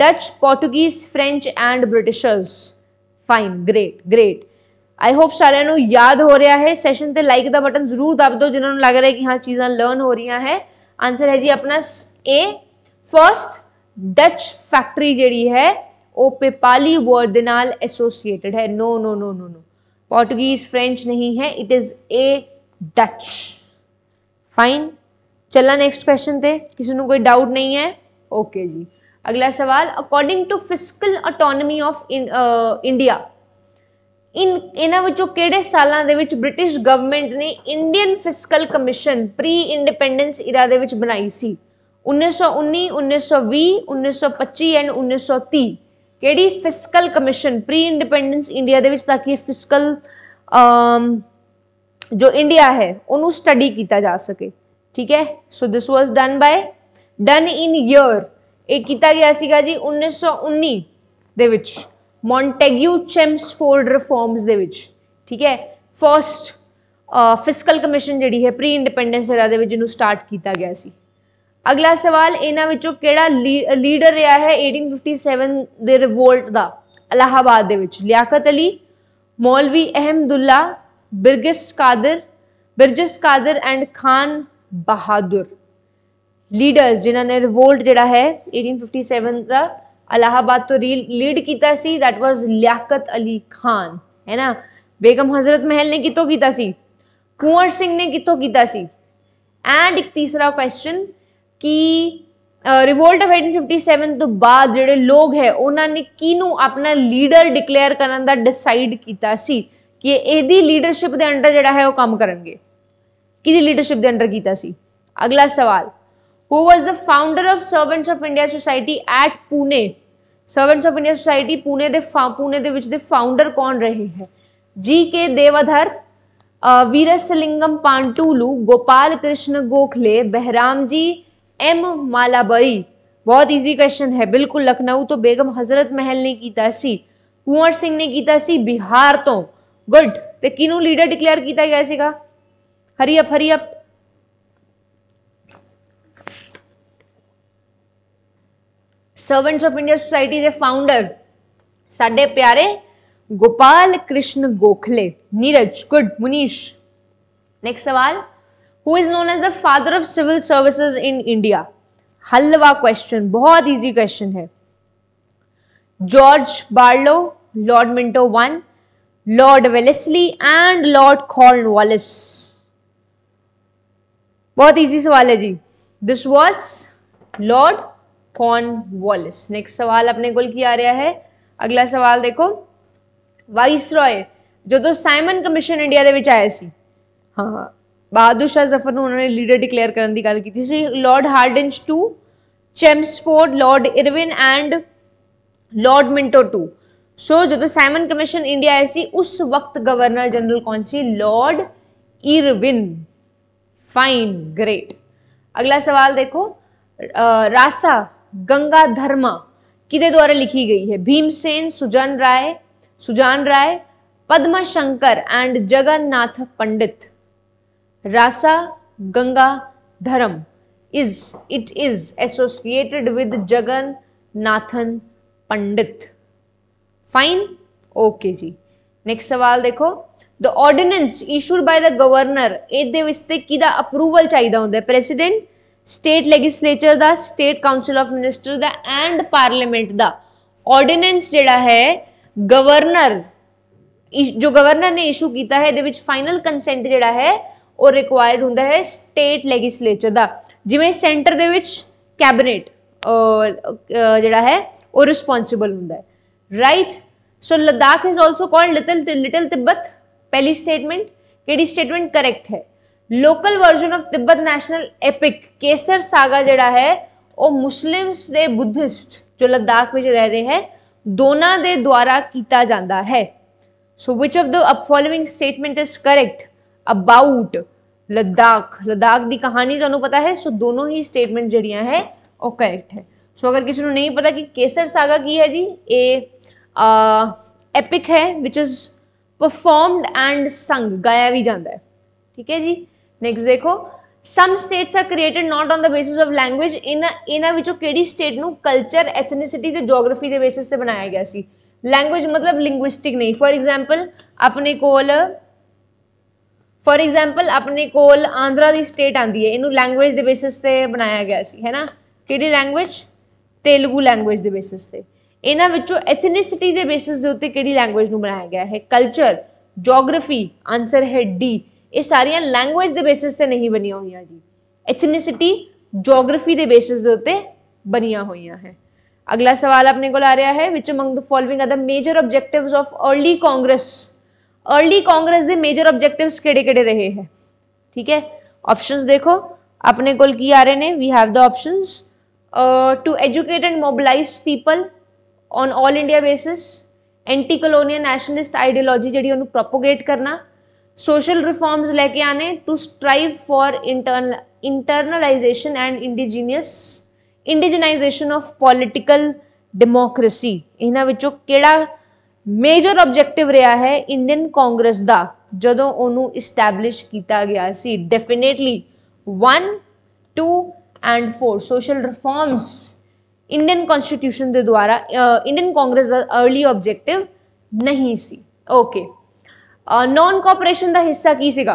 Dutch Portuguese French and Britishers fine great great I hope ਸਾਰਿਆਂ ਨੂੰ ਯਾਦ ਹੋ ਰਿਹਾ ਹੈ ਸੈਸ਼ਨ ਤੇ ਲਾਈਕ ਦਾ ਬਟਨ ਜ਼ਰੂਰ ਦਬ ਦਿਓ ਜਿਨ੍ਹਾਂ ਨੂੰ ਲੱਗ ਰਿਹਾ ਕਿ ਹਾਂ ਚੀਜ਼ਾਂ ਲਰਨ ਹੋ ਰਹੀਆਂ ਹੈ ਆਨਸਰ ਹੈ ਜੀ ਆਪਣਾ ਏ ਫਰਸਟ ਡਚ ਫੈਕਟਰੀ ਜਿਹੜੀ ਹੈ ਉਹ ਪੇਪਾਲੀ ਵਰਡ ਦੇ ਨਾਲ ਐਸੋਸੀਏਟਡ ਹੈ ਨੋ ਨੋ ਨੋ ਨੋ ਨੋ ਪੋਰਟੁਗੀਜ਼ ਫ੍ਰੈਂਚ ਨਹੀਂ ਹੈ it is a Dutch fine ਚੱਲਾਂ ਨੈਕਸਟ ਕੁਐਸਚਨ ਤੇ ਕਿਸੇ ਨੂੰ ਕੋਈ ਡਾਊਟ ਨਹੀਂ ਹੈ ਓਕੇ ਜੀ ਅਗਲਾ ਸਵਾਲ according to fiscal autonomy of India in ਇਹਨਾਂ ਵਿੱਚੋਂ ਕਿਹੜੇ ਸਾਲਾਂ ਦੇ ਵਿੱਚ ਬ੍ਰਿਟਿਸ਼ ਗਵਰਨਮੈਂਟ ਨੇ Indian fiscal commission pre independence era ਦੇ ਵਿੱਚ ਬਣਾਈ ਸੀ 1919 1920 1925 ਐਂਡ 1930 ਕਿਹੜੀ fiscal commission pre independence India ਦੇ ਵਿੱਚ ਤਾਂ ਕਿ ਫਿਸਕਲ ਜੋ ਇੰਡੀਆ ਹੈ ਉਹਨੂੰ ਸਟੱਡੀ ਕੀਤਾ ਜਾ ਸਕੇ ਠੀਕ ਹੈ so this was done by done in year ਇਹ ਕੀਤਾ ਗਿਆ ਸੀਗਾ ਜੀ 1919 ਦੇ ਵਿੱਚ ਮੌਂਟੇਗਿਊ ਚੈਮਸਫੋਰਡ ਰਿਫਾਰਮਸ ਦੇ ਵਿੱਚ ਠੀਕ ਹੈ ਫਰਸਟ ਫਿਸਕਲ ਕਮਿਸ਼ਨ ਜਿਹੜੀ ਹੈ ਪ੍ਰੀ ਇੰਡੀਪੈਂਡੈਂਸ era ਦੇ ਵਿੱਚ ਇਹਨੂੰ ਸਟਾਰਟ ਕੀਤਾ ਗਿਆ ਸੀ ਅਗਲਾ ਸਵਾਲ ਇਹਨਾਂ ਵਿੱਚੋਂ ਕਿਹੜਾ ਲੀਡਰ ਰਿਹਾ ਹੈ 1857 ਦੇ ਰਿਵੋਲਟ ਦਾ ਅਲਾਹਾਬਾਦ ਦੇ ਵਿੱਚ ਲਿਆਕਤ ਅਲੀ ਮੌਲਵੀ ਅਹਿਮਦੁੱਲਾ ਬਿਰਗਿਸ ਕਾਦਰ ਬਿਰਜਸ ਕਾਦਰ ਐਂਡ ਖਾਨ ਬਹਾਦਰ ਲੀਡਰਸ ਜਿਨ੍ਹਾਂ ਨੇ ਰਿਵੋਲਟ ਜਿਹੜਾ ਹੈ 1857 ਦਾ ਅਲਾਹਾਬਾਦ ਤੋਂ ਲੀਡ ਕੀਤਾ ਸੀ ਥੈਟ ਵਾਸ ਲਿਆਕਤ ਅਲੀ ਖਾਨ ਹੈ ਨਾ ਬੇਗਮ ਹਜ਼ਰਤ ਮਹਿਲ ਨੇ ਕਿਤੋਂ ਕੀਤਾ ਸੀ ਕੁੰਵਰ ਸਿੰਘ ਨੇ ਕਿਤੋਂ ਕੀਤਾ ਸੀ ਐਂਡ ਇੱਕ ਤੀਸਰਾ ਕੁਐਸਚਨ ਕਿ ਰਿਵੋਲਟ ਆਫ 1857 ਤੋਂ ਬਾਅਦ ਜਿਹੜੇ ਲੋਕ ਹੈ ਉਹਨਾਂ ਨੇ ਕਿਹਨੂੰ ਆਪਣਾ ਲੀਡਰ ਡਿਕਲੇਅਰ ਕਰਨ ਦਾ ਡਿਸਾਈਡ ਕੀਤਾ ਸੀ ਕਿ ਇਹਦੀ ਲੀਡਰਸ਼ਿਪ ਦੇ ਅੰਡਰ ਜਿਹੜਾ ਹੈ ਉਹ ਕੰਮ ਕਰਨਗੇ ਕਿਹਦੀ ਲੀਡਰਸ਼ਿਪ ਦੇ ਅੰਡਰ ਕੀਤਾ ਸੀ ਅਗਲਾ ਸਵਾਲ who was the founder of servants of india society at pune servants of india society pune ਦੇ ਪੂਨੇ ਦੇ ਵਿੱਚ ਦੇ ਫਾਊਂਡਰ ਕੌਣ ਰਹੇ ਹੈ ਜੀ ਕੇ ਦੇਵਧਰ वीरसलिंगम पांटुलू गोपाल कृष्ण ਗੋਖਲੇ ਬਹਿਰਾਮ ਜੀ ਐਮ ਮਾਲਾਬਈ ਬਹੁਤ इजी ਕੁਐਸਚਨ ਹੈ ਬਿਲਕੁਲ ਲਖਨਊ ਤੋਂ ਬੇਗਮ ਹਜ਼ਰਤ ਮਹਿਲ ਨੇ ਕੀਤਾ ਸੀ ਕੁੰਵਰ ਸਿੰਘ ਨੇ ਕੀਤਾ ਸੀ ਬਿਹਾਰ ਤੋਂ ਗੁੱਡ ਤੇ ਕਿਨੂੰ ਲੀਡਰ ਡਿਕਲੇਅਰ ਕੀਤਾ ਗਿਆ ਸੀਗਾ hurry up hurry up servants of India society के फाउंडर साढ़े प्यारे गोपाल कृष्ण गोखले नीरज गुड मुनीश नेक्स्ट सवाल who is known as the father of civil services in India हलवा क्वेश्चन बहुत इजी क्वेश्चन है George Barlow lord Minto one lord Wellesley and lord Cornwallis बहुत इजी सवाल है जी this was lord Cornwallis next सवाल अपने को आ रहा है अगला सवाल देखो वाइस रॉय जो तो साइमन कमीशन इंडिया के आया सी हाँ, हाँ बहादुर शाह जफर उन्होंने लीडर डिकलेयर करने की गल की lord Hardinge two Chelmsford lord Irwin and lord Minto two so जो तो साइमन कमीशन इंडिया आया सी उस वक्त गवर्नर जनरल कौन सी लॉर्ड इरविन फाइन ग्रेट अगला सवाल देखो रासा गंगा धर्मा किदे द्वारा लिखी गई है Bhimsen Sujan Rai Sujan Rai Padmashankar and Jagannath Pandit Rasa Ganga Dharm is it is associated with Jagannathan Pandit fine okay जी नेक्स्ट सवाल देखो the ordinance issued by the governor ਇਹਦੇ ਵਿੱਚ ਤੇ ਕਿਹਦਾ ਅਪਰੂਵਲ ਚਾਹੀਦਾ ਹੁੰਦਾ ਹੈ ਪ੍ਰੈਜ਼ੀਡੈਂਟ ਸਟੇਟ ਲੈਜਿਸਲੇਚਰ ਦਾ ਸਟੇਟ ਕਾਉਂਸਲ ਆਫ ਮਿਨਿਸਟਰ ਦਾ ਐਂਡ ਪਾਰਲੀਮੈਂਟ ਦਾ ਆਰਡੀਨੈਂਸ ਜਿਹੜਾ ਹੈ ਗਵਰਨਰ ਜੋ ਗਵਰਨਰ ਨੇ ਇਸ਼ੂ ਕੀਤਾ ਹੈ ਇਹਦੇ ਵਿੱਚ ਫਾਈਨਲ ਕੰਸੈਂਟ ਜਿਹੜਾ ਹੈ ਉਹ ਰਿਕੁਆਇਰਡ ਹੁੰਦਾ ਹੈ ਸਟੇਟ ਲੈਜਿਸਲੇਚਰ ਦਾ ਜਿਵੇਂ ਸੈਂਟਰ ਦੇ ਵਿੱਚ ਕੈਬਨਿਟ ਜਿਹੜਾ ਹੈ ਉਹ ਰਿਸਪੌਂਸਿਬਲ ਹੁੰਦਾ ਹੈ right so Ladakh is also called little little Tibet ਪਹਿਲੀ ਸਟੇਟਮੈਂਟ ਕਿਹੜੀ ਸਟੇਟਮੈਂਟ करेक्ट ਹੈ local version of Tibet national epic Kesar saga ਜਿਹੜਾ ਹੈ ਉਹ ਮੁਸਲਿਮਸ ਦੇ ਬੁੱਧਿਸਟ ਜੋ ਲਦਾਖ ਵਿੱਚ ਰਹਿ ਰਹੇ ਹੈ ਦੋਨਾਂ ਦੇ ਦੁਆਰਾ ਕੀਤਾ ਜਾਂਦਾ ਹੈ so which of the following statement is correct about Ladakh Ladakh ਦੀ ਕਹਾਣੀ ਤੁਹਾਨੂੰ ਪਤਾ ਹੈ ਸੋ ਦੋਨੋਂ ਹੀ ਸਟੇਟਮੈਂਟ ਜਿਹੜੀਆਂ ਹੈ ਉਹ ਕਰੈਕਟ ਹੈ ਸੋ ਅਗਰ ਕਿਸੇ ਨੂੰ ਨਹੀਂ ਪਤਾ ਕਿ ਕੇਸਰ ਸਾਗਾ ਕੀ ਹੈ ਜੀ ਇਹ ਐਪਿਕ ਹੈ ਵਿਚ ਇਜ਼ ਪਰਫਾਰਮਡ ਐਂਡ ਸੰਗ ਗਾਇਆ ਵੀ ਜਾਂਦਾ ਹੈ ਠੀਕ ਹੈ ਜੀ ਨੈਕਸਟ ਦੇਖੋ some states are created not on the basis of language in ਇਹਨਾਂ ਵਿੱਚੋਂ ਕਿਹੜੀ ਸਟੇਟ ਨੂੰ ਕਲਚਰ ਐਥਨਿਸਿਟੀ ਤੇ ਜੀਓਗ੍ਰਾਫੀ ਦੇ ਬੇਸਿਸ ਤੇ ਬਣਾਇਆ ਗਿਆ ਸੀ ਲੈਂਗੁਏਜ ਮਤਲਬ ਲਿੰਗੁਇਸਟਿਕ ਨਹੀਂ ਫੋਰ ਐਗਜ਼ਾਮਪਲ ਆਪਣੇ ਕੋਲ ਫੋਰ ਐਗਜ਼ਾਮਪਲ ਆਪਣੇ ਕੋਲ ਆਂਧਰਾ ਦੀ ਸਟੇਟ ਆਂਦੀ ਹੈ ਇਹਨੂੰ ਲੈਂਗੁਏਜ ਦੇ ਬੇਸਿਸ ਤੇ ਬਣਾਇਆ ਗਿਆ ਸੀ ਹੈਨਾ ਕਿਹੜੀ ਲੈਂਗੁਏਜ ਤੇਲਗੂ ਲੈਂਗੁਏਜ ਦੇ ਬੇਸਿਸ ਤੇ ਇਹਨਾਂ ਵਿੱਚੋਂ ਐਥਨਿਸਿਟੀ ਦੇ ਬੇਸਿਸ ਦੇ ਉੱਤੇ ਕਿਹੜੀ ਲੈਂਗੁਏਜ ਨੂੰ ਬਣਾਇਆ ਗਿਆ ਹੈ ਕਲਚਰ ਜੀਓਗ੍ਰਾਫੀ ਆਨਸਰ ਹੈ ਡੀ ਇਹ ਸਾਰੀਆਂ ਲੈਂਗੁਏਜ ਦੇ ਬੇਸਿਸ ਤੇ ਨਹੀਂ ਬਣੀਆਂ ਹੋਈਆਂ ਜੀ ਐਥਨਿਸਿਟੀ ਜੀਓਗ੍ਰਾਫੀ ਦੇ ਬੇਸਿਸ ਦੇ ਉੱਤੇ ਬਣੀਆਂ ਹੋਈਆਂ ਹੈ ਅਗਲਾ ਸਵਾਲ ਆਪਣੇ ਕੋਲ ਆ ਰਿਹਾ ਹੈ which among the following are the major objectives of early Congress early Congress ਦੇ ਮੇਜਰ ਆਬਜੈਕਟਿਵਸ ਕਿਹੜੇ-ਕਿਹੜੇ ਰਹੇ ਹੈ ਠੀਕ ਹੈ ਆਪਸ਼ਨਸ ਦੇਖੋ ਆਪਣੇ ਕੋਲ ਕੀ ਆ ਰਹੇ ਨੇ we have the options to educate and mobilise people on 올 India basis anti colonial nationalist ideology ਜਿਹੜੀ ਉਹਨੂੰ ਪ੍ਰੋਪੋਗੇਟ ਕਰਨਾ ਸੋਸ਼ਲ ਰਿਫਾਰਮਸ ਲੈ ਕੇ ਆਨੇ to strive for internal internalisation and indigenous indigenisation of political democracy ਇਹਨਾਂ ਵਿੱਚੋਂ ਕਿਹੜਾ ਮੇਜਰ ਆਬਜੈਕਟਿਵ ਰਿਹਾ ਹੈ ਇੰਡੀਅਨ ਕਾਂਗਰਸ ਦਾ ਜਦੋਂ ਉਹਨੂੰ ਇਸਟੈਬਲਿਸ਼ ਕੀਤਾ ਗਿਆ ਸੀ definitely 1 2 and 4 social reforms Indian constitution के द्वारा इंडियन कांग्रेस का अर्ली ऑब्जेक्टिव नहीं सी ओके नॉन ਕੋਆਪਰੇਸ਼ਨ ਦਾ ਹਿੱਸਾ ਕੀ ਸੀਗਾ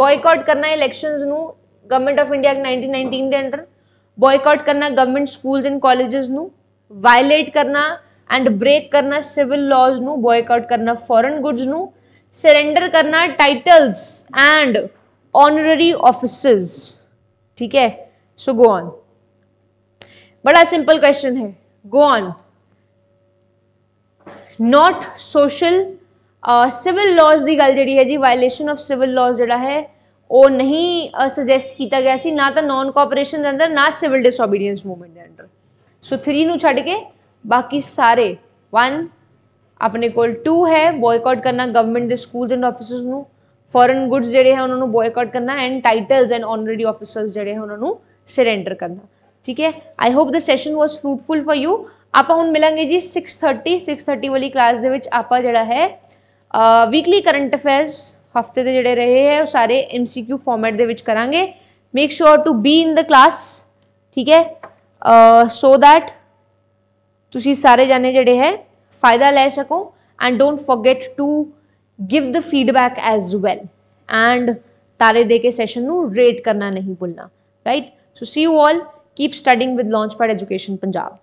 ਬਾਇਕਾਟ ਕਰਨਾ ਇਲੈਕਸ਼ਨਸ ਨੂੰ ਗਵਰਨਮੈਂਟ ਆਫ ਇੰਡੀਆ 1919 ਦੇ ਅੰਡਰ ਬਾਇਕਾਟ ਕਰਨਾ ਗਵਰਨਮੈਂਟ ਸਕੂਲਸ ਐਂਡ ਕਾਲਜਸ ਨੂੰ ਵਾਇਲੇਟ ਕਰਨਾ ਐਂਡ ਬ੍ਰੇਕ ਕਰਨਾ ਸਿਵਲ ਲਾਜ਼ ਨੂੰ ਬਾਇਕਾਟ ਕਰਨਾ ਫੋਰਨ ਗੁੱਡਸ ਨੂੰ सरेंडर करना टाइटल्स एंड ऑनररी ऑफिसर्स ठीक है सो गो ऑन ਬੜਾ ਸਿੰਪਲ ਕੁਐਸਚਨ ਹੈ go on not social civil laws ਦੀ ਗੱਲ ਜਿਹੜੀ ਹੈ ਜੀ ਵਾਇਲੇਸ਼ਨ ਆਫ ਸਿਵਲ ਲਾਜ਼ ਜਿਹੜਾ ਹੈ ਉਹ ਨਹੀਂ ਸੁਜੈਸਟ ਕੀਤਾ ਗਿਆ ਸੀ ਨਾ ਤਾਂ ਨਾਨ ਕੋਆਪਰੇਸ਼ਨ ਦੇ ਅੰਦਰ ਨਾ ਸਿਵਲ ਡਿਸਓਬੀਡੀਐਂਸ ਮੂਵਮੈਂਟ ਦੇ ਅੰਦਰ ਸੋ 3 ਨੂੰ ਛੱਡ ਕੇ ਬਾਕੀ ਸਾਰੇ 1 ਆਪਣੇ ਕੋਲ 2 ਹੈ ਬੋਇਕਾਟ ਕਰਨਾ ਗਵਰਨਮੈਂਟ ਦੇ ਸਕੂਲਸ ਐਂਡ ਆਫਿਸਸ ਨੂੰ ਫੋਰਨ ਗੁੱਡਸ ਜਿਹੜੇ ਹੈ ਉਹਨਾਂ ਨੂੰ ਬੋਇਕਾਟ ਕਰਨਾ and titles and honorary officers ਜਿਹੜੇ ਹੈ ਉਹਨਾਂ ਨੂੰ ਸਰੈਂਡਰ ਕਰਨਾ ਠੀਕ ਹੈ I hope the session was fruitful for you ਆਪਾਂ ਹੁਣ ਮਿਲਾਂਗੇ ਜੀ 6:30 6:30 ਵਾਲੀ ਕਲਾਸ ਦੇ ਵਿੱਚ ਆਪਾਂ ਜਿਹੜਾ ਹੈ ਵੀਕਲੀ ਕਰੰਟ ਅਫੇਅਰਸ ਹਫਤੇ ਦੇ ਜਿਹੜੇ ਰਹੇ ਹੈ ਉਹ ਸਾਰੇ ਐਮਸੀਕਿਊ ਫਾਰਮੈਟ ਦੇ ਵਿੱਚ ਕਰਾਂਗੇ make sure to be in the class ਠੀਕ ਹੈ ਸੋ ਥੈਟ ਤੁਸੀਂ ਸਾਰੇ ਜਾਣੇ ਜਿਹੜੇ ਹੈ ਫਾਇਦਾ ਲੈ ਸਕੋ and don't forget to give the feedback as well and ਤਾਰੇ ਦੇ ਕੇ ਸੈਸ਼ਨ ਨੂੰ ਰੇਟ ਕਰਨਾ ਨਹੀਂ ਭੁੱਲਣਾ right so see you all Keep studying with Launchpad Education Punjab.